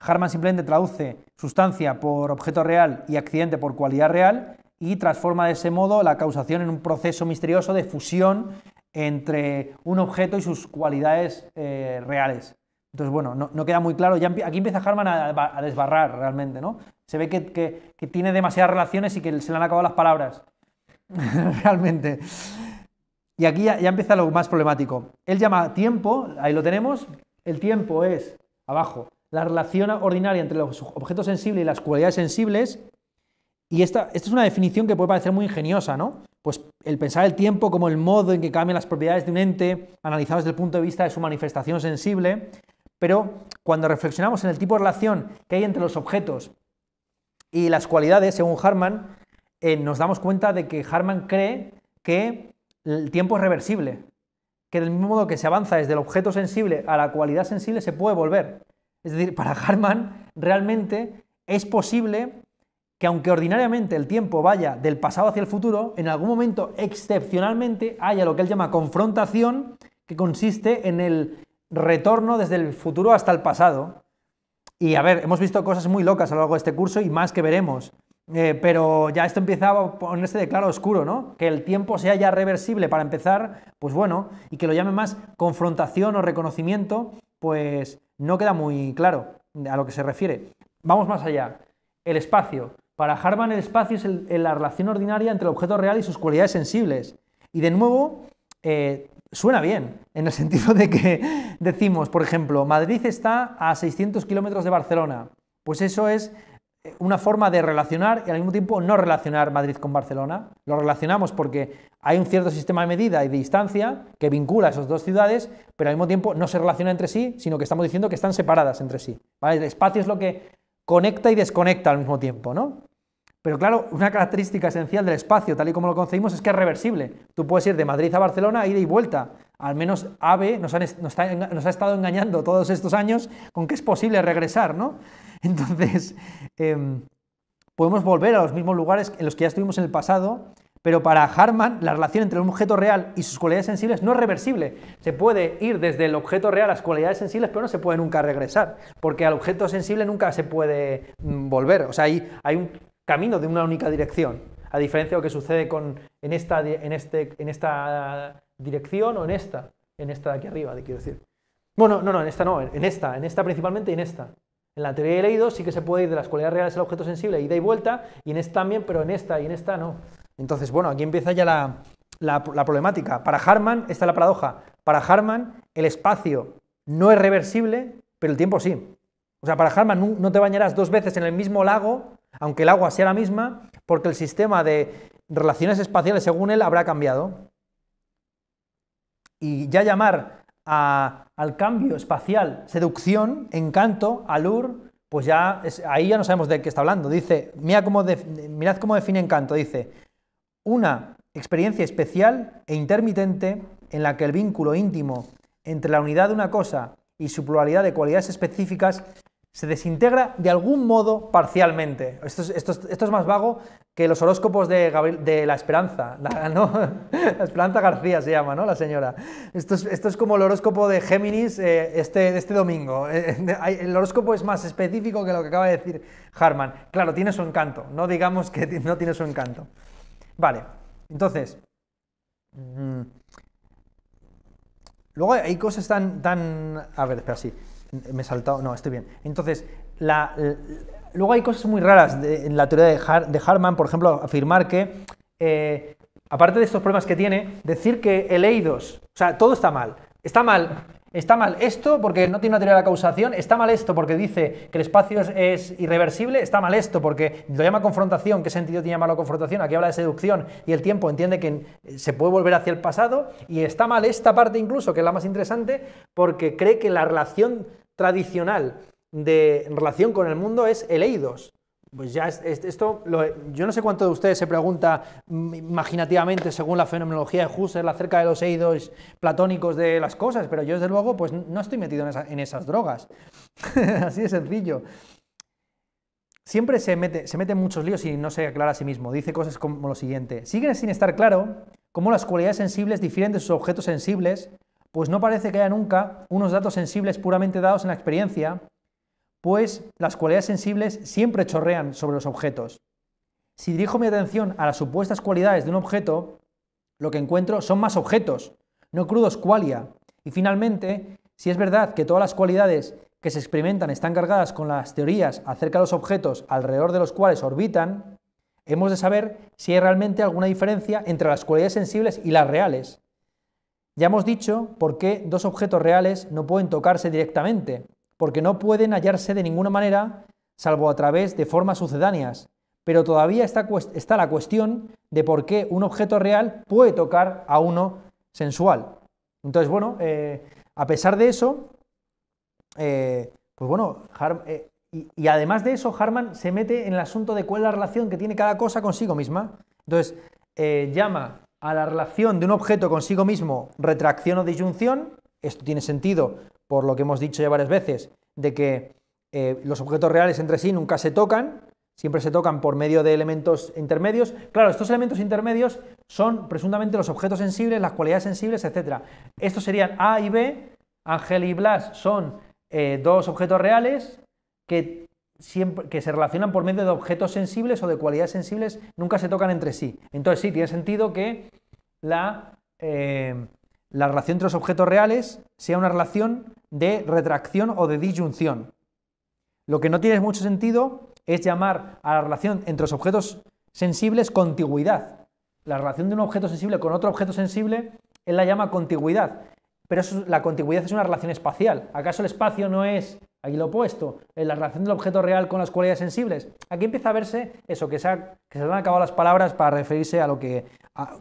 Harman simplemente traduce sustancia por objeto real y accidente por cualidad real y transforma de ese modo la causación en un proceso misterioso de fusión entre un objeto y sus cualidades eh, reales. Entonces, bueno, no, queda muy claro. Ya aquí empieza Harman a, desbarrar realmente, ¿no? Se ve que, tiene demasiadas relaciones y que se le han acabado las palabras. realmente. Y aquí ya, empieza lo más problemático. Él llama tiempo, ahí lo tenemos. El tiempo es, abajo, la relación ordinaria entre los objetos sensibles y las cualidades sensibles. Y esta, esta, es una definición que puede parecer muy ingeniosa, ¿no? Pues el pensar el tiempo como el modo en que cambian las propiedades de un ente, analizado desde el punto de vista de su manifestación sensible, pero cuando reflexionamos en el tipo de relación que hay entre los objetos y las cualidades, según Harman, eh, nos damos cuenta de que Harman cree que el tiempo es reversible, que del mismo modo que se avanza desde el objeto sensible a la cualidad sensible, se puede volver. Es decir, para Harman realmente es posible que aunque ordinariamente el tiempo vaya del pasado hacia el futuro, en algún momento excepcionalmente haya lo que él llama confrontación, que consiste en el retorno desde el futuro hasta el pasado. Y a ver, hemos visto cosas muy locas a lo largo de este curso y más que veremos. Eh, pero ya esto empieza a ponerse de claro oscuro, ¿no? Que el tiempo sea ya reversible para empezar, pues bueno, y que lo llame más confrontación o reconocimiento, pues no queda muy claro a lo que se refiere. Vamos más allá. El espacio. Para Harman el espacio es la relación ordinaria entre el objeto real y sus cualidades sensibles. Y de nuevo, eh, suena bien, en el sentido de que decimos, por ejemplo, Madrid está a 600 kilómetros de Barcelona. Pues eso es eh, una forma de relacionar y al mismo tiempo no relacionar Madrid con Barcelona. Lo relacionamos porque hay un cierto sistema de medida y de distancia que vincula a esas dos ciudades, pero al mismo tiempo no se relaciona entre sí, sino que estamos diciendo que están separadas entre sí. ¿vale? El espacio es lo que conecta y desconecta al mismo tiempo, ¿no? Pero claro, una característica esencial del espacio, tal y como lo concebimos, es que es reversible. Tú puedes ir de Madrid a Barcelona, ida y vuelta. Al menos AVE nos, ha, estado engañando todos estos años con que es posible regresar, ¿no? Entonces, em, podemos volver a los mismos lugares en los que ya estuvimos en el pasado, pero para Harman la relación entre un objeto real y sus cualidades sensibles no es reversible. Se puede ir desde el objeto real a las cualidades sensibles, pero no se puede nunca regresar, porque al objeto sensible nunca se puede mm, volver. O sea, hay un camino de una única dirección, a diferencia de lo que sucede con, en, esta, en, este, en esta dirección o en esta, en esta de aquí arriba, de quiero decir. Bueno, no, no, en esta no, en esta, en esta principalmente y en esta. En la teoría de Leído sí que se puede ir de las cualidades reales al objeto sensible, ida y vuelta, y en esta también, pero en esta y en esta no. Entonces, bueno, aquí empieza ya la, problemática. Para Harman, esta es la paradoja, para Harman el espacio no es reversible, pero el tiempo sí. O sea, para Harman no te bañarás dos veces en el mismo lago aunque el agua sea la misma, porque el sistema de relaciones espaciales, según él, habrá cambiado. Y ya llamar al cambio espacial seducción, encanto, alur, pues ya ahí ya no sabemos de qué está hablando. Dice, mira mirad cómo define encanto, dice, una experiencia especial e intermitente en la que el vínculo íntimo entre la unidad de una cosa y su pluralidad de cualidades específicas se desintegra de algún modo parcialmente. Esto es, más vago que los horóscopos de, de La Esperanza, la, ¿no? Esperanza García se llama, ¿no? La señora. Esto es, como el horóscopo de Géminis eh, este, de este, domingo. Eh, el horóscopo es más específico que lo que acaba de decir Harman. Claro, tiene su encanto, no digamos que no tiene su encanto. Vale, entonces... Mm, luego hay cosas tan, tan... A ver, espera, sí. Me he saltado, no, estoy bien. Entonces, luego hay cosas muy raras en la teoría de, Harman, por ejemplo, afirmar que, eh, aparte de estos problemas que tiene, decir que el eidos, o sea, todo está mal. Está mal Está mal esto porque no tiene una teoría de la causación, está mal esto porque dice que el espacio es, es, irreversible, está mal esto porque lo llama confrontación, ¿qué sentido tiene llamarlo confrontación? Aquí habla de seducción y el tiempo entiende que eh, se puede volver hacia el pasado y está mal esta parte incluso, que es la más interesante, porque cree que la relación tradicional de relación con el mundo es el eidos. Pues ya esto, yo no sé cuánto de ustedes se pregunta mm, imaginativamente según la fenomenología de Husserl acerca de los eidos platónicos de las cosas, pero yo desde luego pues no estoy metido en, esas drogas. Así de sencillo. Siempre se mete, se mete muchos líos y no se aclara a sí mismo. Dice cosas como lo siguiente. Siguen sin estar claro cómo las cualidades sensibles difieren de sus objetos sensibles pues no parece que haya nunca unos datos sensibles puramente dados en la experiencia, pues las cualidades sensibles siempre chorrean sobre los objetos. Si dirijo mi atención a las supuestas cualidades de un objeto, lo que encuentro son más objetos, no crudos qualia. Y finalmente, si es verdad que todas las cualidades que se experimentan están cargadas con las teorías acerca de los objetos alrededor de los cuales orbitan, hemos de saber si hay realmente alguna diferencia entre las cualidades sensibles y las reales, ya hemos dicho por qué dos objetos reales no pueden tocarse directamente, porque no pueden hallarse de ninguna manera salvo a través de formas sucedáneas, pero todavía está, está, la cuestión de por qué un objeto real puede tocar a uno sensual. Entonces, bueno, eh, a pesar de eso, eh, pues bueno, eh, y, y, además de eso, Harman se mete en el asunto de cuál es la relación que tiene cada cosa consigo misma. Entonces, llama a la relación de un objeto consigo mismo, retracción o disyunción, esto tiene sentido por lo que hemos dicho ya varias veces, de que eh, los objetos reales entre sí nunca se tocan, siempre se tocan por medio de elementos intermedios. Claro, estos elementos intermedios son presuntamente los objetos sensibles, las cualidades sensibles, etc. Estos serían A y B, Ángel y Blas son eh, dos objetos reales que que se relacionan por medio de objetos sensibles o de cualidades sensibles, nunca se tocan entre sí. Entonces sí, tiene sentido que la, eh, la relación entre los objetos reales sea una relación de retracción o de disyunción. Lo que no tiene mucho sentido es llamar a la relación entre los objetos sensibles contiguidad La relación de un objeto sensible con otro objeto sensible, él la llama contiguidad Pero la contigüidad es una relación espacial. ¿Acaso el espacio no es Aquí lo opuesto, en la relación del objeto real con las cualidades sensibles. Aquí empieza a verse eso, que se, le que se han acabado las palabras para referirse a lo que,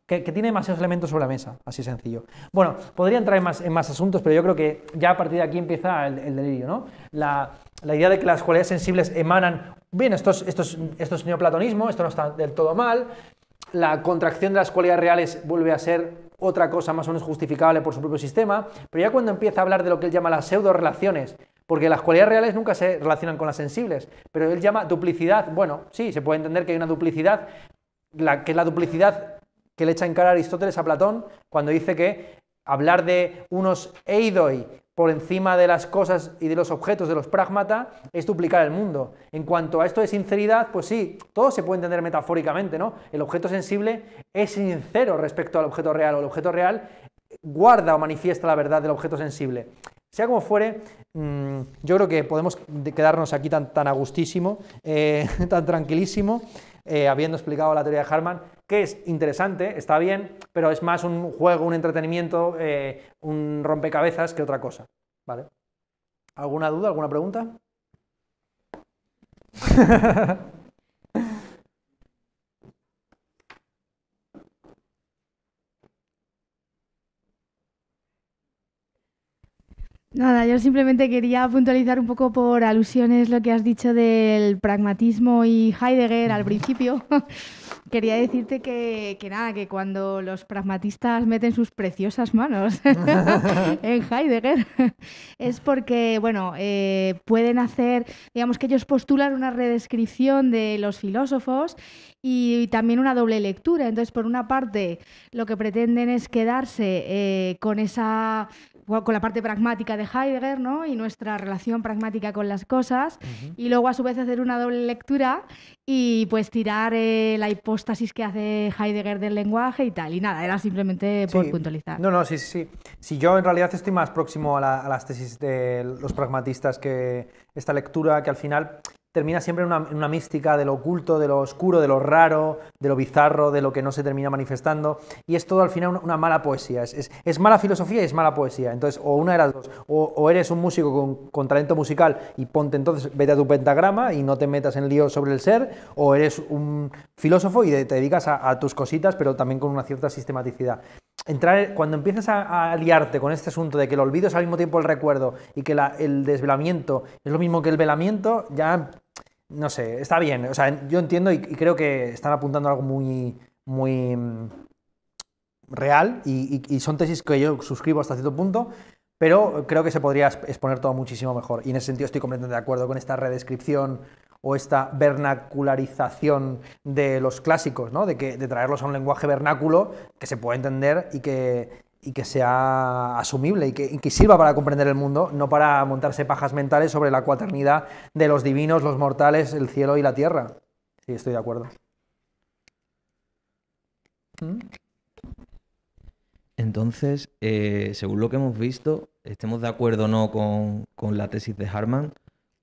que, tiene demasiados elementos sobre la mesa, así sencillo. Bueno, podría entrar en más, en más asuntos, pero yo creo que ya a partir de aquí empieza el, delirio, ¿no? La, idea de que las cualidades sensibles emanan, bien, esto esto, esto es neoplatonismo, esto no está del todo mal, la contracción de las cualidades reales vuelve a ser otra cosa más o menos justificable por su propio sistema, pero ya cuando empieza a hablar de lo que él llama las pseudo relaciones, porque las cualidades reales nunca se relacionan con las sensibles, pero él llama duplicidad, bueno, sí, se puede entender que hay una duplicidad, la, que es la duplicidad que le echa en cara Aristóteles a Platón cuando dice que hablar de unos eidoi por encima de las cosas y de los objetos de los pragmata es duplicar el mundo. En cuanto a esto de sinceridad, pues sí, todo se puede entender metafóricamente, ¿no? El objeto sensible es sincero respecto al objeto real o el objeto real guarda o manifiesta la verdad del objeto sensible. Sea como fuere, mm, yo creo que podemos quedarnos aquí tan, tan a eh, tan tranquilísimo, eh, habiendo explicado la teoría de Harman, que es interesante, está bien, pero es más un juego, un entretenimiento, eh, un rompecabezas que otra cosa. ¿Vale? ¿Alguna duda, alguna pregunta? Nada, yo simplemente quería puntualizar un poco por alusiones lo que has dicho del pragmatismo y Heidegger al principio. quería decirte que, nada, que cuando los pragmatistas meten sus preciosas manos en Heidegger es porque, bueno, eh, pueden hacer, digamos que ellos postulan una redescripción de los filósofos y, también una doble lectura. Entonces, por una parte, lo que pretenden es quedarse eh, con esa con la parte pragmática de Heidegger ¿no? y nuestra relación pragmática con las cosas y luego a su vez hacer una doble lectura y pues tirar eh, la hipóstasis que hace Heidegger del lenguaje y tal. Y nada, era simplemente por puntualizar. No, no, sí, sí. Si yo en realidad estoy más próximo a, a, las tesis de los pragmatistas que esta lectura que al final termina siempre en una, una, mística de lo oculto, de lo oscuro, de lo raro, de lo bizarro, de lo que no se termina manifestando. Y es todo al final una, mala poesía. Es, es, mala filosofía y es mala poesía. Entonces, o una de las dos. O, eres un músico con, con, talento musical y ponte entonces, vete a tu pentagrama y no te metas en lío sobre el ser. O eres un filósofo y te dedicas a, tus cositas, pero también con una cierta sistematicidad. Entrar, cuando empiezas a, a, liarte con este asunto de que el olvido es al mismo tiempo el recuerdo y que la, el desvelamiento es lo mismo que el velamiento, ya no sé, está bien. O sea, yo entiendo y, creo que están apuntando algo muy, muy mm, real y, son tesis que yo suscribo hasta cierto punto, pero creo que se podría exponer todo muchísimo mejor. Y en ese sentido estoy completamente de acuerdo con esta redescripción o esta vernacularización de los clásicos, ¿no? de, que, de traerlos a un lenguaje vernáculo que se pueda entender y que, y que sea asumible y que, sirva para comprender el mundo, no para montarse pajas mentales sobre la cuaternidad de los divinos, los mortales, el cielo y la tierra. Sí, estoy de acuerdo. Mm. Entonces, eh, según lo que hemos visto, estemos de acuerdo o no con, con la tesis de Harman,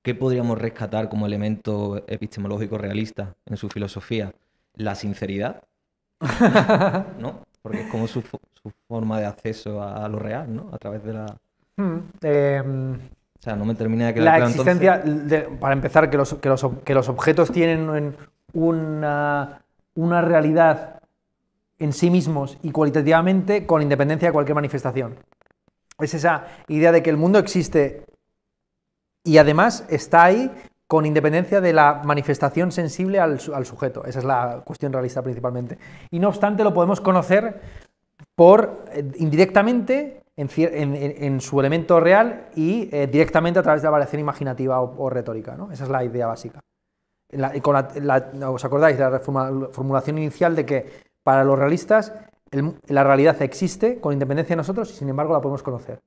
¿qué podríamos rescatar como elemento epistemológico realista en su filosofía? ¿La sinceridad? ¿No? porque es como su, forma de acceso a, lo real, ¿no? A través de la... Hmm. Em, o sea, no me termina de quedar La existencia, para empezar, que los, que los, objetos tienen una, una, realidad en sí mismos y cualitativamente con independencia de cualquier manifestación. Es esa idea de que el mundo existe y además está ahí con independencia de la manifestación sensible al, sujeto. Esa es la cuestión realista principalmente. Y no obstante, lo podemos conocer por eh, indirectamente en, su elemento real y eh, directamente a través de la variación imaginativa o, retórica. ¿no? Esa es la idea básica. ¿Os acordáis de la formulación inicial de que para los realistas la realidad existe con independencia de nosotros y sin embargo la podemos conocer?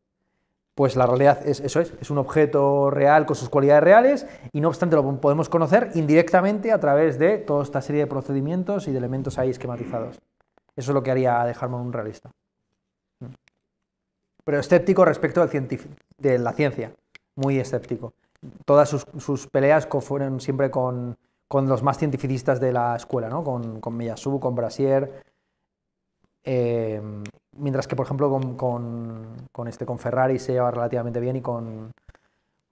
pues la realidad es eso es, es un objeto real con sus cualidades reales y no obstante lo podemos conocer indirectamente a través de toda esta serie de procedimientos y de elementos ahí esquematizados. Eso es lo que haría dejarme un realista. Mm. Pero escéptico respecto de la ciencia, muy escéptico. Todas sus, peleas fueron siempre con, los más cientificistas de la escuela, ¿no? con, con con Brasier, eh, Mientras que, por ejemplo, con, con, este, con Ferrari se lleva relativamente bien y con,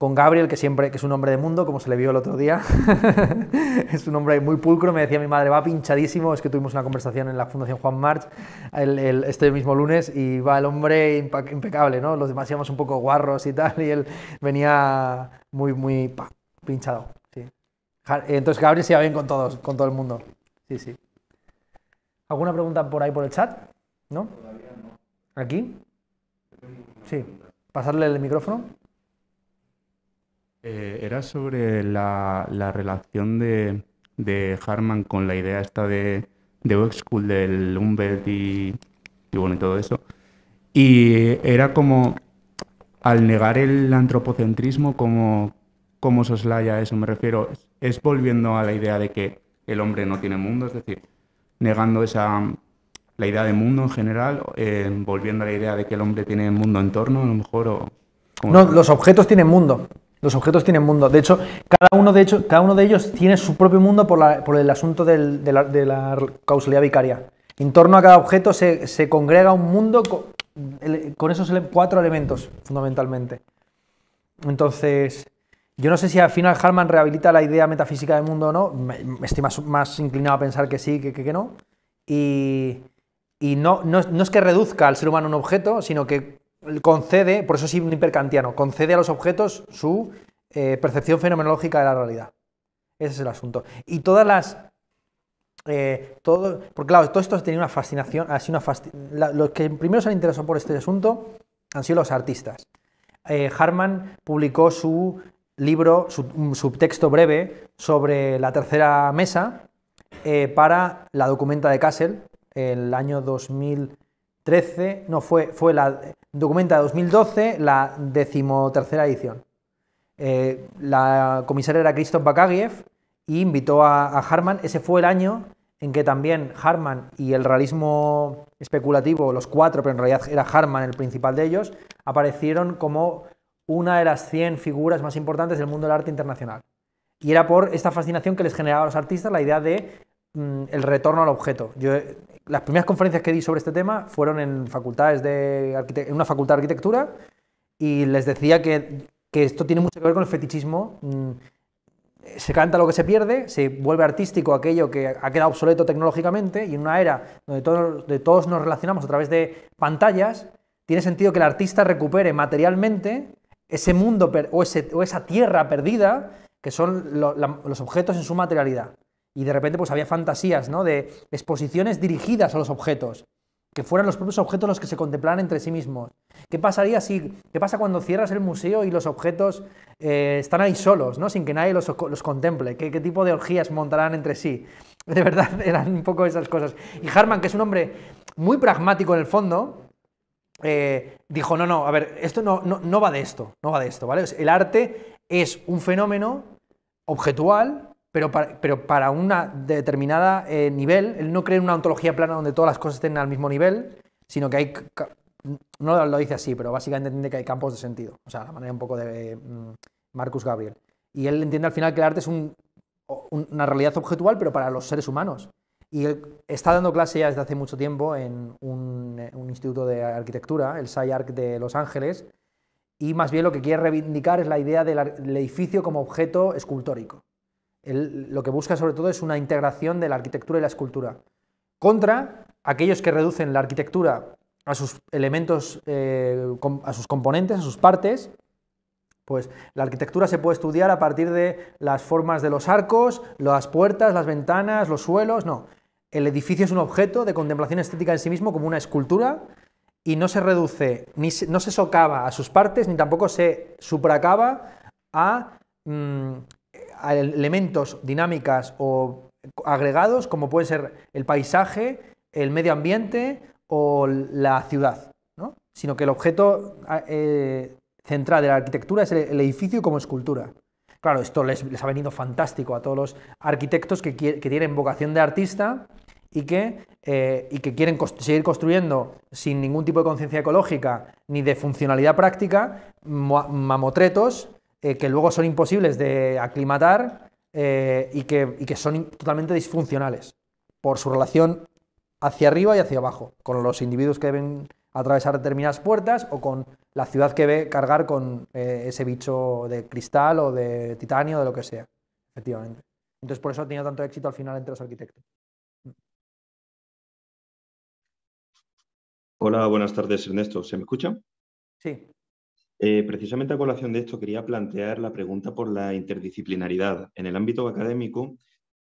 Gabriel, que siempre que es un hombre de mundo, como se le vio el otro día, es un hombre muy pulcro, me decía mi madre, va pinchadísimo, es que tuvimos una conversación en la Fundación Juan March este mismo lunes y va el hombre impecable, ¿no? Los demás íbamos un poco guarros y tal, y él venía muy, muy pinchado. Entonces Gabriel se lleva bien con todos, con todo el mundo. Sí, sí. ¿Alguna pregunta por ahí por el chat? ¿No? Aquí. Sí. Pasarle el micrófono. Eh, era sobre la, relación de, de, Harman con la idea esta de, de del Humbert y, y todo eso. Y era como, al negar el antropocentrismo, como, como soslaya eso, me refiero, es volviendo a la idea de que el hombre no tiene mundo, es decir, negando esa, la idea del mundo en general, eh, volviendo a la idea de que el hombre tiene el mundo en torno, a lo mejor, o... No, los objetos tienen mundo. Los objetos tienen mundo. De hecho, cada uno de, hecho, cada uno de ellos tiene su propio mundo por, la, por el asunto de, la, causalidad vicaria. En torno a cada objeto se, se congrega un mundo con, esos cuatro elementos, fundamentalmente. Entonces, yo no sé si al final Harman rehabilita la idea metafísica del mundo o no. Me, estoy más, más inclinado a pensar que sí, que, que, que no. Y, y no, es que reduzca al ser humano un objeto, sino que concede, por eso es hipercantiano, concede a los objetos su eh, percepción fenomenológica de la realidad. Ese es el asunto. Y todas las. Eh, todo, porque claro, todo esto ha tenido una fascinación, así una los que primero se han interesado por este asunto han sido los artistas. Eh, Harman publicó su libro, su, un subtexto breve sobre la tercera mesa eh, para la documenta de Kassel, el año 2013, no, fue, fue la documenta de 2012, la decimotercera edición. Eh, la comisaria era Christoph Bakagiev y invitó a, Harman. Ese fue el año en que también Harman y el realismo especulativo, los cuatro, pero en realidad era Harman el principal de ellos, aparecieron como una de las 100 figuras más importantes del mundo del arte internacional. Y era por esta fascinación que les generaba a los artistas la idea de mm, el retorno al objeto. Yo las primeras conferencias que di sobre este tema fueron en facultades de una facultad de arquitectura y les decía que, esto tiene mucho que ver con el fetichismo. Mm, se canta lo que se pierde, se vuelve artístico aquello que ha quedado obsoleto tecnológicamente y en una era donde todos, de todos nos relacionamos a través de pantallas, tiene sentido que el artista recupere materialmente ese mundo o, esa tierra perdida que son los objetos en su materialidad y de repente pues había fantasías, ¿no? De exposiciones dirigidas a los objetos, que fueran los propios objetos los que se contemplaran entre sí mismos. ¿Qué pasaría si, qué pasa cuando cierras el museo y los objetos eh, están ahí solos, ¿no? Sin que nadie los, contemple. ¿Qué, ¿Qué, tipo de orgías montarán entre sí? De verdad, eran un poco esas cosas. Y Harman, que es un hombre muy pragmático en el fondo, eh, dijo, no, no, a ver, esto no, no, va de esto, no va de esto, ¿vale? el arte es un fenómeno objetual pero para, pero para un determinado eh, nivel, él no cree en una ontología plana donde todas las cosas estén al mismo nivel, sino que hay, no lo dice así, pero básicamente entiende que hay campos de sentido, o sea, la manera un poco de mm, Marcus Gabriel. Y él entiende al final que el arte es una realidad objetual, pero para los seres humanos. Y él está dando clase ya desde hace mucho tiempo en un, eh, instituto de arquitectura, el SciArc de Los Ángeles, y más bien lo que quiere reivindicar es la idea del edificio como objeto escultórico lo que busca sobre todo es una integración de la arquitectura y la escultura. Contra aquellos que reducen la arquitectura a sus elementos, eh, a sus componentes, a sus partes, pues la arquitectura se puede estudiar a partir de las formas de los arcos, las puertas, las ventanas, los suelos, no. El edificio es un objeto de contemplación estética en sí mismo como una escultura y no se reduce, ni no se socava a sus partes, ni tampoco se supracaba a mm, elementos, dinámicas o agregados como puede ser el paisaje, el medio ambiente o la ciudad, sino que el objeto ah, eh, central de la arquitectura es el, edificio como escultura. Claro, esto les, ha venido fantástico a todos los arquitectos que, que tienen vocación de artista y que, eh, y que quieren seguir construyendo sin ningún tipo de conciencia ecológica ni de funcionalidad práctica mamotretos eh, que luego son imposibles de aclimatar eh, y, que, son totalmente disfuncionales por su relación hacia arriba y hacia abajo, con los individuos que deben atravesar determinadas puertas o con la ciudad que ve cargar con eh, ese bicho de cristal o de titanio de lo que sea, efectivamente. Entonces por eso ha tenido tanto éxito al final entre los arquitectos. Hola, buenas tardes Ernesto. ¿Se me escucha? Sí. Eh, precisamente a colación de esto quería plantear la pregunta por la interdisciplinaridad. En el ámbito académico,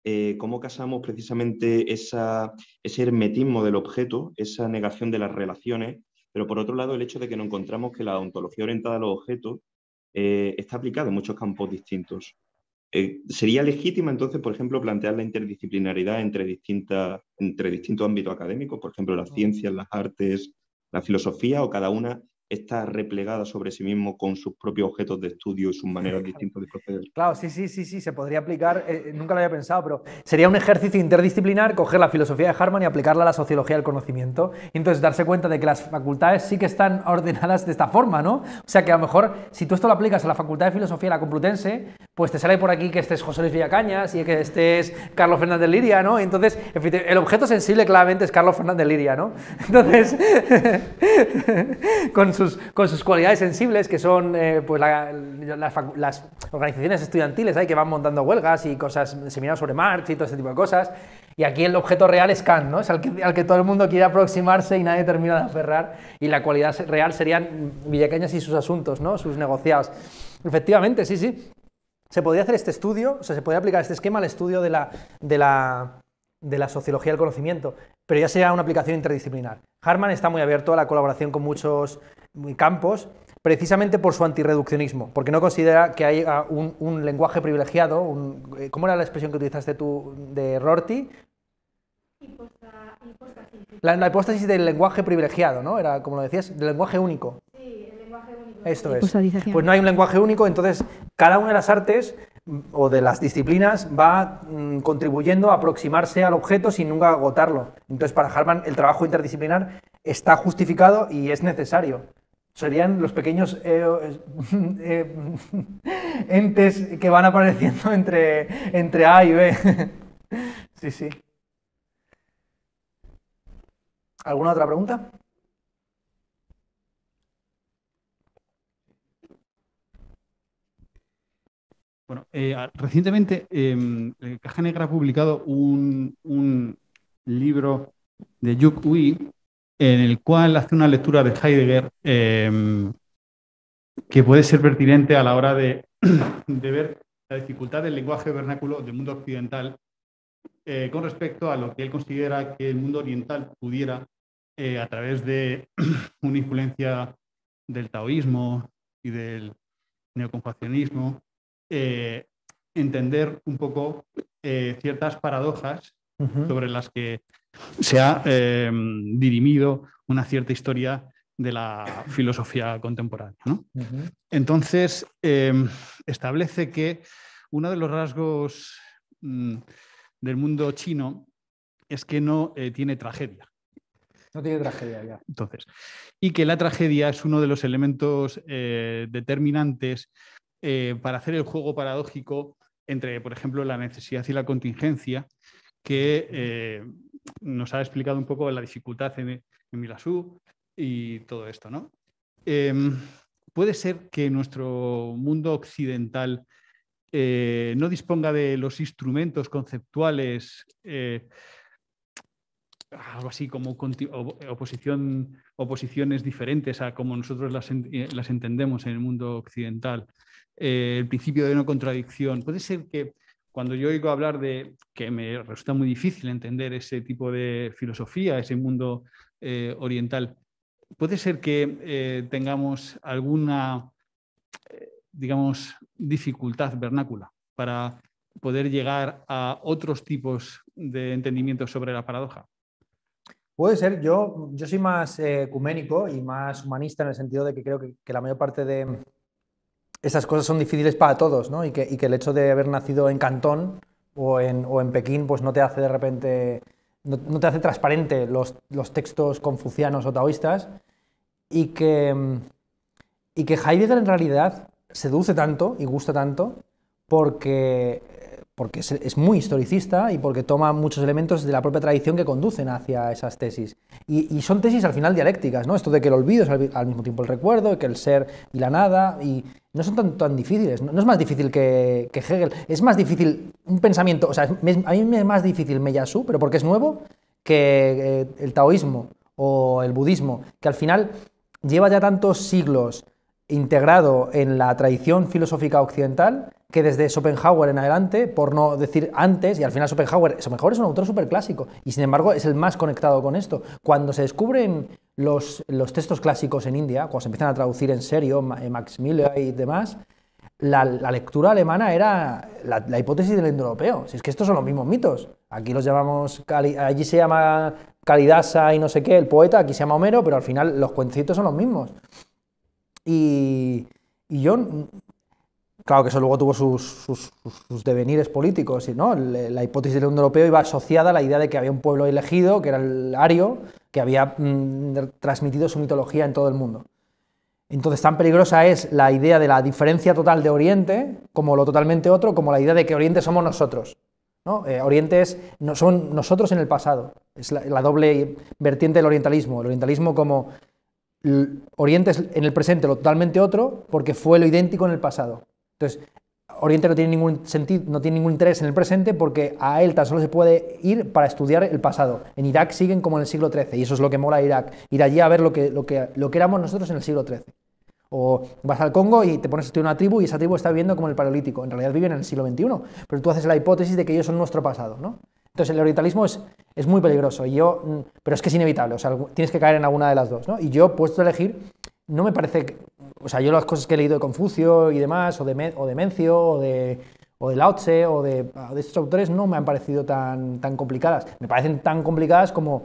eh, ¿cómo casamos precisamente ese hermetismo del objeto, esa negación de las relaciones, pero por otro lado el hecho de que no encontramos que la ontología orientada a los objetos eh, está aplicada en muchos campos distintos? ¿Sería legítima entonces, por ejemplo, plantear la interdisciplinaridad entre, entre distintos ámbitos académicos, por ejemplo, las ciencias, las artes, la filosofía, o cada una está replegada sobre sí mismo con sus propios objetos de estudio y sus maneras distintas de proceder. Claro, sí, sí, sí, sí, se podría aplicar, eh, eh, nunca lo había pensado, pero sería un ejercicio interdisciplinar coger la filosofía de Harman y aplicarla a la sociología del conocimiento. Y entonces darse cuenta de que las facultades sí que están ordenadas de esta forma, ¿no? O sea que a lo mejor, si tú esto lo aplicas a la Facultad de Filosofía de la Complutense, pues te sale por aquí que estés José Luis Villacañas y que estés Carlos Fernández Liria, ¿no? Entonces, en fin, el objeto sensible claramente es Carlos Fernández Liria, ¿no? Entonces, con con sus cualidades sensibles, que son eh, pues las, organizaciones estudiantiles hay que van montando huelgas y cosas, seminarios sobre Marx y todo ese tipo de cosas. Y aquí el objeto real es Kant, ¿no? Es al que, todo el mundo quiere aproximarse y nadie termina de aferrar. Y la cualidad real serían Villacañas y sus asuntos, ¿no? Sus negociados. Efectivamente, sí, sí. Se podría hacer este estudio, o sea, se podría aplicar este esquema al estudio de la, de la, de la sociología del conocimiento, pero ya sería una aplicación interdisciplinar. Harman está muy abierto a la colaboración con muchos Campos, precisamente por su antirreduccionismo, porque no considera que haya un, lenguaje privilegiado, un, eh, ¿cómo era la expresión que utilizaste tú de Rorty? La, hipótesis del lenguaje privilegiado, ¿no? Era, como lo decías, del lenguaje único. Sí, el lenguaje único. Esto es. Pues no hay un lenguaje único, entonces cada una de las artes mm, o de las disciplinas va mm, contribuyendo a aproximarse al objeto sin nunca agotarlo. Entonces, para Harman, el trabajo interdisciplinar está justificado y es necesario serían los pequeños e e, entes que van apareciendo entre, entre A y B. sí, sí. ¿Alguna otra pregunta? Bueno, eh, recientemente em, Caja Negra ha publicado un, libro de Yuk en el cual hace una lectura de Heidegger em, que puede ser pertinente a la hora de, ver la dificultad del lenguaje vernáculo del mundo occidental eh, con respecto a lo que él considera que el mundo oriental pudiera, eh, a través de una influencia del taoísmo y del neoconfucianismo, eh, entender un poco ciertas paradojas sobre las que se ha eh, dirimido una cierta historia de la filosofía contemporánea. Entonces, eh, establece que uno de los rasgos mm, del mundo chino es que no eh, tiene tragedia. No tiene tragedia ya. Entonces, y que la tragedia es uno de los elementos determinantes para hacer el juego paradójico entre, por ejemplo, la necesidad y la contingencia que nos ha explicado un poco la dificultad en, Milasú y todo esto, ¿no? Em, ¿Puede ser que nuestro mundo occidental eh, no disponga de los instrumentos conceptuales, eh, algo así como oposiciones diferentes a como nosotros las, eh, las entendemos en el mundo occidental? el principio de no contradicción. ¿Puede ser que cuando yo oigo hablar de que me resulta muy difícil entender ese tipo de filosofía, ese mundo eh, oriental, puede ser que eh, tengamos alguna, eh, digamos, dificultad vernácula para poder llegar a otros tipos de entendimiento sobre la paradoja. Puede ser, yo, yo soy más ecuménico y más humanista en el sentido de que creo que la mayor parte de, esas cosas son difíciles para todos, ¿no? Y que, el hecho de haber nacido en Cantón o en, Pekín, pues no te hace de repente, no, te hace transparente los, los, textos confucianos o taoístas, y que, y que Heidegger en realidad seduce tanto y gusta tanto porque porque es, muy historicista y porque toma muchos elementos de la propia tradición que conducen hacia esas tesis. Y, son tesis al final dialécticas, ¿no? Esto de que el olvido es al, mismo tiempo el recuerdo, que el ser y la nada, y no son tan, tan difíciles, no, es más difícil que, Hegel, es más difícil un pensamiento, o sea, a mí me es más difícil Meyasu, pero porque es nuevo, que eh, el taoísmo o el budismo, que al final lleva ya tantos siglos integrado en la tradición filosófica occidental, que desde Schopenhauer en adelante, por no decir antes, y al final Schopenhauer, Schopenhauer es un autor súper clásico, y sin embargo es el más conectado con esto. Cuando se descubren los, los textos clásicos en India, cuando se empiezan a traducir en serio eh, Max y demás, la, lectura alemana era la, hipótesis del indoeuropeo. Si es que estos son los mismos mitos. Aquí los llamamos, allí se llama Kalidasa y no sé qué, el poeta, aquí se llama Homero, pero al final los cuencitos son los mismos. Y, y yo Claro que eso luego tuvo sus, devenires políticos, ¿no? La hipótesis del mundo europeo iba asociada a la idea de que había un pueblo elegido, que era el ario, que había mm, transmitido su mitología en todo el mundo. Entonces, tan peligrosa es la idea de la diferencia total de Oriente como lo totalmente otro, como la idea de que Oriente somos nosotros. Eh, Oriente es, no, son nosotros en el pasado. Es la, la doble vertiente del orientalismo. El orientalismo como Oriente es en el presente lo totalmente otro porque fue lo idéntico en el pasado. Entonces, Oriente no tiene ningún sentido, no tiene ningún interés en el presente porque a él tan solo se puede ir para estudiar el pasado. En Irak siguen como en el siglo XIII y eso es lo que mola Irak, ir allí a ver lo que, lo que, lo que éramos nosotros en el siglo XIII. O vas al Congo y te pones a estudiar una tribu y esa tribu está viviendo como el paralítico, En realidad viven en el siglo XXI, pero tú haces la hipótesis de que ellos son nuestro pasado, ¿no? Entonces el orientalismo es, es muy peligroso, yo, mm, pero es que es inevitable, o sea, tienes que caer en alguna de las dos, ¿no? Y yo, puesto a elegir, no me parece o sea, yo las cosas que he leído de Confucio y demás, o de, o de Mencio, o de, o Lao Tse, o ah, de, estos autores, no me han parecido tan, tan complicadas. Me parecen tan complicadas como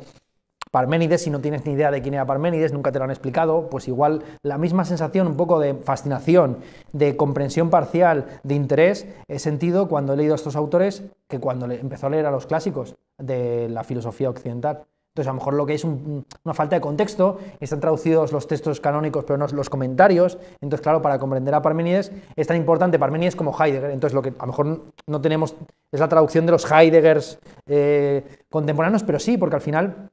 Parménides, si no tienes ni idea de quién era Parménides, nunca te lo han explicado, pues igual la misma sensación un poco de fascinación, de comprensión parcial, de interés, he sentido cuando he leído a estos autores que cuando empezó a leer a los clásicos de la filosofía occidental. Entonces, a lo mejor lo que es una falta de contexto, están traducidos los textos canónicos, pero no los comentarios. Entonces, claro, para comprender a Parmenides es tan importante Parmenides como Heidegger. Entonces, lo que a lo mejor no tenemos es la traducción de los Heideggers eh, contemporáneos, pero sí, porque al final,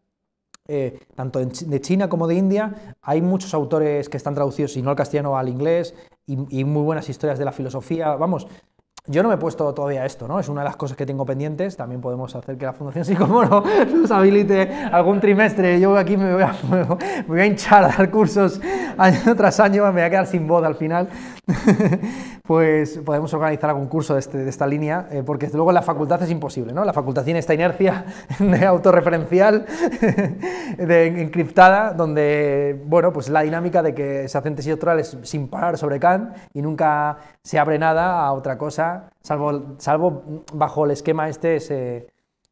eh, tanto de China como de India, hay muchos autores que están traducidos, si no al castellano, al inglés, y muy buenas historias de la filosofía. Vamos, yo no me he puesto todavía esto, ¿no? Es una de las cosas que tengo pendientes. También podemos hacer que la Fundación Psicomoro nos habilite algún trimestre. Yo aquí me voy a, hinchar a dar cursos año tras año, me voy a quedar sin voz al final. pues podemos organizar algún curso de, este, esta línea, eh, porque desde luego en la facultad es imposible, ¿no? La facultad tiene esta inercia de autorreferencial, de encriptada, donde, bueno, pues la dinámica de que se hacen tesis doctorales sin parar sobre Kant y nunca se abre nada a otra cosa salvo, salvo bajo el esquema este, ese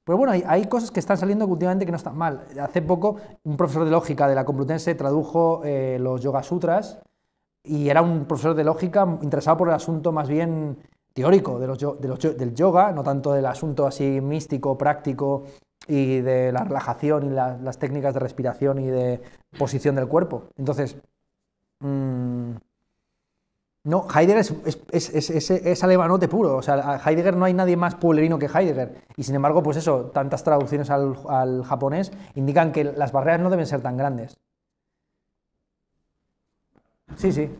Pero bueno, hay, cosas que están saliendo últimamente que no están mal. Hace poco, un profesor de lógica de la Complutense tradujo eh, los Yoga Sutras y era un profesor de lógica interesado por el asunto más bien teórico de del yoga, no tanto del asunto así místico, práctico y de la relajación y las técnicas de respiración y de posición del cuerpo. Entonces, mm, no, Heidegger es, es, puro. O sea, Heidegger no hay nadie más pueblerino que Heidegger. Y sin embargo, pues eso, tantas traducciones al japonés indican que las barreras no deben ser tan grandes. Sí, sí.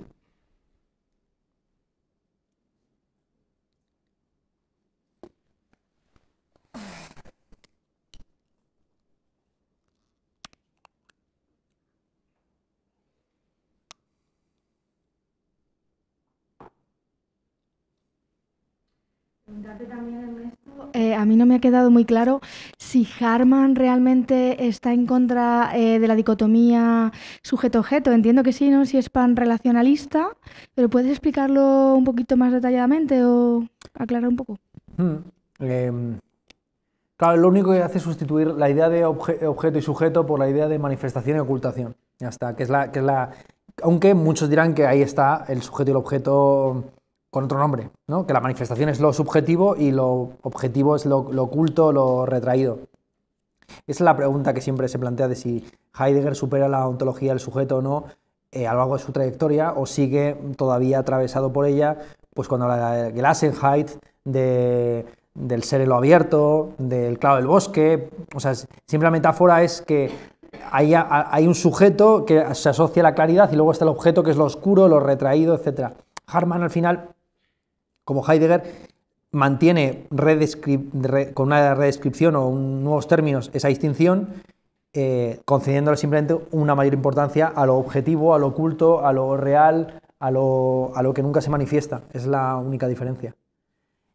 Eh, a mí no me ha quedado muy claro si Harman realmente está en contra eh, de la dicotomía sujeto-objeto. Entiendo que sí, ¿no? Si es pan relacionalista, pero ¿puedes explicarlo un poquito más detalladamente o aclarar un poco? Hmm, em, claro, lo único que hace es sustituir la idea de objeto y sujeto por la idea de manifestación y ocultación. Ya está, que es la... Que es la aunque muchos dirán que ahí está el sujeto y el objeto con otro nombre, ¿no? que la manifestación es lo subjetivo y lo objetivo es lo, oculto, lo retraído. Esa es la pregunta que siempre se plantea de si Heidegger supera la ontología del sujeto o no eh, a lo largo de su trayectoria o sigue todavía atravesado por ella, pues cuando habla de del ser en lo abierto, del clavo del bosque, o sea, siempre la metáfora es que hay, un sujeto que se asocia a la claridad y luego está el objeto que es lo oscuro, lo retraído, etc. Harman al final como Heidegger, mantiene con una redescripción o nuevos términos esa distinción, eh, concediéndole simplemente una mayor importancia a lo objetivo, a lo oculto, a lo real, a lo, que nunca se manifiesta. Es la única diferencia.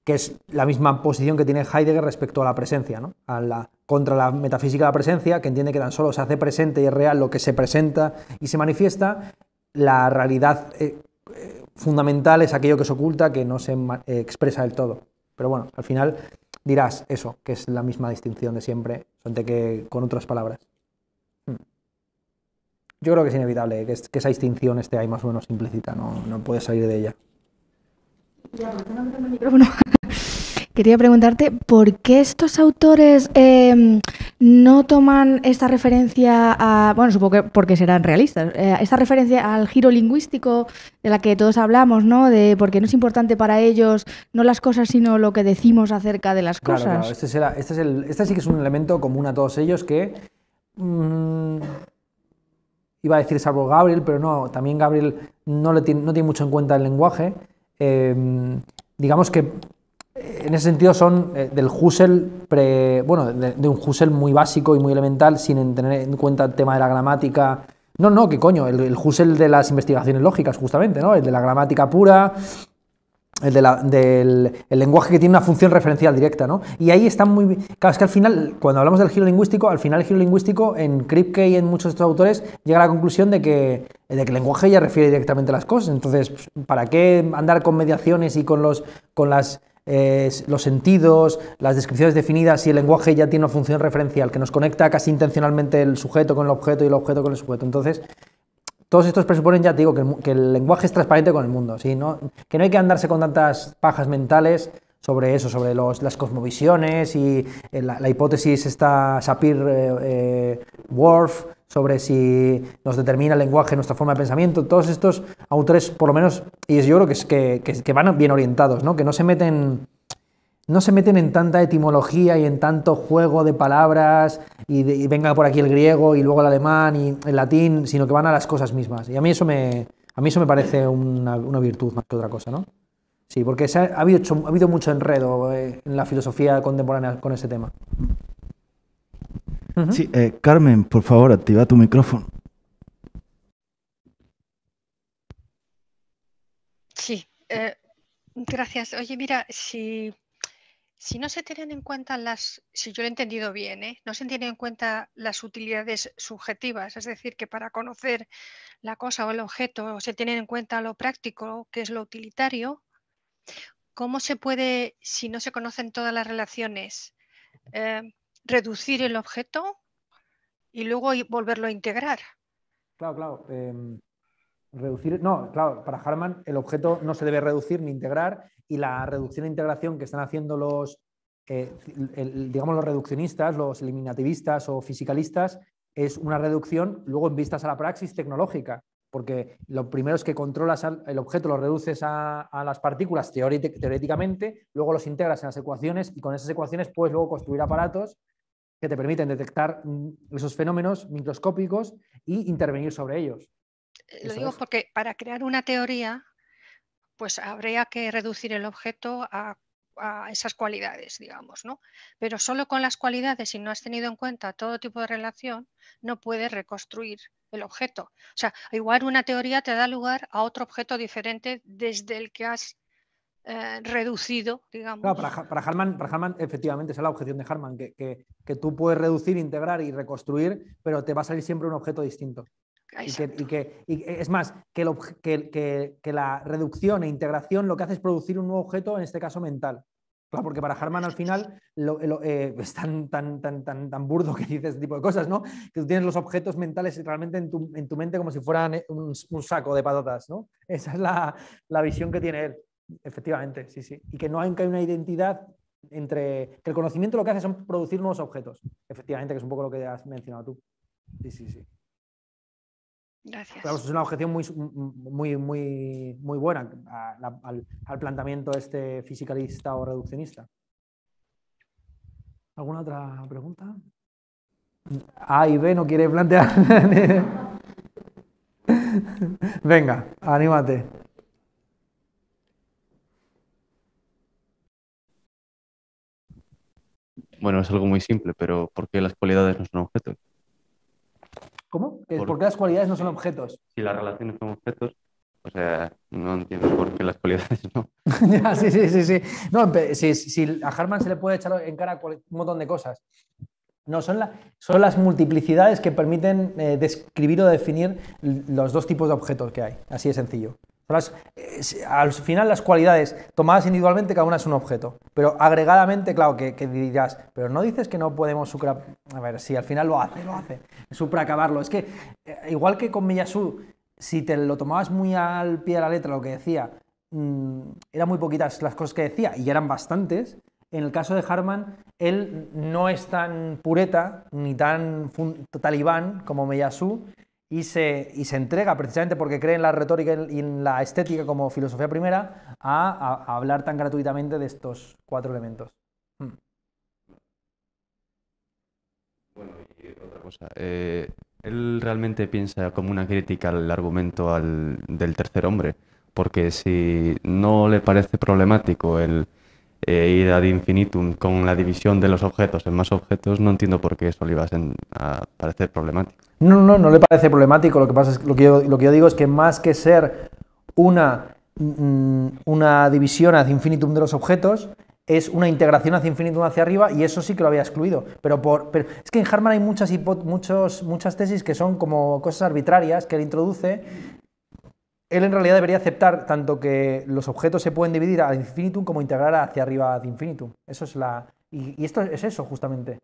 Que es la misma posición que tiene Heidegger respecto a la presencia, ¿no? a la, contra la metafísica de la presencia, que entiende que tan solo se hace presente y es real lo que se presenta y se manifiesta, la realidad eh, eh, fundamental es aquello que se oculta, que no se eh, expresa del todo. Pero bueno, al final dirás eso, que es la misma distinción de siempre, que con otras palabras. Hmm. Yo creo que es inevitable que, esa distinción esté ahí más o menos implícita, no, puedes salir de ella. Quería preguntarte por qué estos autores em, no toman esta referencia a, bueno, supongo que porque serán realistas, eh, esta referencia al giro lingüístico de la que todos hablamos, ¿no? De por qué no es importante para ellos no las cosas, sino lo que decimos acerca de las cosas. Claro, este, este, es este sí que es un elemento común a todos ellos que... Mm, iba a decir salvo Gabriel, pero no, también Gabriel no, le tiene, no tiene mucho en cuenta el lenguaje. Em, digamos que en ese sentido son eh, del Husserl, pre, bueno, de, un Husserl muy básico y muy elemental, sin tener en cuenta el tema de la gramática. No, no, qué coño, el, el Husserl de las investigaciones lógicas, justamente, ¿no? El de la gramática pura, el de la, del lenguaje que tiene una función referencial directa, ¿no? Y ahí están muy... Claro, es que al final, cuando hablamos del giro lingüístico, al final el giro lingüístico, en Kripke y en muchos de estos autores, llega a la conclusión de que, de que el lenguaje ya refiere directamente a las cosas. Entonces, ¿para qué andar con mediaciones y con, los, con las eh, los sentidos, las descripciones definidas y el lenguaje ya tiene una función referencial que nos conecta casi intencionalmente el sujeto con el objeto y el objeto con el sujeto. Entonces, todos estos presuponen, ya te digo, que el, lenguaje es transparente con el mundo, que no hay que andarse con tantas pajas mentales sobre eso, sobre las cosmovisiones y eh, la, hipótesis esta Sapir-Whorf, eh, sobre si nos determina el lenguaje, nuestra forma de pensamiento, todos estos autores, por lo menos, y yo creo que, es que, van bien orientados, ¿no? que no se meten no se meten en tanta etimología y en tanto juego de palabras y, venga por aquí el griego y luego el alemán y el latín, sino que van a las cosas mismas. Y a mí eso me, a mí eso me parece una, virtud más que otra cosa, Sí, porque habido, ha habido mucho enredo eh, en la filosofía contemporánea con ese tema. Sí, eh, Carmen, por favor, activa tu micrófono. Sí, eh, gracias. Oye, mira, si, no se tienen en cuenta las, si yo lo he entendido bien, ¿eh? no se tienen en cuenta las utilidades subjetivas, es decir, que para conocer la cosa o el objeto se tienen en cuenta lo práctico, que es lo utilitario, ¿cómo se puede, si no se conocen todas las relaciones, reducir el objeto y luego volverlo a integrar. Claro, claro. Em, reducir, no, claro, para Harman el objeto no se debe reducir ni integrar y la reducción e integración que están haciendo los, eh, digamos, los reduccionistas, los eliminativistas o fisicalistas es una reducción luego en vistas a la praxis tecnológica. Porque lo primero es que controlas el objeto, lo reduces a las partículas teóricamente, luego los integras en las ecuaciones y con esas ecuaciones puedes luego construir aparatos que te permiten detectar mm, esos fenómenos microscópicos y intervenir sobre ellos. Lo digo porque para crear una teoría, pues habría que reducir el objeto a, a, esas cualidades, digamos, ¿no? Pero solo con las cualidades, si no has tenido en cuenta todo tipo de relación, no puedes reconstruir el objeto. O sea, igual una teoría te da lugar a otro objeto diferente desde el que has eh, reducido, digamos. para, Harman, para Harman, efectivamente, es la objeción de Harman, que, tú puedes reducir, integrar y reconstruir, pero te va a salir siempre un objeto distinto. Y que, es más, que, que, la reducción e integración lo que hace es producir un nuevo objeto, en este caso mental. Claro, porque para Harman al final lo, eh, es tan, tan, tan, tan, burdo que dices este tipo de cosas, ¿no? Que tú tienes los objetos mentales realmente en tu, mente como si fueran eh, un, saco de patatas, ¿no? Esa es la, la visión que tiene él. Efectivamente, sí, sí. Y que no hay, una identidad entre. que el conocimiento lo que hace es producir nuevos objetos. Efectivamente, que es un poco lo que has mencionado tú. Sí, sí, sí. Gracias. es una objeción muy, muy, muy, muy buena al, al, planteamiento este fisicalista o reduccionista. ¿Alguna otra pregunta? A y B no quiere plantear. Venga, anímate. Bueno, es algo muy simple, pero ¿por qué las cualidades no son objetos? ¿Cómo? ¿Por, qué las cualidades no son objetos? Si las relaciones son objetos, o sea, no entiendo por qué las cualidades no. sí, sí, sí, sí. No, a Harman se le puede echar en cara un montón de cosas. No, son, las, son las multiplicidades que permiten eh, describir o definir los dos tipos de objetos que hay. Así de sencillo al final las cualidades tomadas individualmente cada una es un objeto, pero agregadamente, claro, que, dirás, pero no dices que no podemos supra... A ver, si sí, al final lo hace, lo hace, supracabarlo. Es que, eh, igual que con Miyasu, si te lo tomabas muy al pie de la letra lo que decía, mm, eran muy poquitas las cosas que decía y eran bastantes, en el caso de Harman, él no es tan pureta ni tan talibán como Miyasu y se, entrega, precisamente porque cree en la retórica y en la estética como filosofía primera, a, hablar tan gratuitamente de estos cuatro elementos. Hmm. Bueno, y otra cosa. Eh, él realmente piensa como una crítica al argumento del tercer hombre, porque si no le parece problemático el eh, ir ad infinitum con la división de los objetos en más objetos, no entiendo por qué eso le iba a, parecer problemático. No, no, no le parece problemático. Lo que pasa es lo que yo, lo que yo digo es que más que ser una, mm, una división ad infinitum de los objetos, es una integración hacia infinitum hacia arriba y eso sí que lo había excluido. Pero, por, pero es que en Harman hay muchas, muchos, muchas tesis que son como cosas arbitrarias que él introduce él en realidad debería aceptar tanto que los objetos se pueden dividir al infinitum como integrar hacia arriba ad infinitum. Eso es la. Y, esto es eso, justamente.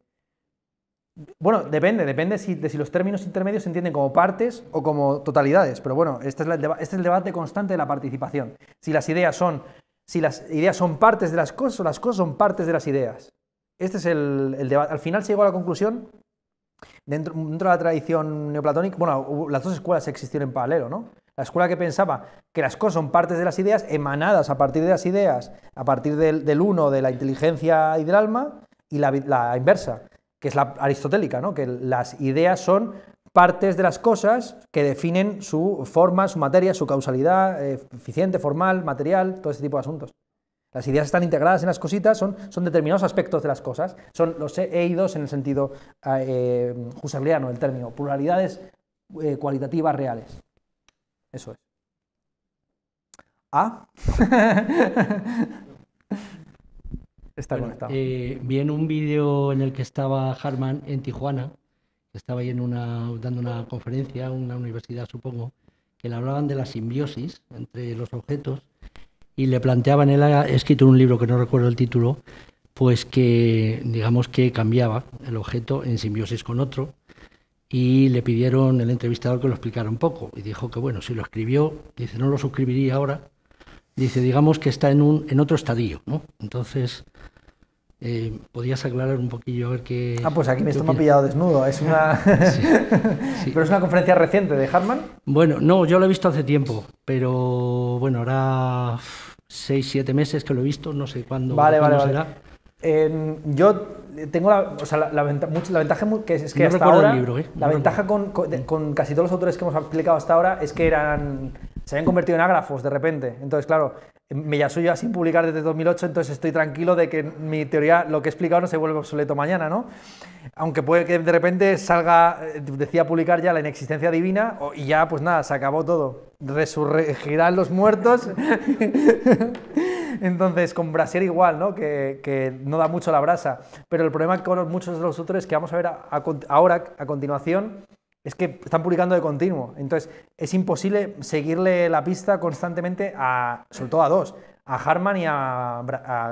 Bueno, depende, depende si, de si los términos intermedios se entienden como partes o como totalidades, pero bueno, este, este es, el debate constante de la participación. Si las ideas son, si las ideas son partes de las cosas o las cosas son partes de las ideas. Este es el, el debate. Al final se llegó a la conclusión Dentro, de la tradición neoplatónica, bueno, las dos escuelas existieron en paralelo, ¿no? La escuela que pensaba que las cosas son partes de las ideas, emanadas a partir de las ideas, a partir del, uno, de la inteligencia y del alma, y la, inversa, que es la aristotélica, ¿no? Que las ideas son partes de las cosas que definen su forma, su materia, su causalidad, eh, eficiente, formal, material, todo ese tipo de asuntos. Las ideas están integradas en las cositas, son, son determinados aspectos de las cosas. Son los eidos en el sentido ah, eh, husserliano, el término, pluralidades eh, cualitativas reales. Eso es. ¿Ah? Está conectado. Eh, vi un vídeo en el que estaba Harman en Tijuana, estaba ahí en una, dando una conferencia, una universidad supongo, que le hablaban de la simbiosis entre los objetos y le planteaban, él ha escrito un libro que no recuerdo el título, pues que digamos que cambiaba el objeto en simbiosis con otro y le pidieron el entrevistador que lo explicara un poco y dijo que bueno, si lo escribió, dice, no lo suscribiría ahora, dice, digamos que está en, un, en otro estadio, ¿no? Entonces... Eh, ¿Podías aclarar un poquillo a ver qué... Ah, pues aquí me estamos pillado desnudo. Es una... ¿Pero es una conferencia reciente de Hartman? Bueno, no, yo lo he visto hace tiempo, pero bueno, ahora 6, 7 meses que lo he visto, no sé cuándo, vale, vale, será. yo tengo la, o sea, la, ventaja, la ventaja que es, que hasta ahora, ¿eh? la ventaja con, casi todos los autores que hemos aplicado hasta ahora es que eran se han convertido en ágrafos de repente. Entonces, claro, me ya soy sin publicar desde 2008, entonces estoy tranquilo de que mi teoría, lo que he explicado, no se vuelve obsoleto mañana, ¿no? Aunque puede que de repente salga, eh, decía publicar ya la inexistencia divina y ya, pues nada, se acabó todo. Resurgirán los muertos. entonces, con Brasier igual, ¿no? Que, no da mucho la brasa. Pero el problema con muchos de los autores que vamos a ver ahora, a continuación, es que están publicando de continuo. Entonces, es imposible seguirle la pista constantemente a, sobre todo a dos, a Harman y a,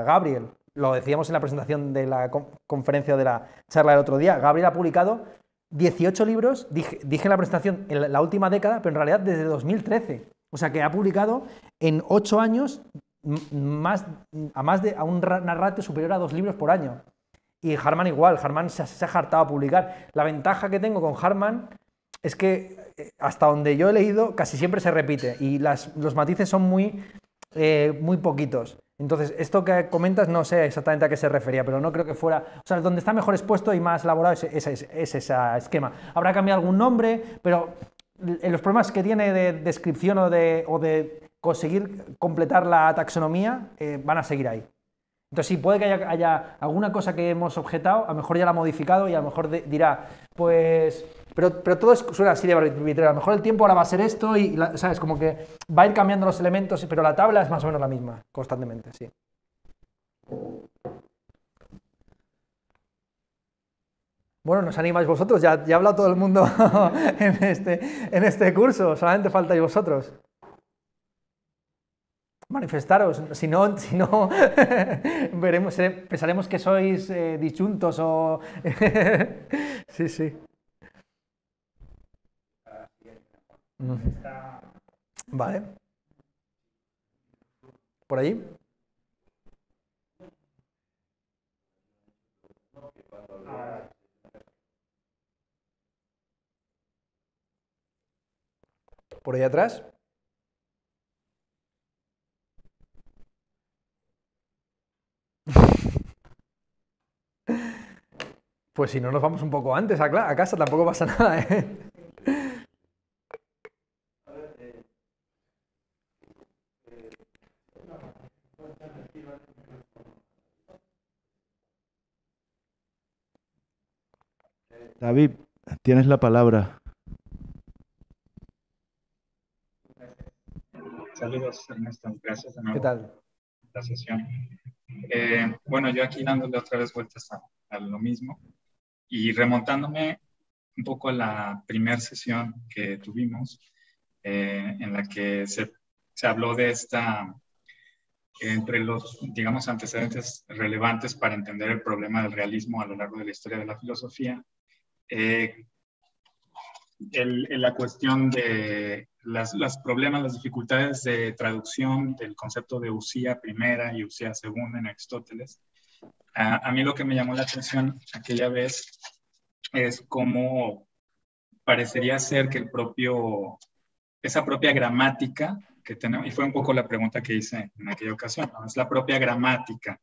Gabriel. Lo decíamos en la presentación de la conferencia de la charla del otro día. Gabriel ha publicado 18 libros, dije, en la presentación, en la última década, pero en realidad desde 2013. O sea que ha publicado en 8 años a, más de, a un ratio superior a dos libros por año. Y Harman igual, Harman se, ha hartado a publicar. La ventaja que tengo con Harman es que eh, hasta donde yo he leído casi siempre se repite y los matices son muy, eh, muy poquitos. Entonces, esto que comentas no sé exactamente a qué se refería, pero no creo que fuera... O sea, donde está mejor expuesto y más elaborado es, ese esquema. Habrá cambiado algún nombre, pero los problemas que tiene de descripción o de, de conseguir completar la taxonomía eh, van a seguir ahí. Entonces, sí, puede que haya, alguna cosa que hemos objetado, a lo mejor ya la ha modificado y a lo mejor dirá, pues pero, todo es, suena así de A lo mejor el tiempo ahora va a ser esto y, ¿sabes? Como que va a ir cambiando los elementos, pero la tabla es más o menos la misma constantemente, sí. Bueno, nos animáis vosotros, ya, ya habla todo el mundo este, en, este, curso, solamente faltáis vosotros. Manifestaros, si no, si no veremos, eh, pensaremos que sois eh, o... sí, sí. Vale. ¿Por allí? ¿Por ahí atrás? Pues si no nos vamos un poco antes a, casa, tampoco pasa nada, ¿eh? David, tienes la palabra. Saludos, Ernesto. Gracias de nuevo. ¿Qué tal? La sesión. Eh, bueno, yo aquí dándole otra vez vueltas a, lo mismo y remontándome un poco a la primera sesión que tuvimos, eh, en la que se, se habló de esta, entre los, digamos, antecedentes relevantes para entender el problema del realismo a lo largo de la historia de la filosofía, en eh, la cuestión de las, problemas, las dificultades de traducción del concepto de usía primera y usía segunda en Aristóteles. A, mí lo que me llamó la atención aquella vez es cómo parecería ser que el propio, esa propia gramática que tenemos, y fue un poco la pregunta que hice en aquella ocasión, es la propia gramática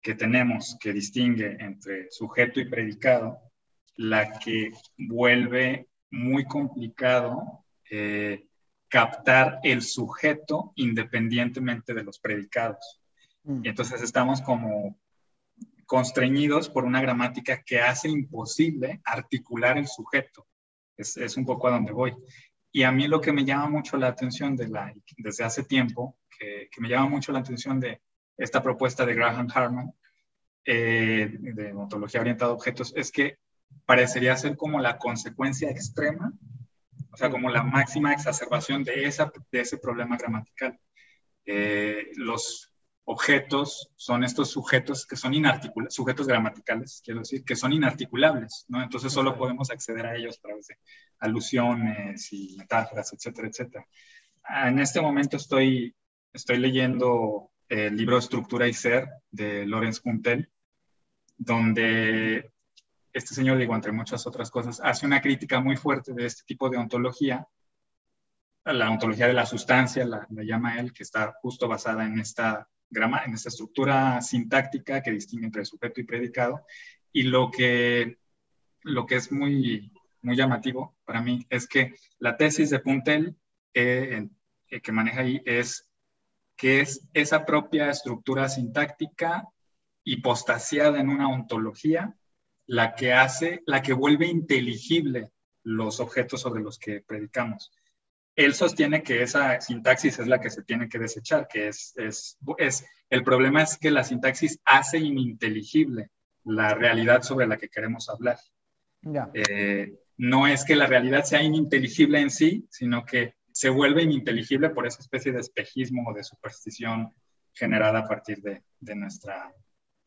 que tenemos que distingue entre sujeto y predicado, la que vuelve muy complicado eh, captar el sujeto independientemente de los predicados. Y mm. entonces estamos como constreñidos por una gramática que hace imposible articular el sujeto. Es, un poco a donde voy. Y a mí lo que me llama mucho la atención de la, desde hace tiempo, que, me llama mucho la atención de esta propuesta de Graham Harman, eh, de ontología orientada a objetos, es que parecería ser como la consecuencia extrema, o sea, como la máxima exacerbación de, esa, de ese problema gramatical. Eh, los objetos son estos sujetos que son inarticulables, sujetos gramaticales, quiero decir, que son inarticulables, ¿no? Entonces solo podemos acceder a ellos a través de alusiones y metáforas, etcétera, etcétera. En este momento estoy, estoy leyendo el libro Estructura y Ser de Lorenz Puntel, donde este señor, digo, entre muchas otras cosas, hace una crítica muy fuerte de este tipo de ontología, la ontología de la sustancia, la, llama él, que está justo basada en esta, grama, en esta estructura sintáctica que distingue entre sujeto y predicado. Y lo que, lo que es muy, muy llamativo para mí es que la tesis de Puntel eh, eh, que maneja ahí es que es esa propia estructura sintáctica hipostasiada en una ontología la que hace, la que vuelve inteligible los objetos sobre los que predicamos. Él sostiene que esa sintaxis es la que se tiene que desechar, que es, es, es el problema es que la sintaxis hace ininteligible la realidad sobre la que queremos hablar. Eh, no es que la realidad sea ininteligible en sí, sino que se vuelve ininteligible por esa especie de espejismo o de superstición generada a partir de, nuestra,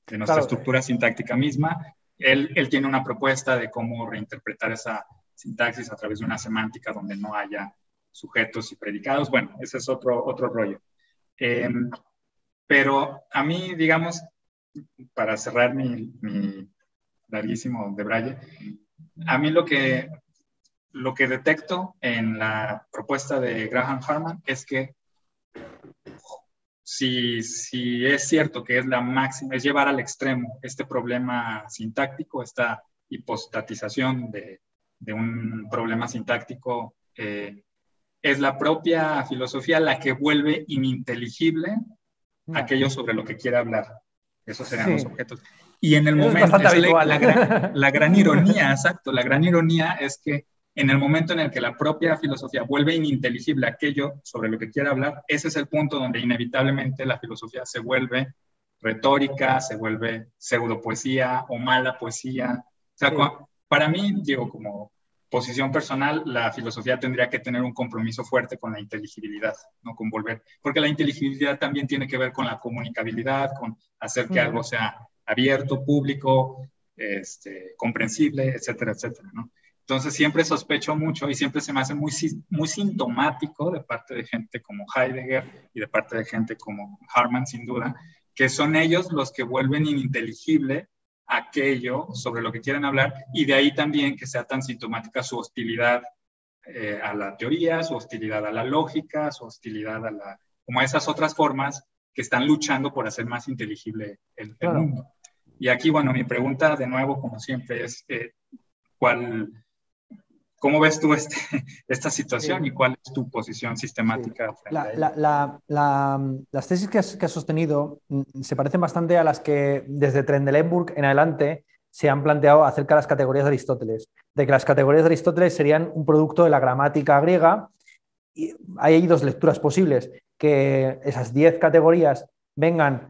de nuestra estructura sintáctica misma él, tiene una propuesta de cómo reinterpretar esa sintaxis a través de una semántica donde no haya sujetos y predicados. Bueno, ese es otro, otro rollo. Em, pero a mí, digamos, para cerrar mi, larguísimo debraye, a mí lo que, lo que detecto en la propuesta de Graham Harman es que si, es cierto que es la máxima, es llevar al extremo este problema sintáctico, esta hipostatización de, un problema sintáctico, eh, es la propia filosofía la que vuelve ininteligible mm. aquello sobre lo que quiere hablar. Esos serán los objetos. Y en el momento, la, gran, ironía, exacto, la gran ironía es que en el momento en el que la propia filosofía vuelve ininteligible aquello sobre lo que quiere hablar, ese es el punto donde inevitablemente la filosofía se vuelve retórica, se vuelve pseudopoesía o mala poesía. para mí, digo, como posición personal, la filosofía tendría que tener un compromiso fuerte con la inteligibilidad, no con volver, porque la inteligibilidad también tiene que ver con la comunicabilidad, con hacer que algo sea abierto, público, este, comprensible, etcétera, etcétera, ¿no? Entonces siempre sospecho mucho y siempre se me hace muy, muy sintomático de parte de gente como Heidegger y de parte de gente como Harman, sin duda, que son ellos los que vuelven ininteligible aquello sobre lo que quieren hablar y de ahí también que sea tan sintomática su hostilidad eh, a la teoría, su hostilidad a la lógica, su hostilidad a la, como a esas otras formas que están luchando por hacer más inteligible el, mundo. Y aquí, bueno, mi pregunta de nuevo, como siempre, es eh, cuál ¿Cómo ves tú este, esta situación y cuál es tu posición sistemática? las tesis que has, sostenido mm, se parecen bastante a las que desde Trendelenburg en adelante se han planteado acerca de las categorías de Aristóteles, de que las categorías de Aristóteles serían un producto de la gramática griega. Y hay dos lecturas posibles, que esas diez categorías vengan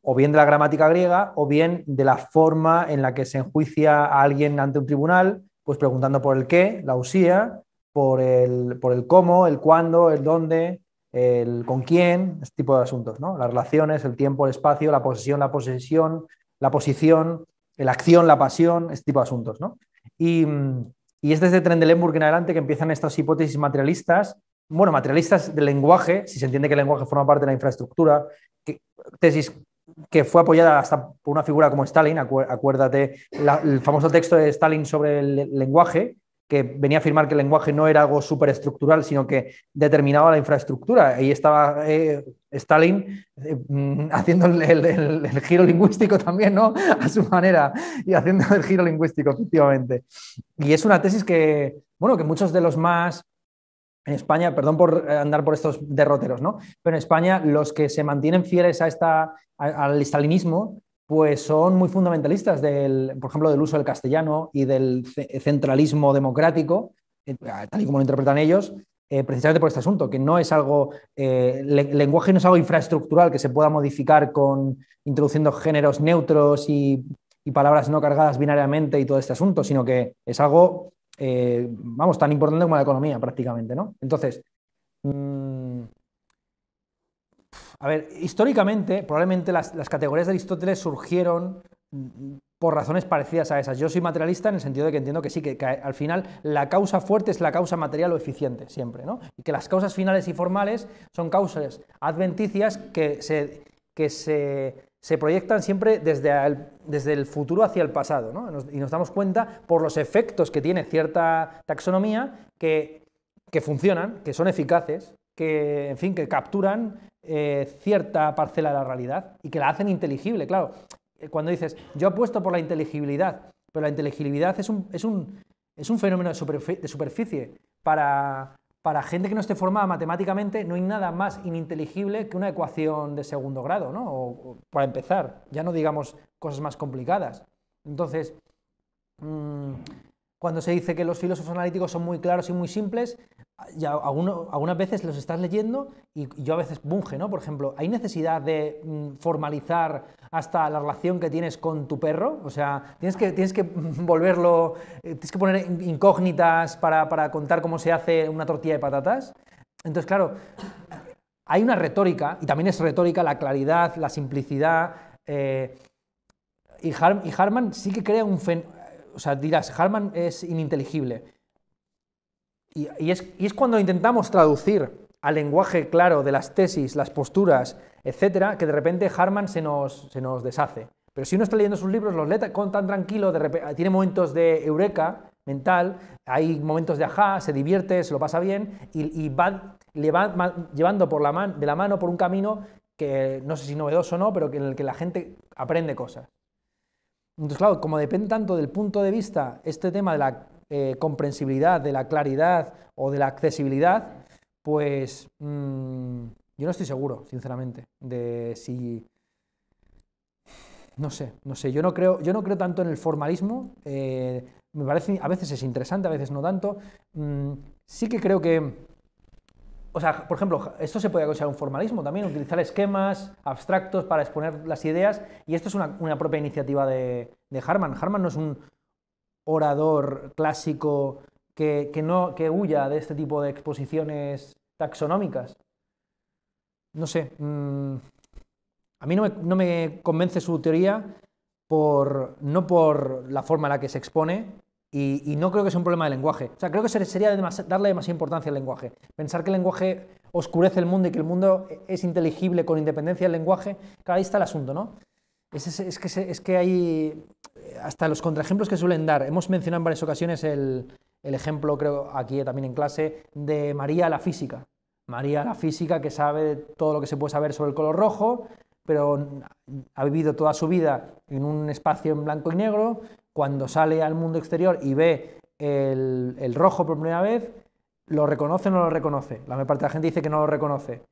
o bien de la gramática griega o bien de la forma en la que se enjuicia a alguien ante un tribunal pues preguntando por el qué, la usía, por el, por el cómo, el cuándo, el dónde, el con quién, este tipo de asuntos, ¿no? Las relaciones, el tiempo, el espacio, la posesión, la posesión, la posición, la acción, la pasión, este tipo de asuntos, ¿no? Y, y es desde Trendelenburg en adelante que empiezan estas hipótesis materialistas, bueno, materialistas del lenguaje, si se entiende que el lenguaje forma parte de la infraestructura, que, tesis que fue apoyada hasta por una figura como Stalin, acuérdate, el famoso texto de Stalin sobre el lenguaje, que venía a afirmar que el lenguaje no era algo superestructural, sino que determinaba la infraestructura. Ahí estaba eh, Stalin eh, mm, haciendo el, el, giro lingüístico también, ¿no? A su manera, y haciendo el giro lingüístico, efectivamente. Y es una tesis que, bueno, que muchos de los más en España, perdón por eh, andar por estos derroteros, ¿no? Pero en España los que se mantienen fieles a esta, al estalinismo, pues son muy fundamentalistas, del, por ejemplo, del uso del castellano y del centralismo democrático, eh, tal y como lo interpretan ellos, eh, precisamente por este asunto, que no es algo, lenguaje no es algo infraestructural que se pueda modificar con introduciendo géneros neutros y, y palabras no cargadas binariamente y todo este asunto, sino que es algo eh, vamos, tan importante como la economía prácticamente, ¿no? Entonces, mm, a ver, históricamente, probablemente las, categorías de Aristóteles surgieron mm, por razones parecidas a esas. Yo soy materialista en el sentido de que entiendo que sí, que, al final la causa fuerte es la causa material o eficiente, siempre, ¿no? Y que las causas finales y formales son causas adventicias que se, que se se proyectan siempre desde el, desde el futuro hacia el pasado. y nos damos cuenta por los efectos que tiene cierta taxonomía que, que funcionan, que son eficaces, que, en fin, que capturan eh, cierta parcela de la realidad y que la hacen inteligible. Claro, eh, cuando dices, yo apuesto por la inteligibilidad, pero la inteligibilidad es un, es un, es un fenómeno de, superficie para, para gente que no esté formada matemáticamente, no hay nada más ininteligible que una ecuación de segundo grado, ¿no? O, para empezar, ya no digamos cosas más complicadas. Entonces, mm, cuando se dice que los filósofos analíticos son muy claros y muy simples, ya algunas veces los estás leyendo y yo a veces bunge, ¿no? Por ejemplo, ¿hay necesidad de mm, formalizar hasta la relación que tienes con tu perro? O sea, tienes que, tienes que volverlo, eh, tienes que poner incógnitas para, contar cómo se hace una tortilla de patatas. Entonces, claro, hay una retórica, y también es retórica la claridad, la simplicidad. Eh, y, y, Harman sí que crea un fenómeno o sea, dirás, Harman es ininteligible. Y, es, cuando intentamos traducir al lenguaje claro de las tesis, las posturas, etcétera, que de repente Harman se nos, deshace. Pero si uno está leyendo sus libros, los lee con tan tranquilo, ah, tiene momentos de eureka mental, hay momentos de ajá, se divierte, se lo pasa bien y, va, llevando por la de la mano por un camino que no sé si novedoso o no, pero que en el que la gente aprende cosas. Entonces, claro, como depende tanto del punto de vista este tema de la eh, comprensibilidad, de la claridad o de la accesibilidad, pues mm, yo no estoy seguro, sinceramente, de si... No sé, no sé, yo no creo, yo no creo tanto en el formalismo, eh, me parece, a veces es interesante, a veces no tanto. Mm, sí que creo que o sea, por ejemplo, esto se puede considerar un formalismo también, utilizar esquemas abstractos para exponer las ideas, y esto es una, propia iniciativa de, Harman. Harman no es un orador clásico que, no, que huya de este tipo de exposiciones taxonómicas. No sé, mm, a mí no me, no me convence su teoría, por, no por la forma en la que se expone, y, no creo que sea un problema de lenguaje. O sea, creo que sería darle demasiada importancia al lenguaje. Pensar que el lenguaje oscurece el mundo y que el mundo e-, es inteligible con independencia del lenguaje, claro, ahí está el asunto, ¿no? Es, que, es que, hay eh, hasta los contraejemplos que suelen dar. Hemos mencionado en varias ocasiones el, el ejemplo, creo, aquí también en clase, de María la física. María la física que sabe todo lo que se puede saber sobre el color rojo, pero ha vivido toda su vida en un espacio en blanco y negro, cuando sale al mundo exterior y ve el, rojo por primera vez, lo reconoce o no lo reconoce. La mayor parte de la gente dice que no lo reconoce.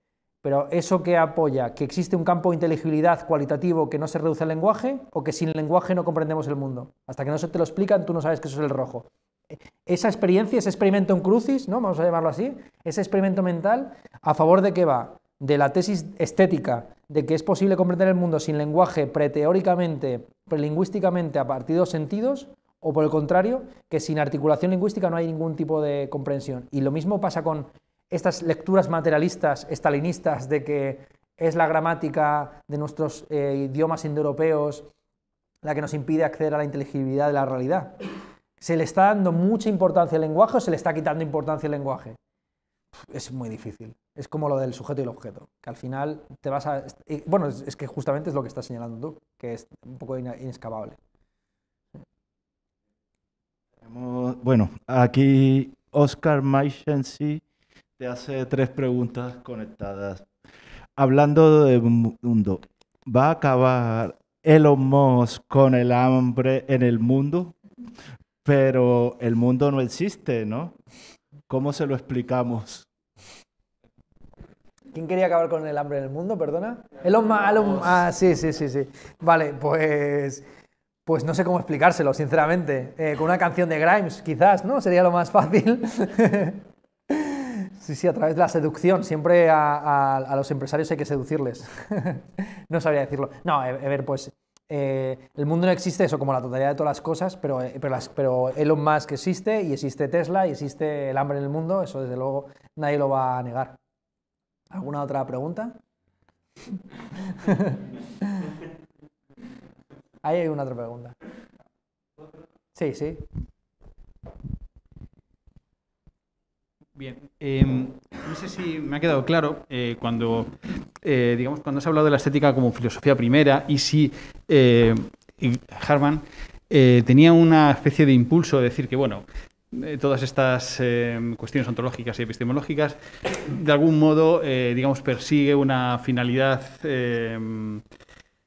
Pero eso que apoya, que existe un campo de inteligibilidad cualitativo que no se reduce al lenguaje o que sin lenguaje no comprendemos el mundo. Hasta que no se te lo explican, tú no sabes que eso es el rojo. Esa experiencia, ese experimento en crucis, ¿no? vamos a llamarlo así, ese experimento mental, ¿a favor de qué va? De la tesis estética, de que es posible comprender el mundo sin lenguaje preteóricamente, prelingüísticamente a partir de dos sentidos, o por el contrario, que sin articulación lingüística no hay ningún tipo de comprensión. Y lo mismo pasa con estas lecturas materialistas, estalinistas, de que es la gramática de nuestros eh, idiomas indoeuropeos la que nos impide acceder a la inteligibilidad de la realidad. ¿Se le está dando mucha importancia al lenguaje o se le está quitando importancia al lenguaje? es muy difícil. Es como lo del sujeto y el objeto, que al final te vas a... Bueno, es, que justamente es lo que estás señalando tú, que es un poco inescapable. Bueno, aquí Oscar Maichensi te hace tres preguntas conectadas. Hablando de mundo, ¿va a acabar el Musk con el hambre en el mundo? Pero el mundo no existe, ¿no? ¿Cómo se lo explicamos? ¿Quién quería acabar con el hambre en el mundo, perdona? Elon Musk. Elon... Ah, sí, sí, sí, sí. Vale, pues... Pues no sé cómo explicárselo, sinceramente. Eh, con una canción de Grimes, quizás, ¿no? Sería lo más fácil. sí, sí, a través de la seducción. Siempre a, los empresarios hay que seducirles. no sabría decirlo. No, eh, a ver, pues eh, el mundo no existe eso como la totalidad de todas las cosas, pero, pero, pero, Elon Musk existe y existe Tesla y existe el hambre en el mundo, eso desde luego nadie lo va a negar. ¿Alguna otra pregunta? Ahí hay una otra pregunta. Sí, sí. Bien, em, no sé si me ha quedado claro eh, cuando, eh, digamos, cuando has hablado de la estética como filosofía primera y si eh, Harman tenía una especie de impulso de decir que, bueno, eh, todas estas eh, cuestiones ontológicas y epistemológicas, de algún modo, eh, digamos, persigue una finalidad,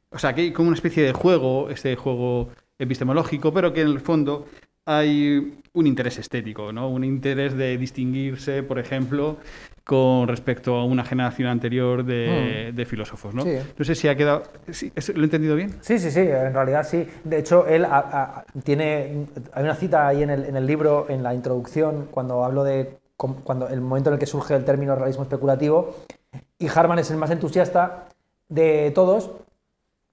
o sea, que como una especie de juego, este juego epistemológico, pero que en el fondo hay un interés estético, ¿no? Un interés de distinguirse, por ejemplo, con respecto a una generación anterior de, mm. filósofos, ¿no? sé si ha quedado... ¿Lo he entendido bien? Sí, sí, sí, en realidad sí. De hecho, él tiene... Hay una cita ahí en el, libro, en la introducción, cuando hablo de... cuando el momento en el que surge el término realismo especulativo, y Harman es el más entusiasta de todos,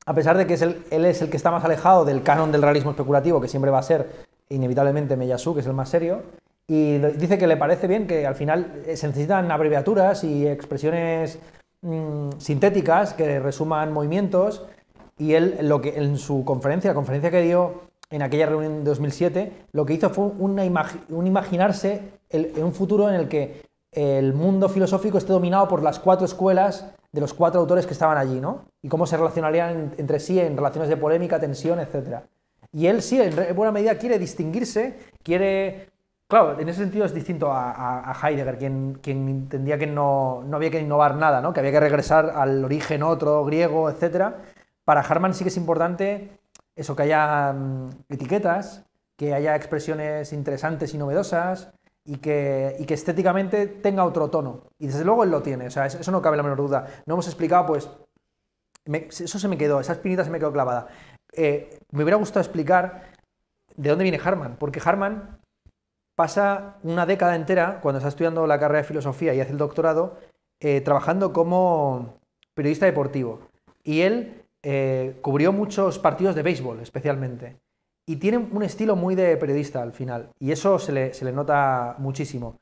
a pesar de que él es el que está más alejado del canon del realismo especulativo, que siempre va a ser inevitablemente Meyasu, que es el más serio, y dice que le parece bien que al final eh, se necesitan abreviaturas y expresiones mm, sintéticas que resuman movimientos, y él lo que en su conferencia, la conferencia que dio en aquella reunión de 2007, lo que hizo fue un imaginarse en un futuro en el que el mundo filosófico esté dominado por las cuatro escuelas de los cuatro autores que estaban allí, ¿no? Y cómo se relacionarían entre sí en relaciones de polémica, tensión, etc. Y él sí, en buena medida, quiere distinguirse, quiere... Claro, en ese sentido es distinto a, Heidegger, quien, quien, entendía que no, había que innovar nada, ¿no? que había que regresar al origen otro, griego, etc. Para Harman sí que es importante eso, que haya mm, etiquetas, que haya expresiones interesantes y novedosas, y que, estéticamente tenga otro tono. Y desde luego él lo tiene, eso, no cabe la menor duda. No hemos explicado, pues, eso se me quedó, esa espinita se me quedó clavada. Eh, me hubiera gustado explicar de dónde viene Harman, porque Harman pasa una década entera, cuando está estudiando la carrera de filosofía y hace el doctorado, eh, trabajando como periodista deportivo. Y él eh, cubrió muchos partidos de béisbol, especialmente. Y tiene un estilo muy de periodista al final, y eso se le, se le nota muchísimo.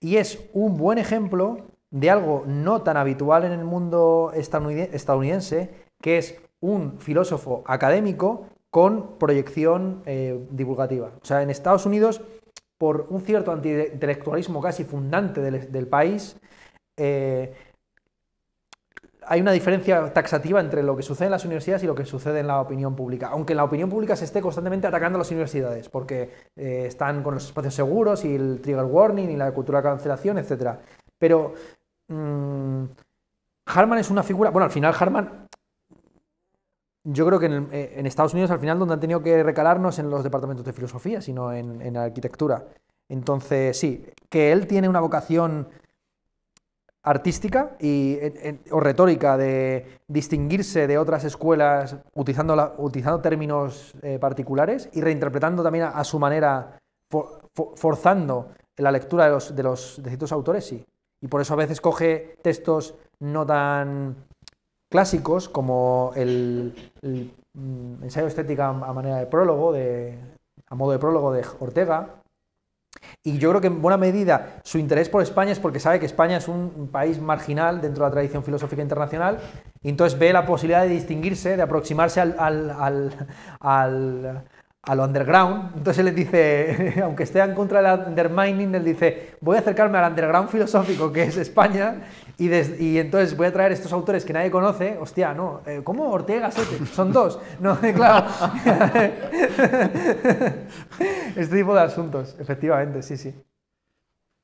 Y es un buen ejemplo de algo no tan habitual en el mundo estadounidense, que es un filósofo académico con proyección eh, divulgativa. O sea, en Estados Unidos, por un cierto antiintelectualismo casi fundante del, país, eh, hay una diferencia taxativa entre lo que sucede en las universidades y lo que sucede en la opinión pública. Aunque en la opinión pública se esté constantemente atacando a las universidades, porque eh, están con los espacios seguros y el trigger warning y la cultura de cancelación, etc. Pero mm, Harman es una figura, bueno, al final Harman yo creo que eh, en, Estados Unidos al final donde han tenido que recalarnos en los departamentos de filosofía, sino en, arquitectura. Entonces, sí, que él tiene una vocación artística y, o retórica de distinguirse de otras escuelas utilizando, la, utilizando términos eh, particulares y reinterpretando también a, su manera, forzando la lectura de los, de los de autores, sí. Y por eso a veces coge textos no tan clásicos como el, mm, ensayo estética a manera de prólogo, a modo de prólogo de Ortega. Y yo creo que en buena medida su interés por España es porque sabe que España es un país marginal dentro de la tradición filosófica internacional y entonces ve la posibilidad de distinguirse, de aproximarse al, al, al, al a underground. Entonces él le dice, aunque esté en contra del undermining, él dice, voy a acercarme al underground filosófico que es España y, entonces voy a traer estos autores que nadie conoce, hostia, no, eh, ¿cómo Ortega Sete? Son dos, no, claro. este tipo de asuntos, efectivamente, sí, sí.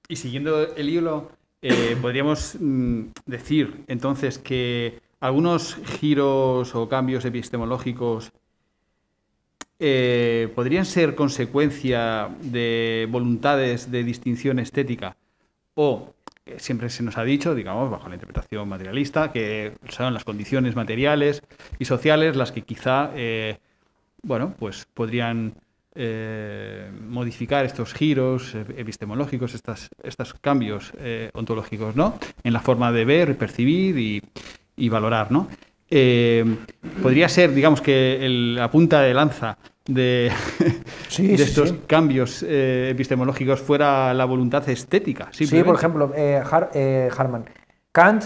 Y siguiendo el hilo, eh, podríamos mm, decir entonces que algunos giros o cambios epistemológicos eh, podrían ser consecuencia de voluntades de distinción estética o siempre se nos ha dicho, digamos, bajo la interpretación materialista, que son las condiciones materiales y sociales las que quizá, eh, bueno, pues podrían eh, modificar estos giros epistemológicos, estas, estos cambios eh, ontológicos, ¿no? En la forma de ver, percibir y, valorar, ¿no? podría ser, digamos, que la punta de lanza de, estos cambios eh, epistemológicos fuera la voluntad estética. Sí, por ejemplo, eh, eh, Harman. Kant,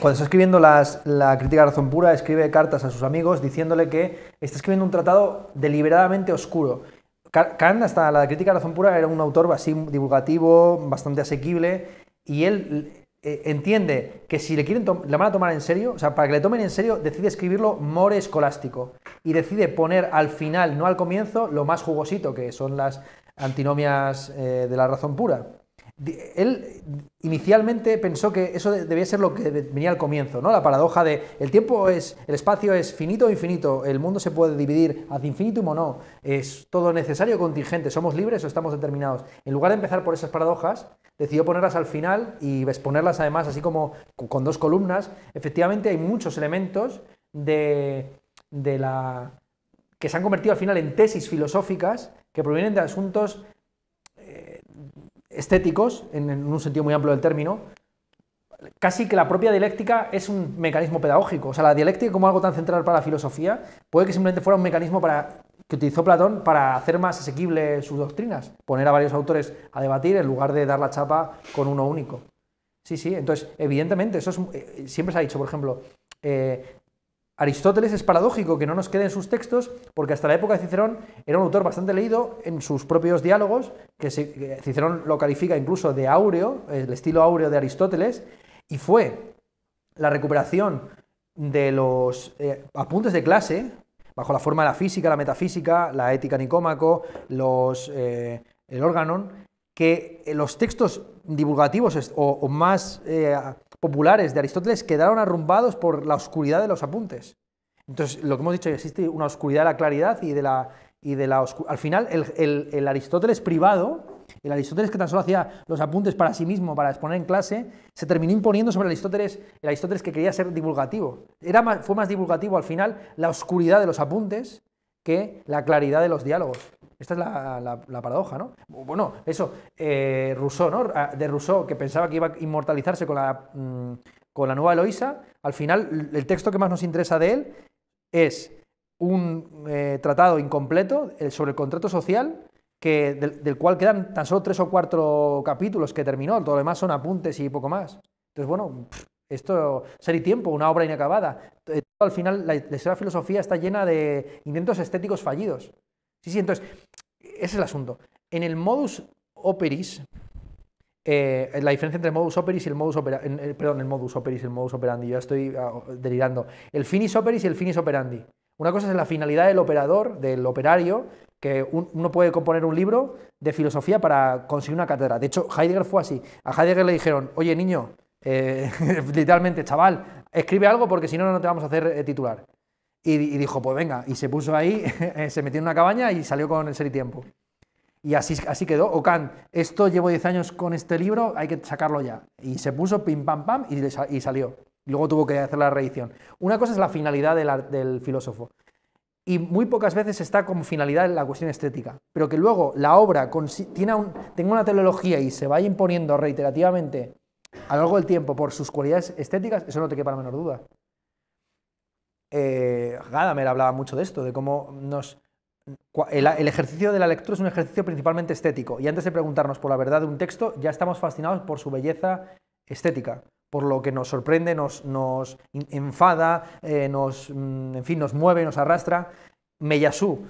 cuando está escribiendo las, la crítica de razón pura, escribe cartas a sus amigos diciéndole que está escribiendo un tratado deliberadamente oscuro. Kant, hasta la crítica de razón pura, era un autor así divulgativo, bastante asequible, y él eh, entiende que si le quieren la van a tomar en serio, o sea, para que le tomen en serio, decide escribirlo more escolástico y decide poner al final, no al comienzo, lo más jugosito, que son las antinomias eh, de la razón pura. Él inicialmente pensó que eso debía ser lo que venía al comienzo, ¿no? La paradoja de el tiempo es, el espacio es finito o infinito, el mundo se puede dividir ad infinitum o no, es todo necesario o contingente, somos libres o estamos determinados. En lugar de empezar por esas paradojas, decidió ponerlas al final y exponerlas además así como con dos columnas. Efectivamente hay muchos elementos de, de la que se han convertido al final en tesis filosóficas que provienen de asuntos estéticos, en, un sentido muy amplio del término, casi que la propia dialéctica es un mecanismo pedagógico. O sea, la dialéctica como algo tan central para la filosofía puede que simplemente fuera un mecanismo para, que utilizó Platón para hacer más asequible sus doctrinas, poner a varios autores a debatir en lugar de dar la chapa con uno único. Sí, sí, entonces, evidentemente, eso eh, siempre se ha dicho, por ejemplo, eh, Aristóteles es paradójico que no nos queden sus textos, porque hasta la época de Cicerón era un autor bastante leído en sus propios diálogos, que Cicerón lo califica incluso de áureo, el estilo áureo de Aristóteles, y fue la recuperación de los eh, apuntes de clase, bajo la forma de la física, la metafísica, la ética nicómaco, eh, el órganon, que eh, los textos divulgativos o, más eh, populares de Aristóteles quedaron arrumbados por la oscuridad de los apuntes. Entonces, lo que hemos dicho, existe una oscuridad de la claridad y de la... Y de la Al final, el, Aristóteles privado, el Aristóteles que tan solo hacía los apuntes para sí mismo, para exponer en clase, se terminó imponiendo sobre el Aristóteles, el Aristóteles que quería ser divulgativo. Era fue más divulgativo al final la oscuridad de los apuntes que la claridad de los diálogos. Esta es la, la, paradoja, ¿no? Bueno, eso, eh, Rousseau, ¿no? Ah, de Rousseau, que pensaba que iba a inmortalizarse con la, mm, con la nueva Eloísa, al final el texto que más nos interesa de él es un eh, tratado incompleto eh, sobre el contrato social, que, del, cual quedan tan solo tres o cuatro capítulos que terminó, todo lo demás son apuntes y poco más. Entonces, bueno, esto, sería tiempo, una obra inacabada. Eh, al final, la, la filosofía está llena de intentos estéticos fallidos. Sí, sí, entonces, ese es el asunto. En el modus operis, eh, la diferencia entre el modus operis y el modus operandi, eh, perdón, el modus y el modus operandi, ya estoy ah, delirando. El finis operis y el finis operandi. Una cosa es la finalidad del operador, del operario, que uno puede componer un libro de filosofía para conseguir una cátedra. De hecho, Heidegger fue así. A Heidegger le dijeron, oye niño, eh, literalmente, chaval, escribe algo porque si no, no te vamos a hacer titular. Y, dijo, pues venga, y se puso ahí, eh, se metió en una cabaña y salió con el ser y tiempo. Y así, así quedó. Ocán, esto llevo 10 años con este libro, hay que sacarlo ya. Y se puso pim pam pam y, salió. Luego tuvo que hacer la reedición. Una cosa es la finalidad del filósofo. Y muy pocas veces está como finalidad la cuestión estética. Pero que luego la obra tiene un, tenga una teleología y se vaya imponiendo reiterativamente a lo largo del tiempo por sus cualidades estéticas, eso no te queda la menor duda. Eh, Gadamer hablaba mucho de esto, de cómo nos... El, ejercicio de la lectura es un ejercicio principalmente estético, y antes de preguntarnos por la verdad de un texto, ya estamos fascinados por su belleza estética, por lo que nos sorprende, nos, enfada, eh, nos, mm, en fin, nos mueve, nos arrastra. Meyasú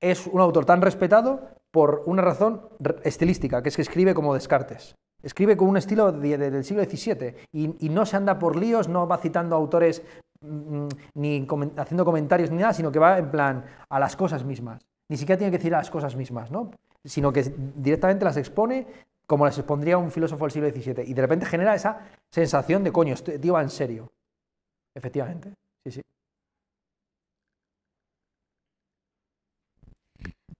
es un autor tan respetado por una razón estilística, que es que escribe como Descartes. Escribe con un estilo del siglo XVII y, y, no se anda por líos, no va citando autores Mm, ni haciendo comentarios ni nada, sino que va en plan a las cosas mismas. Ni siquiera tiene que decir a las cosas mismas, ¿no? sino que directamente las expone como las expondría un filósofo del siglo XVII. Y de repente genera esa sensación de, coño, este tío va en serio. Efectivamente, sí, sí.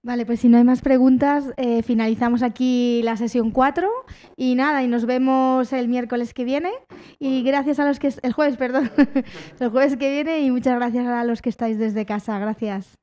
Vale, pues si no hay más preguntas, eh, finalizamos aquí la sesión 4 y nada, y nos vemos el miércoles que viene y gracias a los que el jueves, perdón, el jueves que viene y muchas gracias a los que estáis desde casa, gracias.